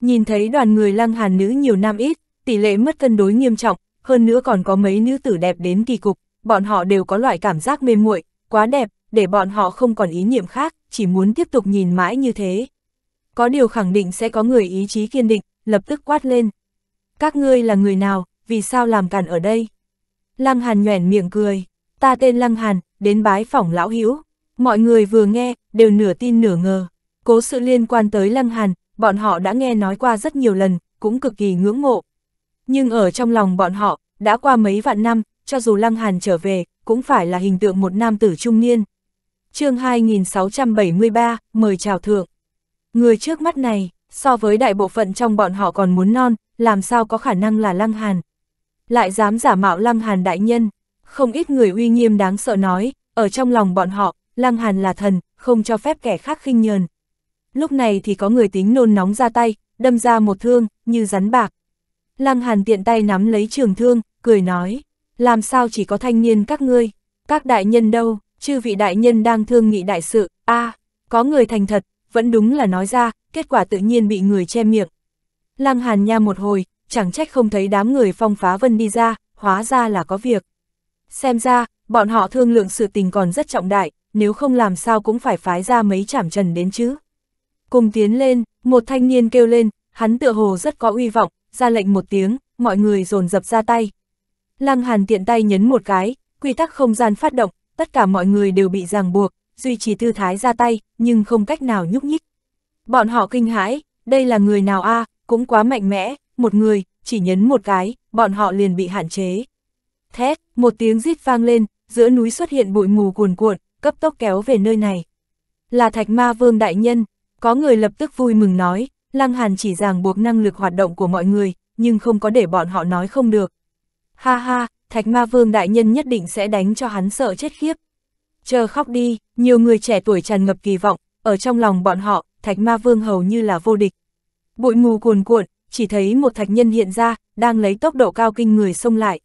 Nhìn thấy đoàn người lăng hàn nữ nhiều nam ít, tỷ lệ mất cân đối nghiêm trọng, hơn nữa còn có mấy nữ tử đẹp đến kỳ cục, bọn họ đều có loại cảm giác mê muội, quá đẹp, để bọn họ không còn ý niệm khác, chỉ muốn tiếp tục nhìn mãi như thế. Có điều khẳng định sẽ có người ý chí kiên định, lập tức quát lên các ngươi là người nào, vì sao làm càn ở đây? Lăng Hàn nhoẻn miệng cười, ta tên Lăng Hàn, đến bái phỏng lão hữu Mọi người vừa nghe, đều nửa tin nửa ngờ. Cố sự liên quan tới Lăng Hàn, bọn họ đã nghe nói qua rất nhiều lần, cũng cực kỳ ngưỡng mộ. Nhưng ở trong lòng bọn họ, đã qua mấy vạn năm, cho dù Lăng Hàn trở về, cũng phải là hình tượng một nam tử trung niên. chương 2673, mời chào thượng. Người trước mắt này, so với đại bộ phận trong bọn họ còn muốn non, làm sao có khả năng là Lăng Hàn. Lại dám giả mạo Lăng Hàn đại nhân, không ít người uy nghiêm đáng sợ nói, ở trong lòng bọn họ, Lăng Hàn là thần, không cho phép kẻ khác khinh nhờn. Lúc này thì có người tính nôn nóng ra tay, đâm ra một thương, như rắn bạc. Lăng Hàn tiện tay nắm lấy trường thương, cười nói, làm sao chỉ có thanh niên các ngươi, các đại nhân đâu, chư vị đại nhân đang thương nghị đại sự, a có người thành thật, vẫn đúng là nói ra, kết quả tự nhiên bị người che miệng. Lăng Hàn Nha một hồi, chẳng trách không thấy đám người phong phá vân đi ra, hóa ra là có việc. Xem ra, bọn họ thương lượng sự tình còn rất trọng đại, nếu không làm sao cũng phải phái ra mấy chảm trần đến chứ. Cùng tiến lên, một thanh niên kêu lên, hắn tựa hồ rất có uy vọng, ra lệnh một tiếng, mọi người dồn dập ra tay. Lăng Hàn tiện tay nhấn một cái, quy tắc không gian phát động, tất cả mọi người đều bị ràng buộc, duy trì tư thái ra tay, nhưng không cách nào nhúc nhích. Bọn họ kinh hãi, đây là người nào a? À, cũng quá mạnh mẽ, một người, chỉ nhấn một cái, bọn họ liền bị hạn chế. Thét, một tiếng rít vang lên, giữa núi xuất hiện bụi mù cuồn cuộn, cấp tốc kéo về nơi này. Là thạch ma vương đại nhân, có người lập tức vui mừng nói, Lăng Hàn chỉ ràng buộc năng lực hoạt động của mọi người, nhưng không có để bọn họ nói không được. Ha ha, thạch ma vương đại nhân nhất định sẽ đánh cho hắn sợ chết khiếp. Chờ khóc đi, nhiều người trẻ tuổi tràn ngập kỳ vọng, ở trong lòng bọn họ, thạch ma vương hầu như là vô địch, bụi mù cuồn cuộn, chỉ thấy một thạch nhân hiện ra, đang lấy tốc độ cao kinh người xông lại.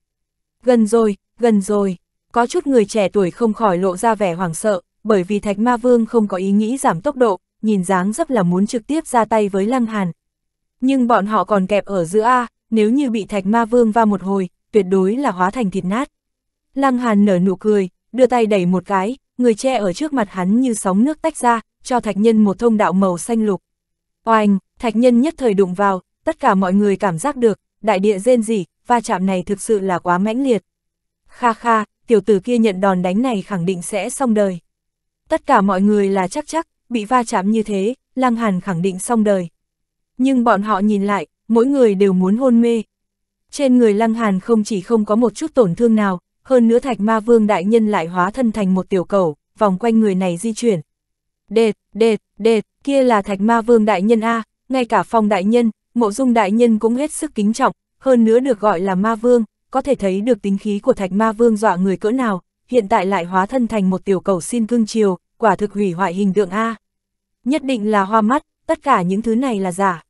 Gần rồi, gần rồi, có chút người trẻ tuổi không khỏi lộ ra vẻ hoảng sợ, bởi vì thạch ma vương không có ý nghĩ giảm tốc độ, nhìn dáng dấp là muốn trực tiếp ra tay với lăng hàn. Nhưng bọn họ còn kẹp ở giữa A, nếu như bị thạch ma vương va một hồi, tuyệt đối là hóa thành thịt nát. Lăng hàn nở nụ cười, đưa tay đẩy một cái, người che ở trước mặt hắn như sóng nước tách ra, cho thạch nhân một thông đạo màu xanh lục. Oanh, thạch nhân nhất thời đụng vào, tất cả mọi người cảm giác được, đại địa rên rỉ, va chạm này thực sự là quá mãnh liệt. Kha kha, tiểu tử kia nhận đòn đánh này khẳng định sẽ xong đời. Tất cả mọi người là chắc chắc, bị va chạm như thế, Lăng Hàn khẳng định xong đời. Nhưng bọn họ nhìn lại, mỗi người đều muốn hôn mê. Trên người Lăng Hàn không chỉ không có một chút tổn thương nào, hơn nữa Thạch Ma Vương Đại Nhân lại hóa thân thành một tiểu cầu, vòng quanh người này di chuyển, đệt, đệt, đệt, kia là thạch ma vương đại nhân A, ngay cả phong đại nhân, mộ dung đại nhân cũng hết sức kính trọng, hơn nữa được gọi là ma vương, có thể thấy được tính khí của thạch ma vương dọa người cỡ nào, hiện tại lại hóa thân thành một tiểu cầu xin cưng chiều, quả thực hủy hoại hình tượng A. Nhất định là hoa mắt, tất cả những thứ này là giả.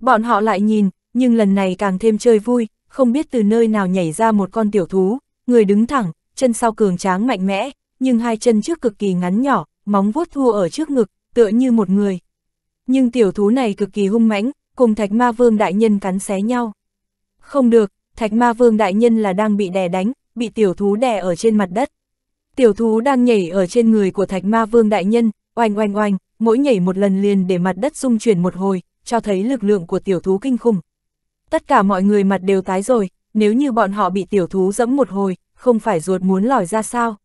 Bọn họ lại nhìn, nhưng lần này càng thêm chơi vui, không biết từ nơi nào nhảy ra một con tiểu thú, người đứng thẳng, chân sau cường tráng mạnh mẽ, nhưng hai chân trước cực kỳ ngắn nhỏ, móng vuốt thua ở trước ngực, tựa như một người. Nhưng tiểu thú này cực kỳ hung mãnh, cùng thạch ma vương đại nhân cắn xé nhau. Không được, thạch ma vương đại nhân là đang bị đè đánh, bị tiểu thú đè ở trên mặt đất. Tiểu thú đang nhảy ở trên người của thạch ma vương đại nhân, oanh oanh oanh, mỗi nhảy một lần liền để mặt đất rung chuyển một hồi, cho thấy lực lượng của tiểu thú kinh khủng. Tất cả mọi người mặt đều tái rồi, nếu như bọn họ bị tiểu thú dẫm một hồi, không phải ruột muốn lòi ra sao.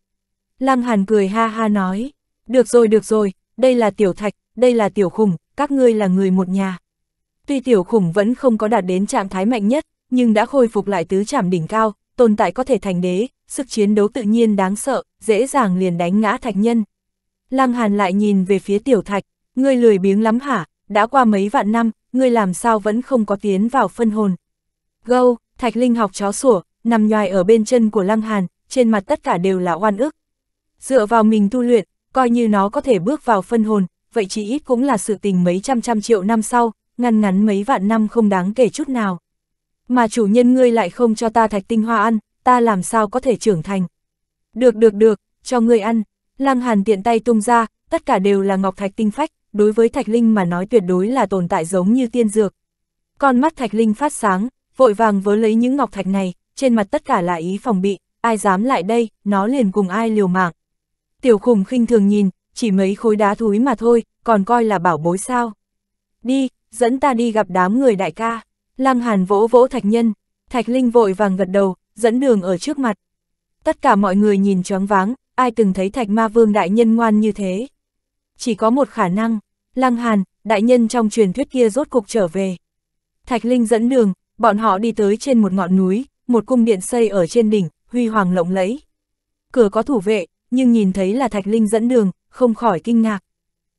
Lăng Hàn cười ha ha nói. Được rồi được rồi, đây là tiểu thạch, đây là tiểu khủng, các ngươi là người một nhà. Tuy tiểu khủng vẫn không có đạt đến trạng thái mạnh nhất, nhưng đã khôi phục lại tứ trảm đỉnh cao, tồn tại có thể thành đế, sức chiến đấu tự nhiên đáng sợ, dễ dàng liền đánh ngã thạch nhân. Lăng Hàn lại nhìn về phía tiểu thạch, ngươi lười biếng lắm hả, đã qua mấy vạn năm, ngươi làm sao vẫn không có tiến vào phân hồn. Gâu, thạch linh học chó sủa, nằm nhoài ở bên chân của Lăng Hàn, trên mặt tất cả đều là oan ức. Dựa vào mình tu luyện, coi như nó có thể bước vào phân hồn, vậy chỉ ít cũng là sự tình mấy trăm trăm triệu năm sau, ngăn ngắn mấy vạn năm không đáng kể chút nào. Mà chủ nhân ngươi lại không cho ta thạch tinh hoa ăn, ta làm sao có thể trưởng thành. Được được được, cho ngươi ăn, lăng hàn tiện tay tung ra, tất cả đều là ngọc thạch tinh phách, đối với thạch linh mà nói tuyệt đối là tồn tại giống như tiên dược. Con mắt thạch linh phát sáng, vội vàng vớ lấy những ngọc thạch này, trên mặt tất cả là ý phòng bị, ai dám lại đây, nó liền cùng ai liều mạng. Tiểu khủng khinh thường nhìn, chỉ mấy khối đá thúi mà thôi, còn coi là bảo bối sao. Đi, dẫn ta đi gặp đám người đại ca. Lăng Hàn vỗ vỗ Thạch Nhân, Thạch Linh vội vàng gật đầu, dẫn đường ở trước mặt. Tất cả mọi người nhìn choáng váng, ai từng thấy Thạch Ma Vương đại nhân ngoan như thế. Chỉ có một khả năng, Lăng Hàn, đại nhân trong truyền thuyết kia rốt cục trở về. Thạch Linh dẫn đường, bọn họ đi tới trên một ngọn núi, một cung điện xây ở trên đỉnh, huy hoàng lộng lẫy. Cửa có thủ vệ, nhưng nhìn thấy là Thạch Linh dẫn đường, không khỏi kinh ngạc.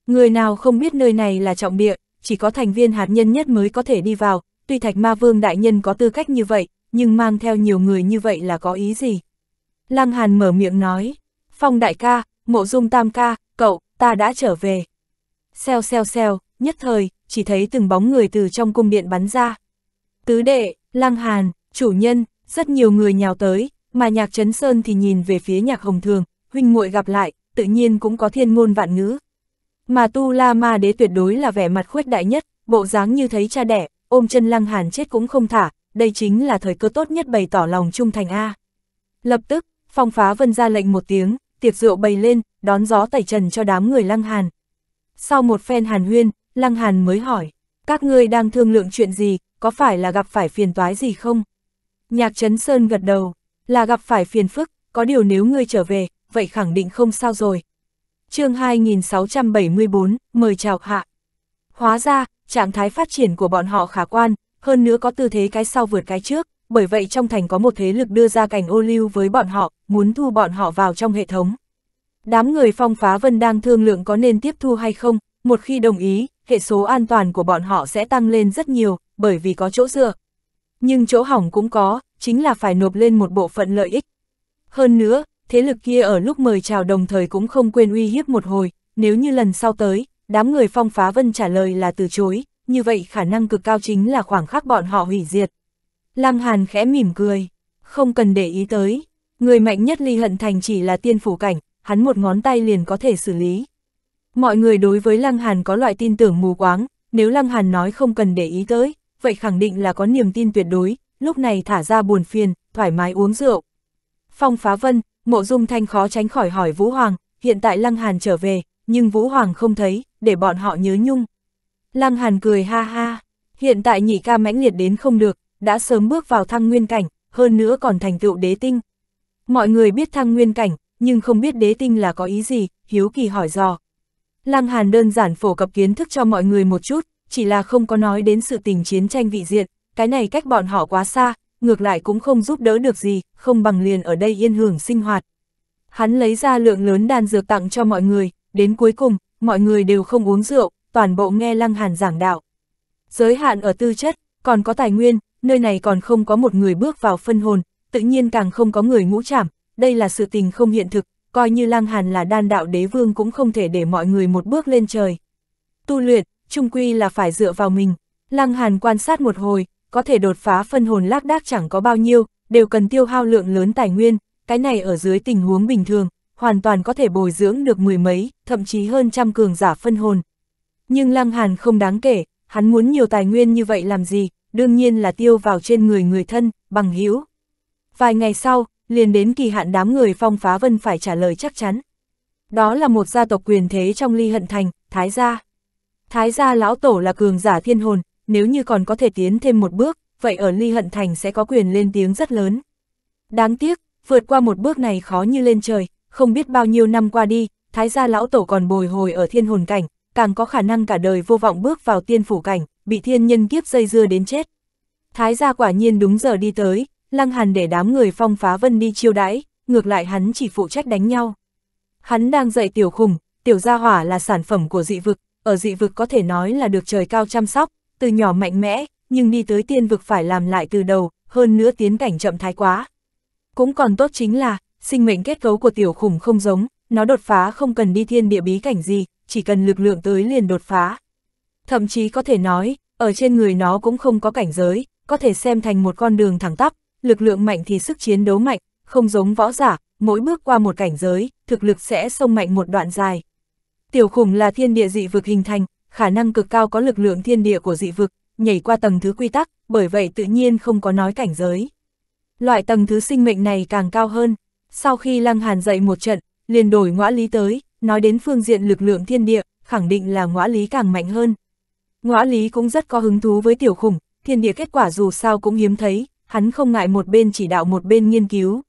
Người nào không biết nơi này là trọng địa, chỉ có thành viên hạt nhân nhất mới có thể đi vào, tuy Thạch Ma Vương Đại Nhân có tư cách như vậy, nhưng mang theo nhiều người như vậy là có ý gì? Lăng Hàn mở miệng nói, Phong Đại ca, Mộ Dung Tam ca, cậu, ta đã trở về. xeo xeo xeo, nhất thời, chỉ thấy từng bóng người từ trong cung điện bắn ra. Tứ đệ, Lăng Hàn, chủ nhân, rất nhiều người nhào tới, mà nhạc Trấn Sơn thì nhìn về phía nhạc Hồng Thường, huynh muội gặp lại, tự nhiên cũng có thiên ngôn vạn ngữ. Mà tu la ma đế tuyệt đối là vẻ mặt khuếch đại nhất, bộ dáng như thấy cha đẻ, ôm chân lăng hàn chết cũng không thả, đây chính là thời cơ tốt nhất bày tỏ lòng trung thành A. Lập tức, phong phá vân ra lệnh một tiếng, tiệc rượu bày lên, đón gió tẩy trần cho đám người lăng hàn. Sau một phen hàn huyên, lăng hàn mới hỏi, các ngươi đang thương lượng chuyện gì, có phải là gặp phải phiền toái gì không? Nhạc Trấn Sơn gật đầu, là gặp phải phiền phức, có điều nếu ngươi trở về, vậy khẳng định không sao rồi. chương 2674, mời chào hạ. Hóa ra, trạng thái phát triển của bọn họ khả quan, hơn nữa có tư thế cái sau vượt cái trước, bởi vậy trong thành có một thế lực đưa ra cảnh ô lưu với bọn họ, muốn thu bọn họ vào trong hệ thống. Đám người phong phá vân đang thương lượng có nên tiếp thu hay không, một khi đồng ý, hệ số an toàn của bọn họ sẽ tăng lên rất nhiều, bởi vì có chỗ dựa. Nhưng chỗ hỏng cũng có, chính là phải nộp lên một bộ phận lợi ích. Hơn nữa, thế lực kia ở lúc mời chào đồng thời cũng không quên uy hiếp một hồi, nếu như lần sau tới, đám người phong phá vân trả lời là từ chối, như vậy khả năng cực cao chính là khoảng khắc bọn họ hủy diệt. Lam Hàn khẽ mỉm cười, không cần để ý tới, người mạnh nhất ly hận thành chỉ là tiên phủ cảnh, hắn một ngón tay liền có thể xử lý. Mọi người đối với Lăng Hàn có loại tin tưởng mù quáng, nếu Lăng Hàn nói không cần để ý tới, vậy khẳng định là có niềm tin tuyệt đối, lúc này thả ra buồn phiền, thoải mái uống rượu. Phong Phá Vân, Mộ Dung Thanh khó tránh khỏi hỏi Vũ Hoàng, hiện tại Lăng Hàn trở về, nhưng Vũ Hoàng không thấy, để bọn họ nhớ nhung. Lăng Hàn cười ha ha, hiện tại nhị ca mãnh liệt đến không được, đã sớm bước vào thăng nguyên cảnh, hơn nữa còn thành tựu đế tinh. Mọi người biết thăng nguyên cảnh, nhưng không biết đế tinh là có ý gì, hiếu kỳ hỏi dò. Lăng Hàn đơn giản phổ cập kiến thức cho mọi người một chút, chỉ là không có nói đến sự tình chiến tranh vị diện, cái này cách bọn họ quá xa, ngược lại cũng không giúp đỡ được gì, không bằng liền ở đây yên hưởng sinh hoạt. Hắn lấy ra lượng lớn đan dược tặng cho mọi người, đến cuối cùng, mọi người đều không uống rượu, toàn bộ nghe Lăng Hàn giảng đạo. Giới hạn ở tư chất, còn có tài nguyên, nơi này còn không có một người bước vào phân hồn, tự nhiên càng không có người ngũ trảm, đây là sự tình không hiện thực, coi như Lăng Hàn là đan đạo đế vương cũng không thể để mọi người một bước lên trời. Tu luyện, trung quy là phải dựa vào mình. Lăng Hàn quan sát một hồi, có thể đột phá phân hồn lác đác chẳng có bao nhiêu, đều cần tiêu hao lượng lớn tài nguyên, cái này ở dưới tình huống bình thường, hoàn toàn có thể bồi dưỡng được mười mấy, thậm chí hơn trăm cường giả phân hồn. Nhưng Lăng Hàn không đáng kể, hắn muốn nhiều tài nguyên như vậy làm gì, đương nhiên là tiêu vào trên người người thân, bằng hữu. Vài ngày sau, liền đến kỳ hạn đám người phong phá vân phải trả lời chắc chắn. Đó là một gia tộc quyền thế trong ly hận thành, Thái gia. Thái gia lão tổ là cường giả thiên hồn, nếu như còn có thể tiến thêm một bước, vậy ở Ly Hận Thành sẽ có quyền lên tiếng rất lớn. Đáng tiếc, vượt qua một bước này khó như lên trời, không biết bao nhiêu năm qua đi, Thái gia lão tổ còn bồi hồi ở thiên hồn cảnh, càng có khả năng cả đời vô vọng bước vào tiên phủ cảnh, bị thiên nhân kiếp dây dưa đến chết. Thái gia quả nhiên đúng giờ đi tới, Lăng Hàn để đám người phong phá vân đi chiêu đãi, ngược lại hắn chỉ phụ trách đánh nhau. Hắn đang dạy tiểu khủng, tiểu gia hỏa là sản phẩm của dị vực, ở dị vực có thể nói là được trời cao chăm sóc, từ nhỏ mạnh mẽ, nhưng đi tới tiên vực phải làm lại từ đầu, hơn nữa tiến cảnh chậm thái quá. Cũng còn tốt chính là, sinh mệnh kết cấu của tiểu khủng không giống, nó đột phá không cần đi thiên địa bí cảnh gì, chỉ cần lực lượng tới liền đột phá. Thậm chí có thể nói, ở trên người nó cũng không có cảnh giới, có thể xem thành một con đường thẳng tắp, lực lượng mạnh thì sức chiến đấu mạnh, không giống võ giả, mỗi bước qua một cảnh giới, thực lực sẽ sông mạnh một đoạn dài. Tiểu khủng là thiên địa dị vực hình thành, khả năng cực cao có lực lượng thiên địa của dị vực, nhảy qua tầng thứ quy tắc, bởi vậy tự nhiên không có nói cảnh giới. Loại tầng thứ sinh mệnh này càng cao hơn, sau khi Lăng Hàn dậy một trận, liền đổi ngõa lý tới, nói đến phương diện lực lượng thiên địa, khẳng định là ngõa lý càng mạnh hơn. Ngõa lý cũng rất có hứng thú với tiểu khủng, thiên địa kết quả dù sao cũng hiếm thấy, hắn không ngại một bên chỉ đạo một bên nghiên cứu.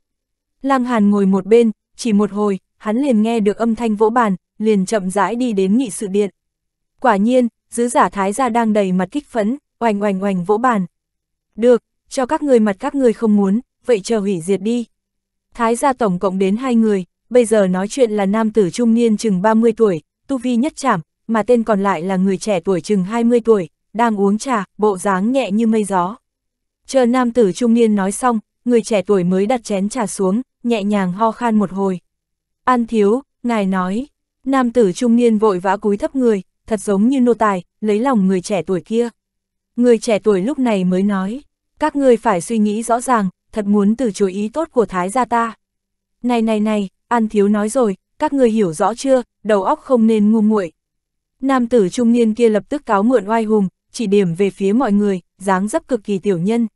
Lăng Hàn ngồi một bên, chỉ một hồi, hắn liền nghe được âm thanh vỗ bàn, liền chậm rãi đi đến nghị sự điện. Quả nhiên, sứ giả thái gia đang đầy mặt kích phấn, oành oành oành vỗ bàn. Được, cho các người mặt các người không muốn, vậy chờ hủy diệt đi. Thái gia tổng cộng đến hai người, bây giờ nói chuyện là nam tử trung niên chừng 30 tuổi, tu vi nhất chảm, mà tên còn lại là người trẻ tuổi chừng 20 tuổi, đang uống trà, bộ dáng nhẹ như mây gió. Chờ nam tử trung niên nói xong, người trẻ tuổi mới đặt chén trà xuống, nhẹ nhàng ho khan một hồi. An thiếu, ngài nói, nam tử trung niên vội vã cúi thấp người, thật giống như nô tài, lấy lòng người trẻ tuổi kia. Người trẻ tuổi lúc này mới nói, các ngươi phải suy nghĩ rõ ràng, thật muốn từ chối ý tốt của thái gia ta. Này này này, An Thiếu nói rồi, các ngươi hiểu rõ chưa, đầu óc không nên ngu muội. Nam tử trung niên kia lập tức cáo mượn oai hùng, chỉ điểm về phía mọi người, dáng dấp cực kỳ tiểu nhân.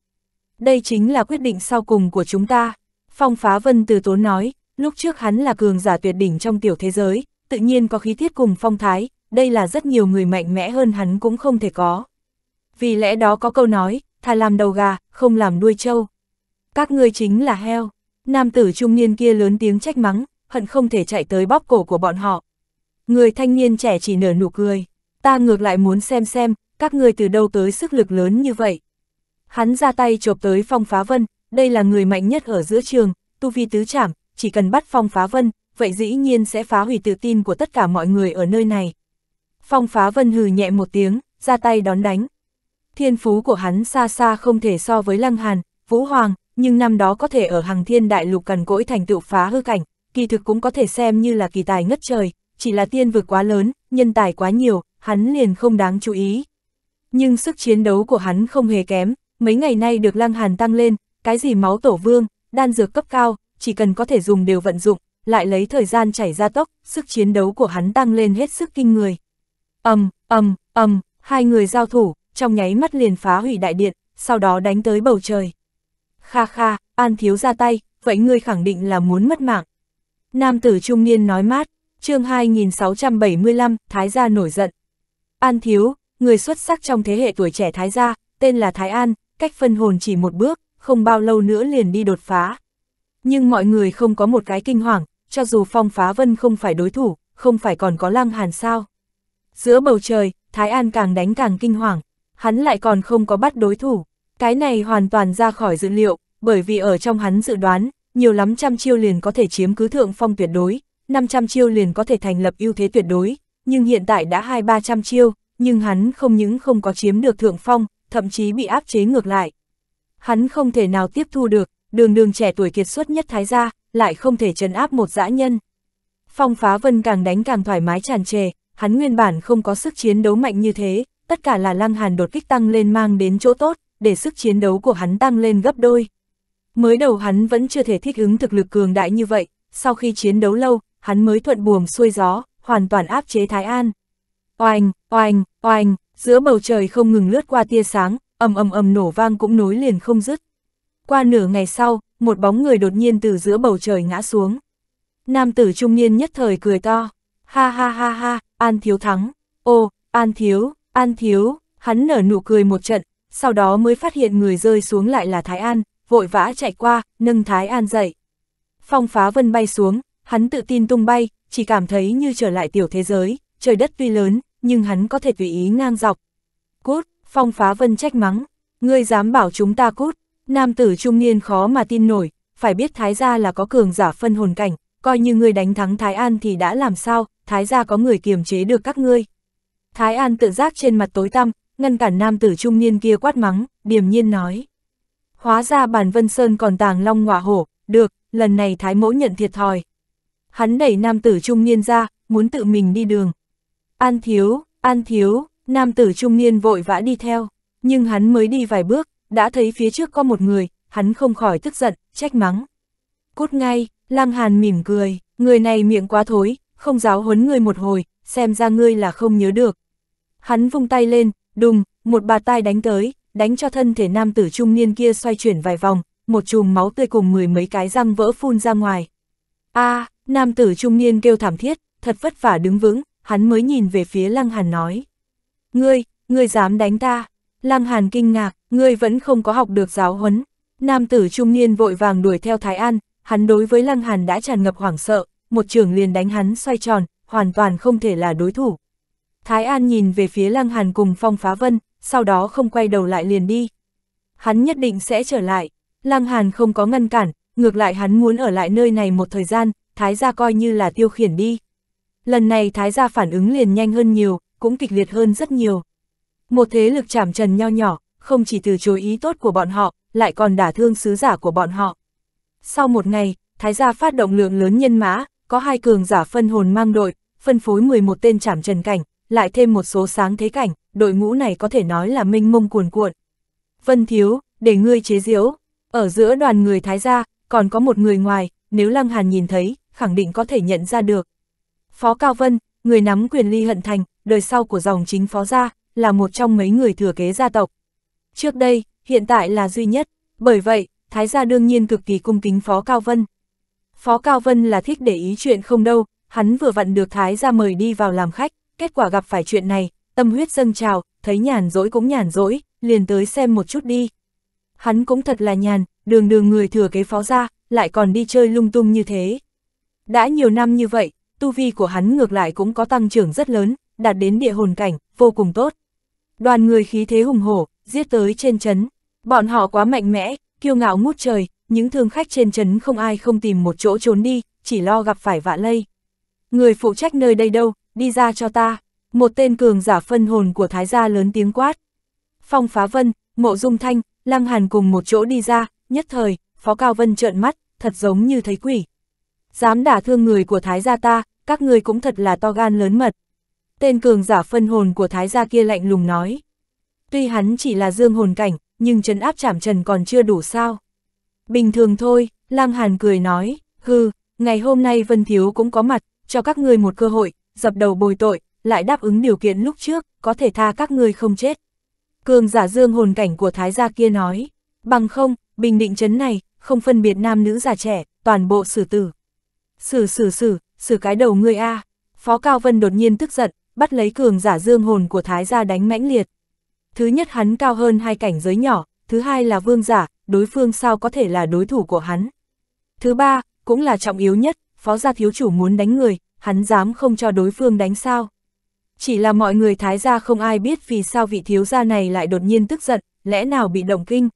Đây chính là quyết định sau cùng của chúng ta. Phong phá vân từ tốn nói, lúc trước hắn là cường giả tuyệt đỉnh trong tiểu thế giới, tự nhiên có khí tiết cùng phong thái, đây là rất nhiều người mạnh mẽ hơn hắn cũng không thể có. Vì lẽ đó có câu nói, thà làm đầu gà, không làm đuôi trâu. Các ngươi chính là heo. Nam tử trung niên kia lớn tiếng trách mắng, hận không thể chạy tới bóp cổ của bọn họ. Người thanh niên trẻ chỉ nở nụ cười. Ta ngược lại muốn xem xem, các ngươi từ đâu tới sức lực lớn như vậy. Hắn ra tay chộp tới phong phá vân, đây là người mạnh nhất ở giữa trường, tu vi tứ trảm, chỉ cần bắt phong phá vân, vậy dĩ nhiên sẽ phá hủy tự tin của tất cả mọi người ở nơi này. Phong phá vân hừ nhẹ một tiếng, ra tay đón đánh. Thiên phú của hắn xa xa không thể so với Lăng Hàn, Vũ Hoàng, nhưng năm đó có thể ở hàng thiên đại lục cằn cỗi thành tựu phá hư cảnh, kỳ thực cũng có thể xem như là kỳ tài ngất trời, chỉ là tiên vực quá lớn, nhân tài quá nhiều, hắn liền không đáng chú ý. Nhưng sức chiến đấu của hắn không hề kém, mấy ngày nay được Lăng Hàn tăng lên, cái gì máu tổ vương, đan dược cấp cao, chỉ cần có thể dùng đều vận dụng, lại lấy thời gian chảy ra tốc, sức chiến đấu của hắn tăng lên hết sức kinh người ầm, ầm, ầm, hai người giao thủ, trong nháy mắt liền phá hủy đại điện, sau đó đánh tới bầu trời. Kha kha, An Thiếu ra tay, vậy ngươi khẳng định là muốn mất mạng. Nam tử trung niên nói mát, chương 2675, Thái gia nổi giận. An Thiếu, người xuất sắc trong thế hệ tuổi trẻ Thái gia, tên là Thái An, cách phân hồn chỉ một bước, không bao lâu nữa liền đi đột phá. Nhưng mọi người không có một cái kinh hoàng, cho dù phong phá vân không phải đối thủ, không phải còn có lăng hàn sao. Giữa bầu trời, Thái An càng đánh càng kinh hoàng, hắn lại còn không có bắt đối thủ. Cái này hoàn toàn ra khỏi dự liệu, bởi vì ở trong hắn dự đoán, nhiều lắm trăm chiêu liền có thể chiếm cứ thượng phong tuyệt đối, 500 chiêu liền có thể thành lập ưu thế tuyệt đối, nhưng hiện tại đã hai ba trăm chiêu, nhưng hắn không những không có chiếm được thượng phong, thậm chí bị áp chế ngược lại. Hắn không thể nào tiếp thu được, đường đường trẻ tuổi kiệt xuất nhất thái gia, lại không thể trấn áp một dã nhân. Phong phá vân càng đánh càng thoải mái tràn trề, hắn nguyên bản không có sức chiến đấu mạnh như thế, tất cả là lăng hàn đột kích tăng lên mang đến chỗ tốt, để sức chiến đấu của hắn tăng lên gấp đôi. Mới đầu hắn vẫn chưa thể thích ứng thực lực cường đại như vậy, sau khi chiến đấu lâu, hắn mới thuận buồm xuôi gió, hoàn toàn áp chế Thái An. Oanh, oanh, oanh, giữa bầu trời không ngừng lướt qua tia sáng, ầm ầm ầm nổ vang cũng nối liền không dứt. Qua nửa ngày sau, một bóng người đột nhiên từ giữa bầu trời ngã xuống. Nam tử trung niên nhất thời cười to ha ha ha ha, An Thiếu thắng, ô, An Thiếu, An Thiếu, hắn nở nụ cười một trận, sau đó mới phát hiện người rơi xuống lại là Thái An, vội vã chạy qua, nâng Thái An dậy. Phong phá vân bay xuống, hắn tự tin tung bay, chỉ cảm thấy như trở lại tiểu thế giới, trời đất tuy lớn, nhưng hắn có thể tùy ý ngang dọc. Cút, phong phá vân trách mắng, ngươi dám bảo chúng ta cút, nam tử trung niên khó mà tin nổi, phải biết Thái gia là có cường giả phân hồn cảnh, coi như ngươi đánh thắng Thái An thì đã làm sao, thái gia có người kiềm chế được các ngươi. Thái An tự giác trên mặt tối tăm, ngăn cản nam tử trung niên kia quát mắng, điềm nhiên nói. Hóa ra bản Vân Sơn còn tàng long ngọa hổ, được, lần này Thái mẫu nhận thiệt thòi. Hắn đẩy nam tử trung niên ra, muốn tự mình đi đường. An thiếu, an thiếu, nam tử trung niên vội vã đi theo, nhưng hắn mới đi vài bước, đã thấy phía trước có một người, hắn không khỏi tức giận, trách mắng. Cút ngay, lang hàn mỉm cười, người này miệng quá thối, không giáo huấn ngươi một hồi, xem ra ngươi là không nhớ được. Hắn vung tay lên, đùng, một bà tai đánh tới, đánh cho thân thể nam tử trung niên kia xoay chuyển vài vòng, một chùm máu tươi cùng mười mấy cái răng vỡ phun ra ngoài. a nam tử trung niên kêu thảm thiết, thật vất vả đứng vững, hắn mới nhìn về phía Lăng Hàn nói. Ngươi, ngươi dám đánh ta. Lăng Hàn kinh ngạc, ngươi vẫn không có học được giáo huấn. Nam tử trung niên vội vàng đuổi theo Thái An, hắn đối với Lăng Hàn đã tràn ngập hoảng sợ, một trường liền đánh hắn xoay tròn, hoàn toàn không thể là đối thủ. Thái An nhìn về phía Lăng Hàn cùng Phong Phá Vân, sau đó không quay đầu lại liền đi. Hắn nhất định sẽ trở lại, Lăng Hàn không có ngăn cản, ngược lại hắn muốn ở lại nơi này một thời gian, Thái gia coi như là tiêu khiển đi. Lần này Thái gia phản ứng liền nhanh hơn nhiều, cũng kịch liệt hơn rất nhiều. Một thế lực chảm trần nho nhỏ, không chỉ từ chối ý tốt của bọn họ, lại còn đả thương sứ giả của bọn họ. Sau một ngày, Thái gia phát động lượng lớn nhân mã, có hai cường giả phân hồn mang đội, phân phối 11 tên trảm trần cảnh, lại thêm một số sáng thế cảnh, đội ngũ này có thể nói là minh mông cuồn cuộn. Vân Thiếu, để ngươi chế diễu, ở giữa đoàn người Thái gia, còn có một người ngoài, nếu Lăng Hàn nhìn thấy, khẳng định có thể nhận ra được. Phó Cao Vân, người nắm quyền ly hận thành, đời sau của dòng chính Phó Gia, là một trong mấy người thừa kế gia tộc. Trước đây, hiện tại là duy nhất, bởi vậy, Thái gia đương nhiên cực kỳ cung kính Phó Cao Vân. Phó Cao Vân là thích để ý chuyện không đâu, hắn vừa vặn được Thái ra mời đi vào làm khách, kết quả gặp phải chuyện này, tâm huyết dâng trào, thấy nhàn rỗi cũng nhàn rỗi, liền tới xem một chút đi. Hắn cũng thật là nhàn, đường đường người thừa kế phó ra, lại còn đi chơi lung tung như thế. Đã nhiều năm như vậy, tu vi của hắn ngược lại cũng có tăng trưởng rất lớn, đạt đến địa hồn cảnh, vô cùng tốt. Đoàn người khí thế hùng hổ, giết tới trên chấn. Bọn họ quá mạnh mẽ, kiêu ngạo ngút trời, những thương khách trên trấn không ai không tìm một chỗ trốn đi, chỉ lo gặp phải vạ lây. Người phụ trách nơi đây đâu, đi ra cho ta. Một tên cường giả phân hồn của thái gia lớn tiếng quát. Phong phá vân, mộ dung thanh, lăng hàn cùng một chỗ đi ra, nhất thời, phó cao vân trợn mắt, thật giống như thấy quỷ. Dám đả thương người của thái gia ta, các người cũng thật là to gan lớn mật. Tên cường giả phân hồn của thái gia kia lạnh lùng nói. Tuy hắn chỉ là dương hồn cảnh, nhưng trấn áp chảm trần còn chưa đủ sao. Bình thường thôi, Lang Hàn cười nói, hừ, ngày hôm nay Vân Thiếu cũng có mặt, cho các ngươi một cơ hội, dập đầu bồi tội, lại đáp ứng điều kiện lúc trước, có thể tha các ngươi không chết. Cường giả dương hồn cảnh của thái gia kia nói, bằng không, bình định chấn này, không phân biệt nam nữ già trẻ, toàn bộ xử tử. Xử xử xử, xử cái đầu ngươi a. Phó Cao Vân đột nhiên tức giận, bắt lấy cường giả dương hồn của thái gia đánh mãnh liệt. Thứ nhất hắn cao hơn hai cảnh giới nhỏ, thứ hai là vương giả, đối phương sao có thể là đối thủ của hắn. Thứ ba, cũng là trọng yếu nhất, phó gia thiếu chủ muốn đánh người, hắn dám không cho đối phương đánh sao. Chỉ là mọi người thái gia không ai biết vì sao vị thiếu gia này lại đột nhiên tức giận, lẽ nào bị động kinh.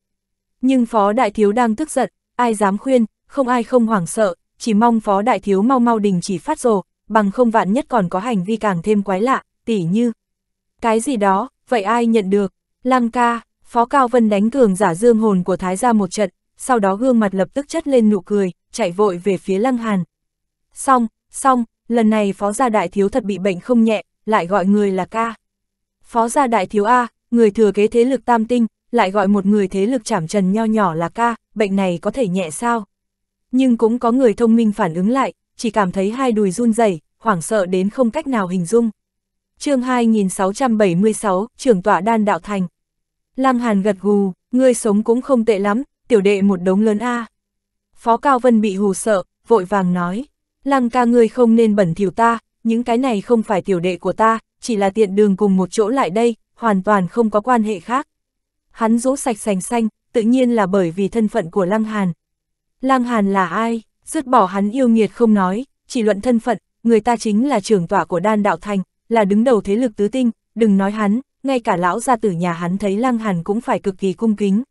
Nhưng phó đại thiếu đang tức giận, ai dám khuyên, không ai không hoảng sợ, chỉ mong phó đại thiếu mau mau đình chỉ phát rồ, bằng không vạn nhất còn có hành vi càng thêm quái lạ, tỉ như. Cái gì đó, vậy ai nhận được, lăng ca, Phó Cao Vân đánh cường giả dương hồn của Thái gia một trận, sau đó gương mặt lập tức chất lên nụ cười, chạy vội về phía Lăng Hàn. Xong, xong, lần này Phó gia đại thiếu thật bị bệnh không nhẹ, lại gọi người là ca. Phó gia đại thiếu A, người thừa kế thế lực tam tinh, lại gọi một người thế lực chảm trần nho nhỏ là ca, bệnh này có thể nhẹ sao? Nhưng cũng có người thông minh phản ứng lại, chỉ cảm thấy hai đùi run rẩy, hoảng sợ đến không cách nào hình dung. chương 2676, trưởng tọa đan đạo thành. Lăng Hàn gật gù, ngươi sống cũng không tệ lắm, tiểu đệ một đống lớn a. Phó Cao Vân bị hù sợ, vội vàng nói, Lăng ca ngươi không nên bẩn thỉu ta, những cái này không phải tiểu đệ của ta, chỉ là tiện đường cùng một chỗ lại đây, hoàn toàn không có quan hệ khác. Hắn rũ sạch sành xanh, tự nhiên là bởi vì thân phận của Lăng Hàn. Lăng Hàn là ai, dứt bỏ hắn yêu nghiệt không nói, chỉ luận thân phận, người ta chính là trưởng tỏa của đan đạo thành, là đứng đầu thế lực tứ tinh, đừng nói hắn, ngay cả lão gia tử nhà hắn thấy Lăng Hàn cũng phải cực kỳ cung kính.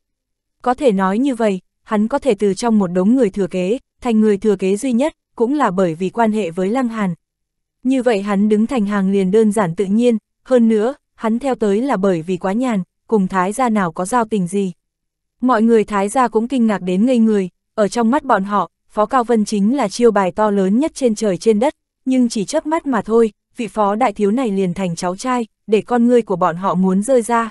Có thể nói như vậy, hắn có thể từ trong một đống người thừa kế, thành người thừa kế duy nhất, cũng là bởi vì quan hệ với Lăng Hàn. Như vậy hắn đứng thành hàng liền đơn giản tự nhiên, hơn nữa, hắn theo tới là bởi vì quá nhàn, cùng thái gia nào có giao tình gì. Mọi người thái gia cũng kinh ngạc đến ngây người, ở trong mắt bọn họ, Phó Cao Vân chính là chiêu bài to lớn nhất trên trời trên đất, nhưng chỉ chớp mắt mà thôi, vị phó đại thiếu này liền thành cháu trai, để con ngươi của bọn họ muốn rơi ra.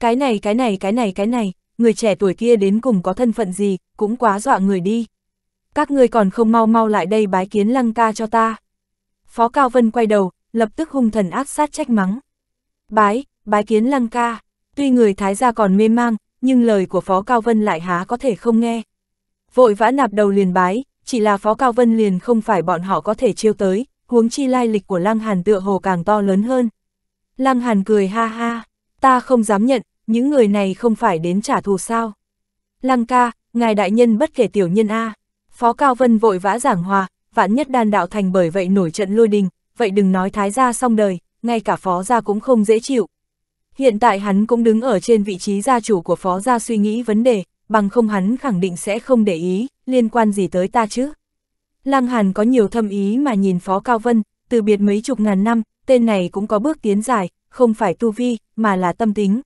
Cái này cái này cái này cái này, người trẻ tuổi kia đến cùng có thân phận gì, cũng quá dọa người đi. Các ngươi còn không mau mau lại đây bái kiến lăng ca cho ta. Phó Cao Vân quay đầu, lập tức hung thần ác sát trách mắng. Bái, bái kiến lăng ca, tuy người thái gia còn mê mang, nhưng lời của Phó Cao Vân lại há có thể không nghe. Vội vã nạp đầu liền bái, chỉ là Phó Cao Vân liền không phải bọn họ có thể chiêu tới, huống chi lai lịch của Lăng Hàn tựa hồ càng to lớn hơn. Lăng Hàn cười ha ha, ta không dám nhận, những người này không phải đến trả thù sao. Lăng ca, ngài đại nhân bất kể tiểu nhân A, Phó Cao Vân vội vã giảng hòa, vạn nhất đan đạo thành bởi vậy nổi trận lôi đình, vậy đừng nói thái gia xong đời, ngay cả phó gia cũng không dễ chịu. Hiện tại hắn cũng đứng ở trên vị trí gia chủ của phó gia suy nghĩ vấn đề, bằng không hắn khẳng định sẽ không để ý, liên quan gì tới ta chứ. Lăng Hàn có nhiều thâm ý mà nhìn phó Cao Vân, từ biệt mấy chục ngàn năm, tên này cũng có bước tiến dài, không phải tu vi, mà là tâm tính.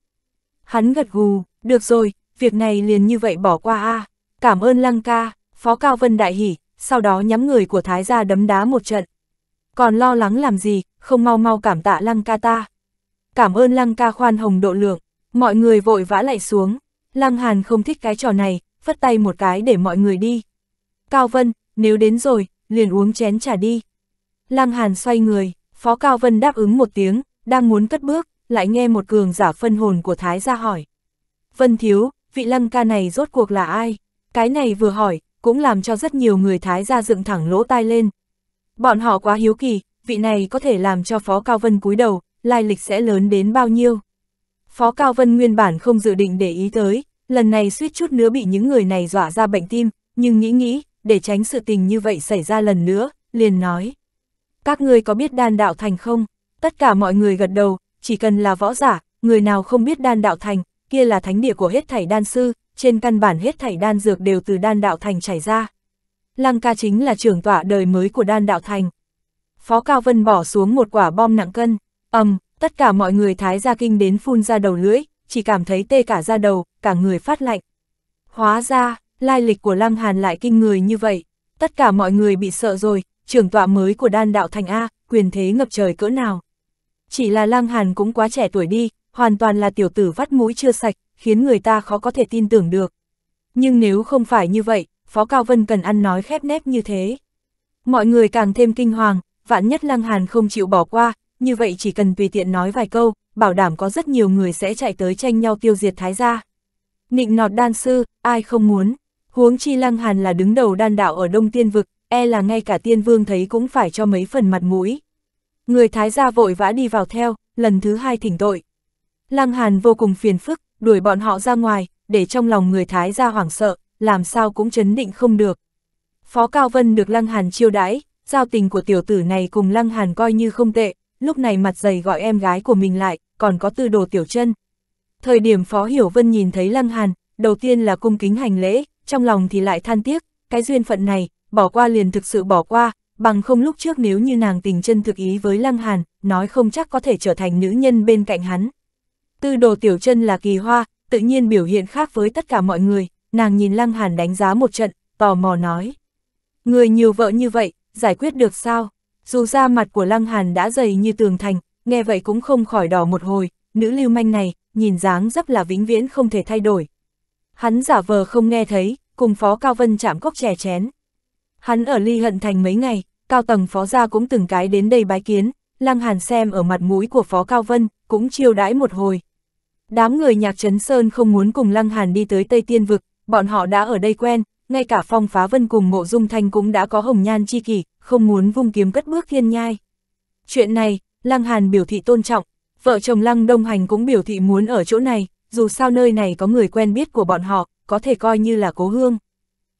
Hắn gật gù, được rồi, việc này liền như vậy bỏ qua a à. cảm ơn Lăng ca, Phó Cao Vân đại hỉ, sau đó nhắm người của Thái gia đấm đá một trận. Còn lo lắng làm gì, không mau mau cảm tạ Lăng ca ta. Cảm ơn Lăng ca khoan hồng độ lượng, mọi người vội vã lại xuống, Lăng Hàn không thích cái trò này, phất tay một cái để mọi người đi. Cao Vân, nếu đến rồi, liền uống chén trà đi. Lăng Hàn xoay người, Phó Cao Vân đáp ứng một tiếng, đang muốn cất bước, lại nghe một cường giả phân hồn của Thái ra hỏi. Vân Thiếu, vị lăng ca này rốt cuộc là ai? Cái này vừa hỏi, cũng làm cho rất nhiều người Thái ra dựng thẳng lỗ tai lên. Bọn họ quá hiếu kỳ, vị này có thể làm cho Phó Cao Vân cúi đầu, lai lịch sẽ lớn đến bao nhiêu. Phó Cao Vân nguyên bản không dự định để ý tới, lần này suýt chút nữa bị những người này dọa ra bệnh tim, nhưng nghĩ nghĩ, để tránh sự tình như vậy xảy ra lần nữa, liền nói các ngươi có biết đan đạo thành không? Tất cả mọi người gật đầu, chỉ cần là võ giả, người nào không biết đan đạo thành, kia là thánh địa của hết thảy đan sư, trên căn bản hết thảy đan dược đều từ đan đạo thành chảy ra. Lăng ca chính là trưởng tọa đời mới của đan đạo thành. Phó Cao Vân bỏ xuống một quả bom nặng cân, ầm, um, tất cả mọi người thái ra kinh đến phun ra đầu lưỡi, chỉ cảm thấy tê cả ra đầu, cả người phát lạnh. Hóa ra, lai lịch của Lăng Hàn lại kinh người như vậy, tất cả mọi người bị sợ rồi, trưởng tọa mới của đan đạo thành A, quyền thế ngập trời cỡ nào. Chỉ là lang hàn cũng quá trẻ tuổi đi, hoàn toàn là tiểu tử vắt mũi chưa sạch, khiến người ta khó có thể tin tưởng được. Nhưng nếu không phải như vậy, Phó Cao Vân cần ăn nói khép nép như thế. Mọi người càng thêm kinh hoàng, vạn nhất Lang Hàn không chịu bỏ qua, như vậy chỉ cần tùy tiện nói vài câu, bảo đảm có rất nhiều người sẽ chạy tới tranh nhau tiêu diệt Thái gia. Nịnh nọt đan sư, ai không muốn, huống chi Lang Hàn là đứng đầu đan đạo ở Đông Tiên Vực, e là ngay cả tiên vương thấy cũng phải cho mấy phần mặt mũi. Người thái gia vội vã đi vào theo, lần thứ hai thỉnh tội. Lăng Hàn vô cùng phiền phức, đuổi bọn họ ra ngoài, để trong lòng người thái gia hoảng sợ, làm sao cũng chấn định không được. Phó Cao Vân được Lăng Hàn chiêu đãi, giao tình của tiểu tử này cùng Lăng Hàn coi như không tệ, lúc này mặt dày gọi em gái của mình lại, còn có tư đồ tiểu chân. Thời điểm Phó Hiểu Vân nhìn thấy Lăng Hàn, đầu tiên là cung kính hành lễ, trong lòng thì lại than tiếc, cái duyên phận này, bỏ qua liền thực sự bỏ qua, bằng không lúc trước nếu như nàng tình chân thực ý với Lăng Hàn, nói không chắc có thể trở thành nữ nhân bên cạnh hắn. Tư đồ tiểu chân là kỳ hoa, tự nhiên biểu hiện khác với tất cả mọi người, nàng nhìn Lăng Hàn đánh giá một trận, tò mò nói. Người nhiều vợ như vậy, giải quyết được sao? Dù ra mặt của Lăng Hàn đã dày như tường thành, nghe vậy cũng không khỏi đỏ một hồi, nữ lưu manh này, nhìn dáng dấp là vĩnh viễn không thể thay đổi. Hắn giả vờ không nghe thấy, cùng Phó Cao Vân chạm cốc chè chén, Hắn ở ly hận thành mấy ngày, cao tầng phó gia cũng từng cái đến đây bái kiến, Lăng Hàn xem ở mặt mũi của phó Cao Vân, cũng chiêu đãi một hồi. Đám người nhạc Trấn Sơn không muốn cùng Lăng Hàn đi tới Tây Tiên Vực, bọn họ đã ở đây quen, ngay cả phong phá vân cùng mộ dung thanh cũng đã có hồng nhan chi kỷ, không muốn vung kiếm cất bước thiên nhai. Chuyện này, Lăng Hàn biểu thị tôn trọng, vợ chồng Lăng Đông Hành cũng biểu thị muốn ở chỗ này, dù sao nơi này có người quen biết của bọn họ, có thể coi như là cố hương.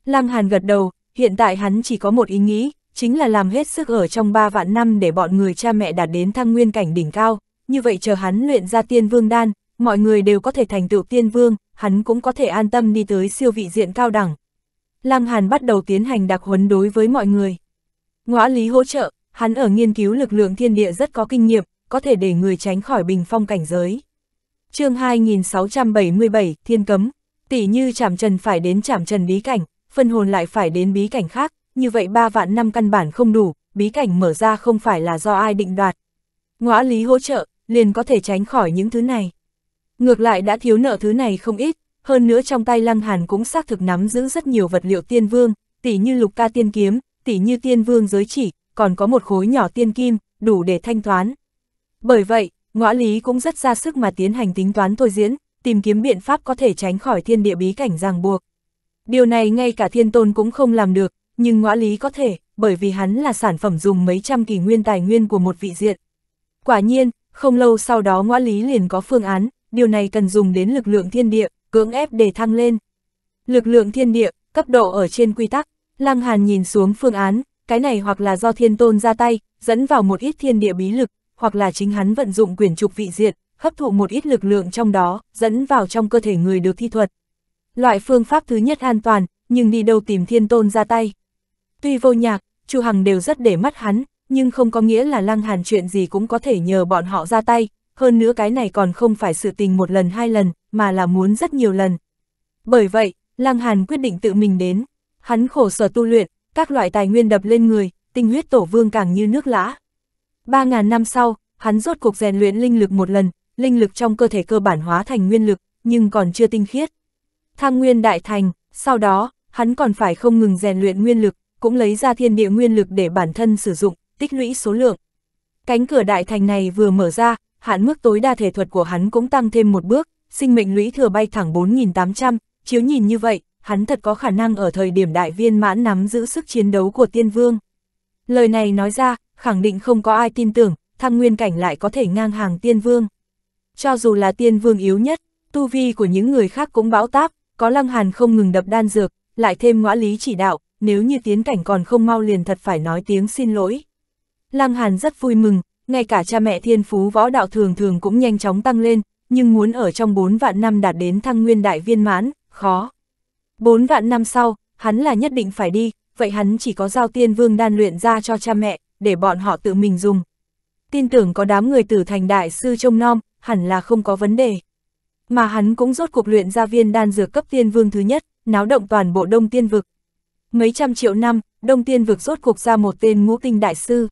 Lăng Hàn gật đầu, hiện tại hắn chỉ có một ý nghĩ, chính là làm hết sức ở trong ba vạn năm để bọn người cha mẹ đạt đến thăng nguyên cảnh đỉnh cao, như vậy chờ hắn luyện ra tiên vương đan, mọi người đều có thể thành tựu tiên vương, hắn cũng có thể an tâm đi tới siêu vị diện cao đẳng. Lăng Hàn bắt đầu tiến hành đặc huấn đối với mọi người. Ngõ lý hỗ trợ, hắn ở nghiên cứu lực lượng thiên địa rất có kinh nghiệm, có thể để người tránh khỏi bình phong cảnh giới. chương 2677, Thiên Cấm, tỷ như chảm trần phải đến chảm trần lý cảnh, phân hồn lại phải đến bí cảnh khác, như vậy ba vạn năm căn bản không đủ, bí cảnh mở ra không phải là do ai định đoạt. Ngõa lý hỗ trợ, liền có thể tránh khỏi những thứ này. Ngược lại đã thiếu nợ thứ này không ít, hơn nữa trong tay Lăng Hàn cũng xác thực nắm giữ rất nhiều vật liệu tiên vương, tỉ như lục ca tiên kiếm, tỉ như tiên vương giới chỉ, còn có một khối nhỏ tiên kim, đủ để thanh toán. Bởi vậy, ngõ lý cũng rất ra sức mà tiến hành tính toán thôi diễn, tìm kiếm biện pháp có thể tránh khỏi thiên địa bí cảnh ràng buộc. Điều này ngay cả thiên tôn cũng không làm được, nhưng ngõa lý có thể, bởi vì hắn là sản phẩm dùng mấy trăm kỷ nguyên tài nguyên của một vị diện. Quả nhiên, không lâu sau đó ngõa lý liền có phương án, điều này cần dùng đến lực lượng thiên địa, cưỡng ép để thăng lên. Lực lượng thiên địa, cấp độ ở trên quy tắc, Lăng Hàn nhìn xuống phương án, cái này hoặc là do thiên tôn ra tay, dẫn vào một ít thiên địa bí lực, hoặc là chính hắn vận dụng quyển trục vị diện, hấp thụ một ít lực lượng trong đó, dẫn vào trong cơ thể người được thi thuật loại phương pháp thứ nhất an toàn, nhưng đi đâu tìm thiên tôn ra tay. Tuy vô nhạc, Chu Hằng đều rất để mắt hắn, nhưng không có nghĩa là lăng hàn chuyện gì cũng có thể nhờ bọn họ ra tay, hơn nữa cái này còn không phải sự tình một lần hai lần, mà là muốn rất nhiều lần. Bởi vậy, lăng hàn quyết định tự mình đến, hắn khổ sở tu luyện, các loại tài nguyên đập lên người, tinh huyết tổ vương càng như nước lã. Ba ngàn năm sau, hắn rốt cuộc rèn luyện linh lực một lần, linh lực trong cơ thể cơ bản hóa thành nguyên lực, nhưng còn chưa tinh khiết thăng nguyên đại thành, sau đó, hắn còn phải không ngừng rèn luyện nguyên lực, cũng lấy ra thiên địa nguyên lực để bản thân sử dụng, tích lũy số lượng. Cánh cửa đại thành này vừa mở ra, hạn mức tối đa thể thuật của hắn cũng tăng thêm một bước, sinh mệnh lũy thừa bay thẳng 4.800, chiếu nhìn như vậy, hắn thật có khả năng ở thời điểm đại viên mãn nắm giữ sức chiến đấu của tiên vương. Lời này nói ra, khẳng định không có ai tin tưởng, thăng nguyên cảnh lại có thể ngang hàng tiên vương. Cho dù là tiên vương yếu nhất, tu vi của những người khác cũng bão táp, có lăng hàn không ngừng đập đan dược, lại thêm ngõ lý chỉ đạo, nếu như tiến cảnh còn không mau liền thật phải nói tiếng xin lỗi. Lăng hàn rất vui mừng, ngay cả cha mẹ thiên phú võ đạo thường thường cũng nhanh chóng tăng lên, nhưng muốn ở trong 4 vạn năm đạt đến thăng nguyên đại viên mãn, khó. 4 vạn năm sau, hắn là nhất định phải đi, vậy hắn chỉ có giao tiên vương đan luyện ra cho cha mẹ, để bọn họ tự mình dùng. Tin tưởng có đám người tử thành đại sư trông nom, hẳn là không có vấn đề mà hắn cũng rốt cuộc luyện ra viên đan dược cấp tiên vương thứ nhất, náo động toàn bộ đông tiên vực. Mấy trăm triệu năm, đông tiên vực rốt cuộc ra một tên ngũ tinh đại sư.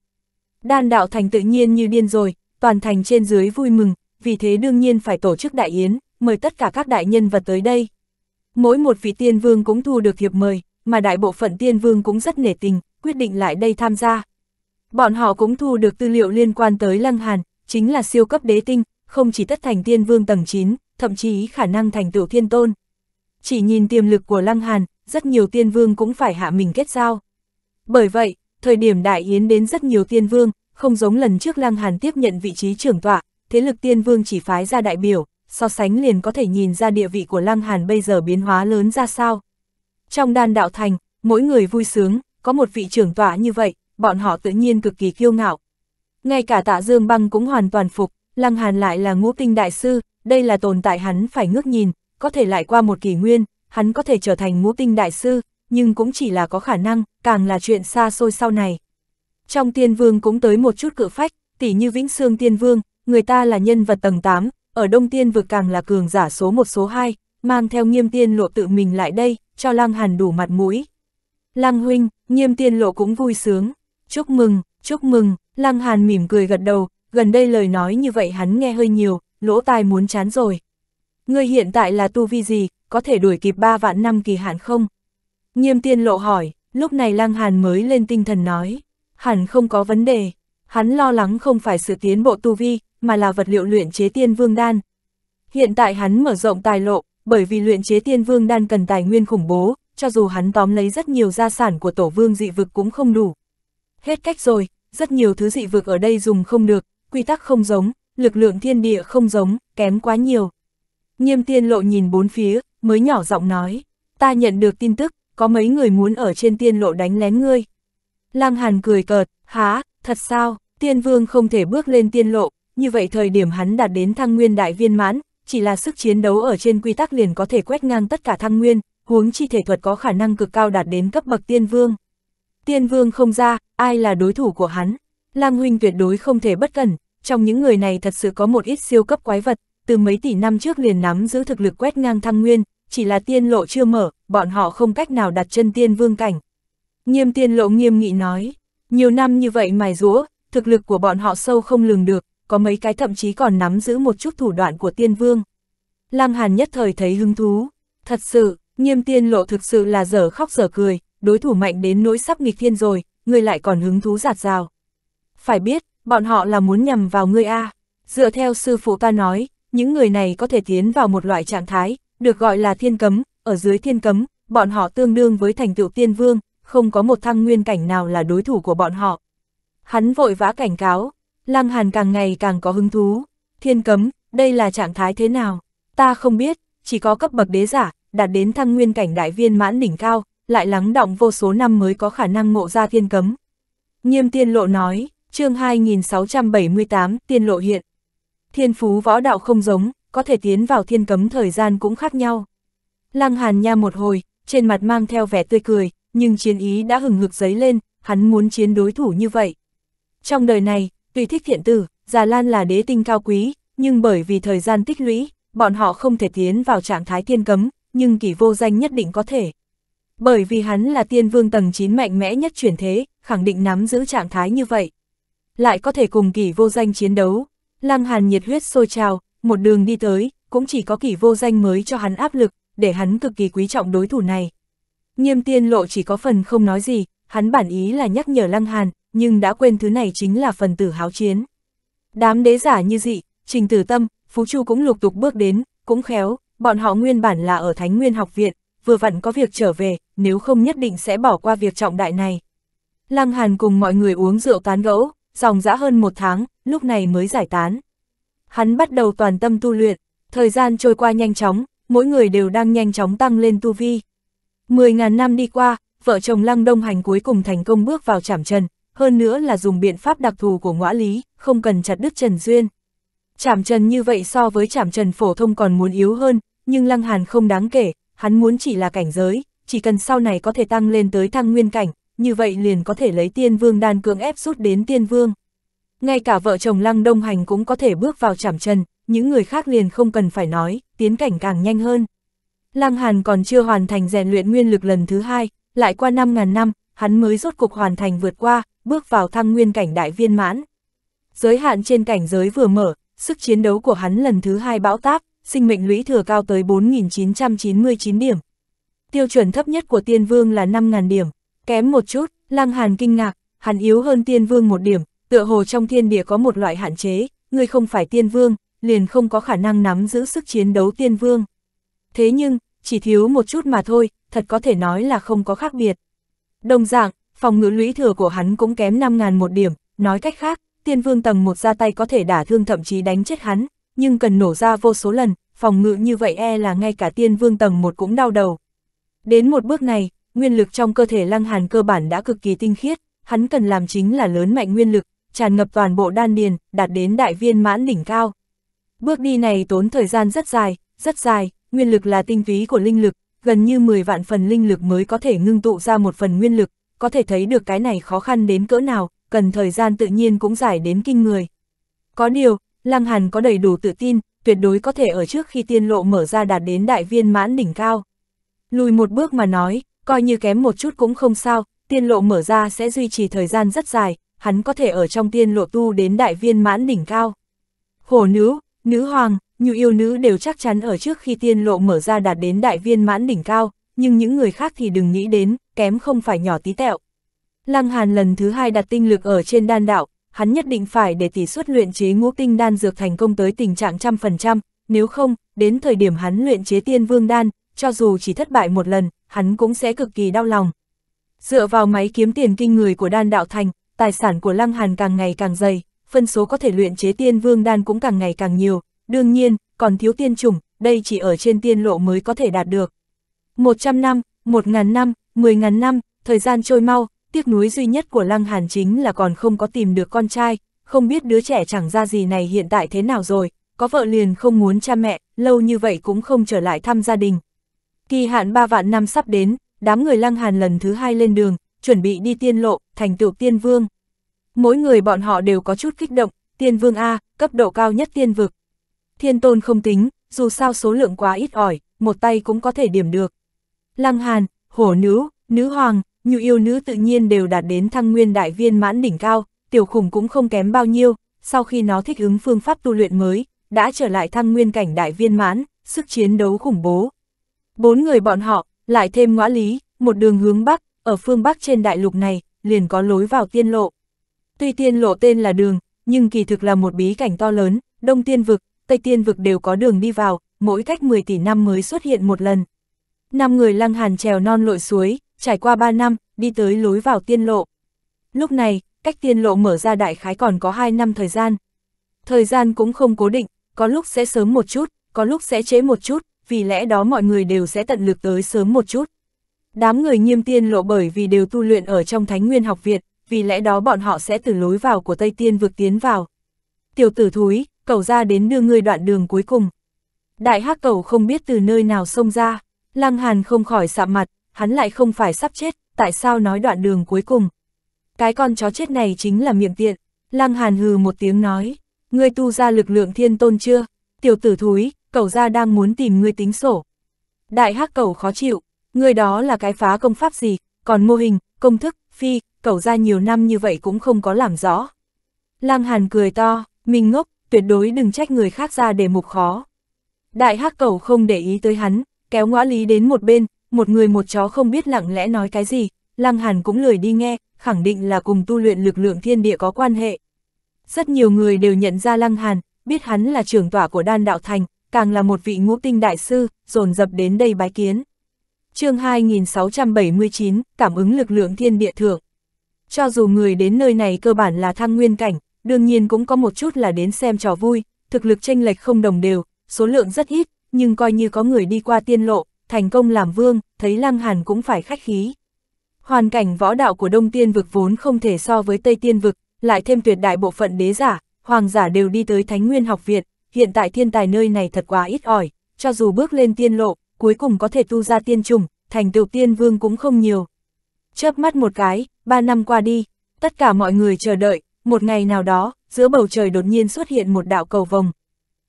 Đan đạo thành tự nhiên như điên rồi, toàn thành trên dưới vui mừng, vì thế đương nhiên phải tổ chức đại yến, mời tất cả các đại nhân vật tới đây. Mỗi một vị tiên vương cũng thu được thiệp mời, mà đại bộ phận tiên vương cũng rất nể tình, quyết định lại đây tham gia. Bọn họ cũng thu được tư liệu liên quan tới Lăng Hàn, chính là siêu cấp đế tinh, không chỉ tất thành tiên vương tầng 9, thậm chí khả năng thành tựu thiên tôn. Chỉ nhìn tiềm lực của Lăng Hàn, rất nhiều tiên vương cũng phải hạ mình kết giao. Bởi vậy, thời điểm đại yến đến rất nhiều tiên vương, không giống lần trước Lăng Hàn tiếp nhận vị trí trưởng tọa, thế lực tiên vương chỉ phái ra đại biểu, so sánh liền có thể nhìn ra địa vị của Lăng Hàn bây giờ biến hóa lớn ra sao. Trong đan đạo thành, mỗi người vui sướng, có một vị trưởng tọa như vậy, bọn họ tự nhiên cực kỳ kiêu ngạo. Ngay cả tạ Dương Băng cũng hoàn toàn phục, Lăng Hàn lại là ngũ tinh đại sư, đây là tồn tại hắn phải ngước nhìn, có thể lại qua một kỷ nguyên, hắn có thể trở thành ngũ tinh đại sư, nhưng cũng chỉ là có khả năng, càng là chuyện xa xôi sau này. Trong tiên vương cũng tới một chút cự phách, tỉ như Vĩnh xương tiên vương, người ta là nhân vật tầng 8, ở Đông Tiên vực càng là cường giả số 1 số 2, mang theo nghiêm tiên lộ tự mình lại đây, cho Lăng Hàn đủ mặt mũi. Lăng huynh, nghiêm tiên lộ cũng vui sướng, chúc mừng, chúc mừng, Lăng Hàn mỉm cười gật đầu, gần đây lời nói như vậy hắn nghe hơi nhiều, lỗ tai muốn chán rồi. Ngươi hiện tại là tu vi gì, có thể đuổi kịp ba vạn năm kỳ hạn không? Nghiêm tiên lộ hỏi, lúc này lang Hàn mới lên tinh thần nói, hẳn không có vấn đề, hắn lo lắng không phải sự tiến bộ tu vi, mà là vật liệu luyện chế tiên vương đan. Hiện tại hắn mở rộng tài lộ, bởi vì luyện chế tiên vương đan cần tài nguyên khủng bố, cho dù hắn tóm lấy rất nhiều gia sản của tổ vương dị vực cũng không đủ. Hết cách rồi, rất nhiều thứ dị vực ở đây dùng không được, quy tắc không giống, lực lượng thiên địa không giống, kém quá nhiều. Nghiêm tiên lộ nhìn bốn phía, mới nhỏ giọng nói, ta nhận được tin tức, có mấy người muốn ở trên tiên lộ đánh lén ngươi. Lăng Hàn cười cợt, há, thật sao, tiên vương không thể bước lên tiên lộ, như vậy thời điểm hắn đạt đến thăng nguyên đại viên mãn, chỉ là sức chiến đấu ở trên quy tắc liền có thể quét ngang tất cả thăng nguyên, huống chi thể thuật có khả năng cực cao đạt đến cấp bậc tiên vương. Tiên vương không ra, ai là đối thủ của hắn? Lang Huynh tuyệt đối không thể bất cẩn, trong những người này thật sự có một ít siêu cấp quái vật, từ mấy tỷ năm trước liền nắm giữ thực lực quét ngang thăng nguyên, chỉ là tiên lộ chưa mở, bọn họ không cách nào đặt chân tiên vương cảnh. Nghiêm tiên lộ nghiêm nghị nói, nhiều năm như vậy mài rũa, thực lực của bọn họ sâu không lường được, có mấy cái thậm chí còn nắm giữ một chút thủ đoạn của tiên vương. Lang Hàn nhất thời thấy hứng thú, thật sự, nghiêm tiên lộ thực sự là dở khóc dở cười, đối thủ mạnh đến nỗi sắp nghịch thiên rồi, người lại còn hứng thú giạt rào phải biết, bọn họ là muốn nhầm vào ngươi A. Dựa theo sư phụ ta nói, những người này có thể tiến vào một loại trạng thái, được gọi là thiên cấm, ở dưới thiên cấm, bọn họ tương đương với thành tựu tiên vương, không có một thăng nguyên cảnh nào là đối thủ của bọn họ. Hắn vội vã cảnh cáo, Lăng Hàn càng ngày càng có hứng thú. Thiên cấm, đây là trạng thái thế nào? Ta không biết, chỉ có cấp bậc đế giả, đạt đến thăng nguyên cảnh đại viên mãn đỉnh cao, lại lắng động vô số năm mới có khả năng ngộ ra thiên cấm. Nghiêm tiên lộ nói, chương 2678 tiên lộ hiện. Thiên phú võ đạo không giống, có thể tiến vào thiên cấm thời gian cũng khác nhau. Lăng hàn nha một hồi, trên mặt mang theo vẻ tươi cười, nhưng chiến ý đã hừng hực giấy lên, hắn muốn chiến đối thủ như vậy. Trong đời này, tùy thích thiện tử, Già Lan là đế tinh cao quý, nhưng bởi vì thời gian tích lũy, bọn họ không thể tiến vào trạng thái thiên cấm, nhưng kỳ vô danh nhất định có thể. Bởi vì hắn là tiên vương tầng 9 mạnh mẽ nhất chuyển thế, khẳng định nắm giữ trạng thái như vậy lại có thể cùng kỷ vô danh chiến đấu. Lăng Hàn nhiệt huyết sôi trào, một đường đi tới, cũng chỉ có kỷ vô danh mới cho hắn áp lực, để hắn cực kỳ quý trọng đối thủ này. Nghiêm tiên lộ chỉ có phần không nói gì, hắn bản ý là nhắc nhở Lăng Hàn, nhưng đã quên thứ này chính là phần tử háo chiến. Đám đế giả như dị, trình tử tâm, Phú Chu cũng lục tục bước đến, cũng khéo, bọn họ nguyên bản là ở Thánh Nguyên học viện, vừa vặn có việc trở về, nếu không nhất định sẽ bỏ qua việc trọng đại này. Lăng Hàn cùng mọi người uống rượu tán gẫu, dòng dã hơn một tháng, lúc này mới giải tán. Hắn bắt đầu toàn tâm tu luyện, thời gian trôi qua nhanh chóng, mỗi người đều đang nhanh chóng tăng lên tu vi. Mười ngàn năm đi qua, vợ chồng Lăng Đông Hành cuối cùng thành công bước vào trảm trần, hơn nữa là dùng biện pháp đặc thù của ngõa lý, không cần chặt đứt trần duyên. Trảm trần như vậy so với trảm trần phổ thông còn muốn yếu hơn, nhưng Lăng Hàn không đáng kể, hắn muốn chỉ là cảnh giới, chỉ cần sau này có thể tăng lên tới thăng nguyên cảnh, như vậy liền có thể lấy tiên vương đan cưỡng ép rút đến tiên vương. Ngay cả vợ chồng lăng đông hành cũng có thể bước vào chảm chân, những người khác liền không cần phải nói, tiến cảnh càng nhanh hơn. Lăng Hàn còn chưa hoàn thành rèn luyện nguyên lực lần thứ hai, lại qua 5.000 năm, hắn mới rốt cục hoàn thành vượt qua, bước vào thăng nguyên cảnh đại viên mãn. Giới hạn trên cảnh giới vừa mở, sức chiến đấu của hắn lần thứ hai bão táp, sinh mệnh lũy thừa cao tới 4.999 điểm. Tiêu chuẩn thấp nhất của tiên vương là 5.000 điểm. Kém một chút, Lăng Hàn kinh ngạc, hắn yếu hơn tiên vương một điểm, tựa hồ trong thiên địa có một loại hạn chế, người không phải tiên vương, liền không có khả năng nắm giữ sức chiến đấu tiên vương. Thế nhưng, chỉ thiếu một chút mà thôi, thật có thể nói là không có khác biệt. Đồng dạng, phòng ngự lũy thừa của hắn cũng kém 5.000 một điểm, nói cách khác, tiên vương tầng một ra tay có thể đả thương thậm chí đánh chết hắn, nhưng cần nổ ra vô số lần, phòng ngự như vậy e là ngay cả tiên vương tầng một cũng đau đầu. Đến một bước này, nguyên lực trong cơ thể Lăng Hàn cơ bản đã cực kỳ tinh khiết, hắn cần làm chính là lớn mạnh nguyên lực, tràn ngập toàn bộ đan điền, đạt đến đại viên mãn đỉnh cao. Bước đi này tốn thời gian rất dài, rất dài, nguyên lực là tinh túy của linh lực, gần như 10 vạn phần linh lực mới có thể ngưng tụ ra một phần nguyên lực, có thể thấy được cái này khó khăn đến cỡ nào, cần thời gian tự nhiên cũng dài đến kinh người. Có điều, Lăng Hàn có đầy đủ tự tin, tuyệt đối có thể ở trước khi tiên lộ mở ra đạt đến đại viên mãn đỉnh cao. Lùi một bước mà nói, coi như kém một chút cũng không sao, tiên lộ mở ra sẽ duy trì thời gian rất dài, hắn có thể ở trong tiên lộ tu đến đại viên mãn đỉnh cao. Hổ nữ, nữ hoàng, như yêu nữ đều chắc chắn ở trước khi tiên lộ mở ra đạt đến đại viên mãn đỉnh cao, nhưng những người khác thì đừng nghĩ đến, kém không phải nhỏ tí tẹo. Lăng Hàn lần thứ hai đặt tinh lực ở trên đan đạo, hắn nhất định phải để tỷ suất luyện chế ngũ tinh đan dược thành công tới tình trạng trăm phần trăm, nếu không, đến thời điểm hắn luyện chế tiên vương đan, cho dù chỉ thất bại một lần, hắn cũng sẽ cực kỳ đau lòng. Dựa vào máy kiếm tiền kinh người của đan đạo thành, tài sản của Lăng Hàn càng ngày càng dày, phân số có thể luyện chế tiên vương đan cũng càng ngày càng nhiều, đương nhiên, còn thiếu tiên chủng, đây chỉ ở trên tiên lộ mới có thể đạt được. 100 năm, 1.000 năm, 10.000 năm, thời gian trôi mau, tiếc nuối duy nhất của Lăng Hàn chính là còn không có tìm được con trai, không biết đứa trẻ chẳng ra gì này hiện tại thế nào rồi, có vợ liền không muốn cha mẹ, lâu như vậy cũng không trở lại thăm gia đình, Kỳ hạn 3 vạn năm sắp đến, đám người lăng hàn lần thứ hai lên đường, chuẩn bị đi tiên lộ, thành tựu tiên vương. Mỗi người bọn họ đều có chút kích động, tiên vương A, cấp độ cao nhất tiên vực. Thiên tôn không tính, dù sao số lượng quá ít ỏi, một tay cũng có thể điểm được. Lăng hàn, hổ nữ, nữ hoàng, nhu yêu nữ tự nhiên đều đạt đến thăng nguyên đại viên mãn đỉnh cao, tiểu khủng cũng không kém bao nhiêu, sau khi nó thích ứng phương pháp tu luyện mới, đã trở lại thăng nguyên cảnh đại viên mãn, sức chiến đấu khủng bố, Bốn người bọn họ, lại thêm ngõ lý, một đường hướng Bắc, ở phương Bắc trên đại lục này, liền có lối vào tiên lộ. Tuy tiên lộ tên là đường, nhưng kỳ thực là một bí cảnh to lớn, đông tiên vực, tây tiên vực đều có đường đi vào, mỗi cách 10 tỷ năm mới xuất hiện một lần. Năm người lăng hàn trèo non lội suối, trải qua 3 năm, đi tới lối vào tiên lộ. Lúc này, cách tiên lộ mở ra đại khái còn có 2 năm thời gian. Thời gian cũng không cố định, có lúc sẽ sớm một chút, có lúc sẽ chế một chút, vì lẽ đó mọi người đều sẽ tận lực tới sớm một chút. Đám người nghiêm tiên lộ bởi vì đều tu luyện ở trong Thánh Nguyên học viện, vì lẽ đó bọn họ sẽ từ lối vào của Tây Tiên vượt tiến vào. Tiểu tử thúi, cầu ra đến đưa ngươi đoạn đường cuối cùng. Đại hắc cầu không biết từ nơi nào xông ra, Lăng Hàn không khỏi sạm mặt, hắn lại không phải sắp chết, tại sao nói đoạn đường cuối cùng. Cái con chó chết này chính là miệng tiện, Lăng Hàn hừ một tiếng nói, ngươi tu ra lực lượng thiên tôn chưa, tiểu tử thúi, cậu gia đang muốn tìm ngươi tính sổ. Đại hắc cậu khó chịu, ngươi đó là cái phá công pháp gì, còn mô hình, công thức, phi, cậu gia nhiều năm như vậy cũng không có làm rõ. Lăng Hàn cười to, mình ngốc, tuyệt đối đừng trách người khác ra để mục khó. Đại hắc cẩu không để ý tới hắn, kéo ngõ lý đến một bên, một người một chó không biết lặng lẽ nói cái gì, Lăng Hàn cũng lười đi nghe, khẳng định là cùng tu luyện lực lượng thiên địa có quan hệ. Rất nhiều người đều nhận ra Lăng Hàn, biết hắn là trưởng tỏa của đan đạo thành, càng là một vị ngũ tinh đại sư, dồn dập đến đây bái kiến. chương 2679, cảm ứng lực lượng thiên địa thượng. Cho dù người đến nơi này cơ bản là thăng nguyên cảnh, đương nhiên cũng có một chút là đến xem trò vui, thực lực tranh lệch không đồng đều, số lượng rất ít, nhưng coi như có người đi qua tiên lộ, thành công làm vương, thấy Lăng Hàn cũng phải khách khí. Hoàn cảnh võ đạo của Đông Tiên vực vốn không thể so với Tây Tiên vực, lại thêm tuyệt đại bộ phận đế giả, hoàng giả đều đi tới Thánh Nguyên học viện, hiện tại thiên tài nơi này thật quá ít ỏi, cho dù bước lên tiên lộ, cuối cùng có thể tu ra tiên trùng, thành tựu tiên vương cũng không nhiều. Chớp mắt một cái, ba năm qua đi, tất cả mọi người chờ đợi, một ngày nào đó, giữa bầu trời đột nhiên xuất hiện một đạo cầu vồng.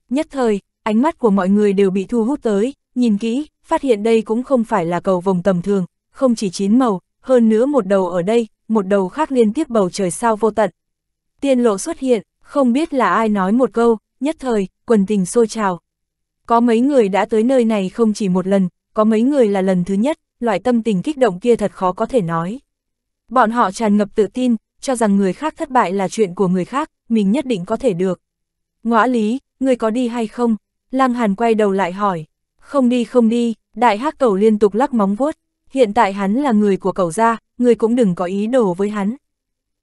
Nhất thời, ánh mắt của mọi người đều bị thu hút tới, nhìn kỹ, phát hiện đây cũng không phải là cầu vồng tầm thường, không chỉ chín màu, hơn nữa một đầu ở đây, một đầu khác liên tiếp bầu trời sao vô tận. Tiên lộ xuất hiện, không biết là ai nói một câu, nhất thời, quần tình sôi trào. Có mấy người đã tới nơi này không chỉ một lần, có mấy người là lần thứ nhất, loại tâm tình kích động kia thật khó có thể nói. Bọn họ tràn ngập tự tin, cho rằng người khác thất bại là chuyện của người khác, mình nhất định có thể được. Ngõ lý, người có đi hay không? Lăng Hàn quay đầu lại hỏi. Không đi không đi, đại hắc cầu liên tục lắc móng vuốt. Hiện tại hắn là người của cầu gia, người cũng đừng có ý đồ với hắn.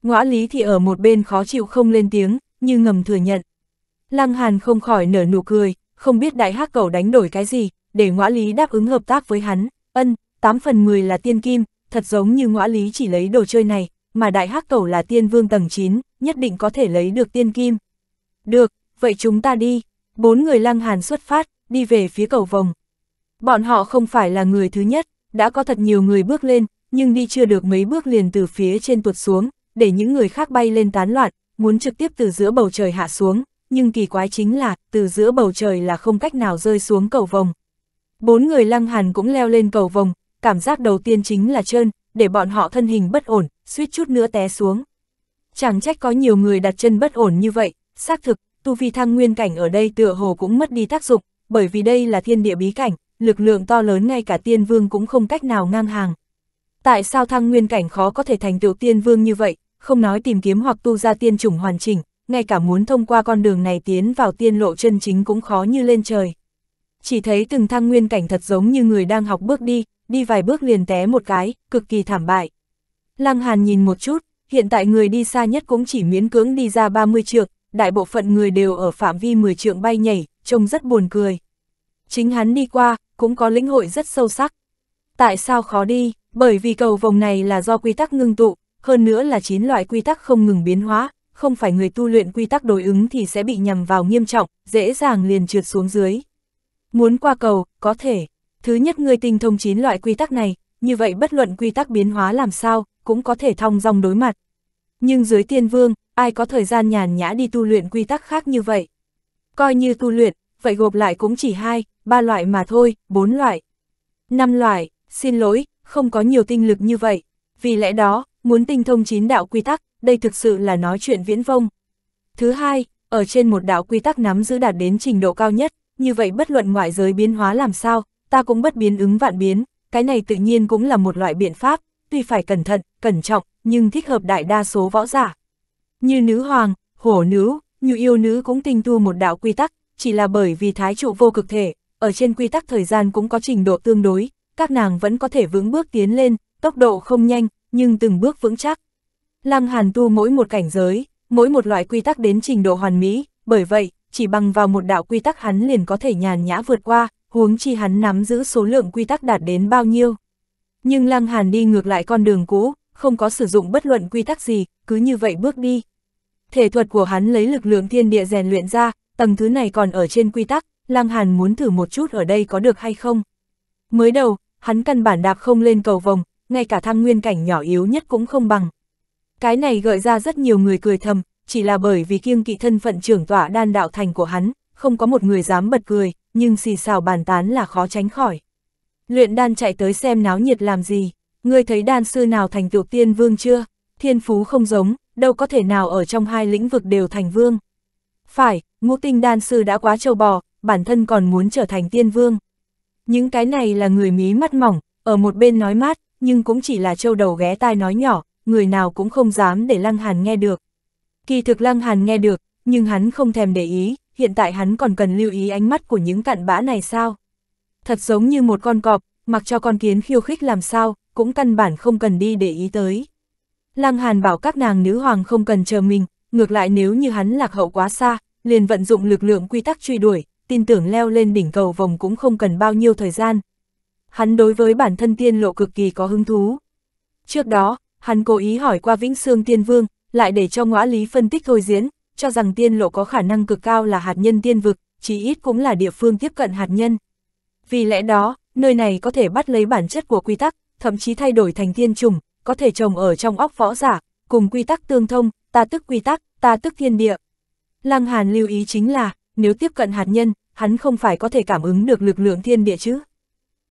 Ngõ lý thì ở một bên khó chịu không lên tiếng, như ngầm thừa nhận. Lăng Hàn không khỏi nở nụ cười, không biết đại hắc cầu đánh đổi cái gì, để ngõ lý đáp ứng hợp tác với hắn, ân, 8 phần 10 là tiên kim, thật giống như ngõ lý chỉ lấy đồ chơi này, mà đại hắc cầu là tiên vương tầng 9, nhất định có thể lấy được tiên kim. Được, vậy chúng ta đi. Bốn người lăng hàn xuất phát, đi về phía cầu vòng. Bọn họ không phải là người thứ nhất, đã có thật nhiều người bước lên, nhưng đi chưa được mấy bước liền từ phía trên tuột xuống, để những người khác bay lên tán loạn, muốn trực tiếp từ giữa bầu trời hạ xuống nhưng kỳ quái chính là, từ giữa bầu trời là không cách nào rơi xuống cầu vồng. Bốn người lăng hàn cũng leo lên cầu vồng, cảm giác đầu tiên chính là trơn, để bọn họ thân hình bất ổn, suýt chút nữa té xuống. Chẳng trách có nhiều người đặt chân bất ổn như vậy, xác thực, tu vi thăng nguyên cảnh ở đây tựa hồ cũng mất đi tác dụng, bởi vì đây là thiên địa bí cảnh, lực lượng to lớn ngay cả tiên vương cũng không cách nào ngang hàng. Tại sao thăng nguyên cảnh khó có thể thành tựu tiên vương như vậy, không nói tìm kiếm hoặc tu ra tiên chủng hoàn chỉnh, ngay cả muốn thông qua con đường này tiến vào tiên lộ chân chính cũng khó như lên trời. Chỉ thấy từng thăng nguyên cảnh thật giống như người đang học bước đi, đi vài bước liền té một cái, cực kỳ thảm bại. Lăng Hàn nhìn một chút, hiện tại người đi xa nhất cũng chỉ miễn cưỡng đi ra 30 trượng, đại bộ phận người đều ở phạm vi 10 trượng bay nhảy, trông rất buồn cười. Chính hắn đi qua, cũng có lĩnh hội rất sâu sắc. Tại sao khó đi? Bởi vì cầu vòng này là do quy tắc ngưng tụ, hơn nữa là chín loại quy tắc không ngừng biến hóa, không phải người tu luyện quy tắc đối ứng thì sẽ bị nhầm vào nghiêm trọng, dễ dàng liền trượt xuống dưới. Muốn qua cầu, có thể. Thứ nhất người tinh thông chín loại quy tắc này, như vậy bất luận quy tắc biến hóa làm sao, cũng có thể thong dong đối mặt. Nhưng dưới tiên vương, ai có thời gian nhàn nhã đi tu luyện quy tắc khác như vậy? Coi như tu luyện, vậy gộp lại cũng chỉ hai, ba loại mà thôi, bốn loại. Năm loại, xin lỗi, không có nhiều tinh lực như vậy. Vì lẽ đó, muốn tinh thông chín đạo quy tắc, đây thực sự là nói chuyện viễn vông. Thứ hai, ở trên một đạo quy tắc nắm giữ đạt đến trình độ cao nhất, như vậy bất luận ngoại giới biến hóa làm sao, ta cũng bất biến ứng vạn biến, cái này tự nhiên cũng là một loại biện pháp, tuy phải cẩn thận, cẩn trọng, nhưng thích hợp đại đa số võ giả. Như nữ hoàng, hổ nữ, như yêu nữ cũng tinh tu một đạo quy tắc, chỉ là bởi vì thái trụ vô cực thể, ở trên quy tắc thời gian cũng có trình độ tương đối, các nàng vẫn có thể vững bước tiến lên, tốc độ không nhanh, nhưng từng bước vững chắc. Lăng Hàn tu mỗi một cảnh giới, mỗi một loại quy tắc đến trình độ hoàn mỹ, bởi vậy, chỉ bằng vào một đạo quy tắc hắn liền có thể nhàn nhã vượt qua, huống chi hắn nắm giữ số lượng quy tắc đạt đến bao nhiêu. Nhưng Lăng Hàn đi ngược lại con đường cũ, không có sử dụng bất luận quy tắc gì, cứ như vậy bước đi. Thể thuật của hắn lấy lực lượng thiên địa rèn luyện ra, tầng thứ này còn ở trên quy tắc, Lăng Hàn muốn thử một chút ở đây có được hay không. Mới đầu, hắn căn bản đạp không lên cầu vòng, ngay cả thăng nguyên cảnh nhỏ yếu nhất cũng không bằng, cái này gợi ra rất nhiều người cười thầm, chỉ là bởi vì kiêng kỵ thân phận trưởng tỏa đan đạo thành của hắn, không có một người dám bật cười, nhưng xì xào bàn tán là khó tránh khỏi. Luyện đan chạy tới xem náo nhiệt làm gì, ngươi thấy đan sư nào thành tựu tiên vương chưa? Thiên phú không giống, đâu có thể nào ở trong hai lĩnh vực đều thành vương. Phải, ngũ tinh đan sư đã quá trâu bò, bản thân còn muốn trở thành tiên vương. Những cái này là người mí mắt mỏng, ở một bên nói mát, nhưng cũng chỉ là trâu đầu ghé tai nói nhỏ, người nào cũng không dám để Lăng Hàn nghe được. Kỳ thực Lăng Hàn nghe được, nhưng hắn không thèm để ý, hiện tại hắn còn cần lưu ý ánh mắt của những cặn bã này sao? Thật giống như một con cọp, mặc cho con kiến khiêu khích làm sao, cũng căn bản không cần đi để ý tới. Lăng Hàn bảo các nàng nữ hoàng không cần chờ mình, ngược lại nếu như hắn lạc hậu quá xa, liền vận dụng lực lượng quy tắc truy đuổi, tin tưởng leo lên đỉnh cầu vòng cũng không cần bao nhiêu thời gian. Hắn đối với bản thân tiên lộ cực kỳ có hứng thú. Trước đó, hắn cố ý hỏi qua Vĩnh Sương Tiên Vương, lại để cho ngõa lý phân tích thôi diễn, cho rằng tiên lộ có khả năng cực cao là hạt nhân tiên vực, chỉ ít cũng là địa phương tiếp cận hạt nhân. Vì lẽ đó, nơi này có thể bắt lấy bản chất của quy tắc, thậm chí thay đổi thành thiên trùng, có thể trồng ở trong óc võ giả, cùng quy tắc tương thông, ta tức quy tắc, ta tức thiên địa. Lăng Hàn lưu ý chính là, nếu tiếp cận hạt nhân, hắn không phải có thể cảm ứng được lực lượng thiên địa chứ.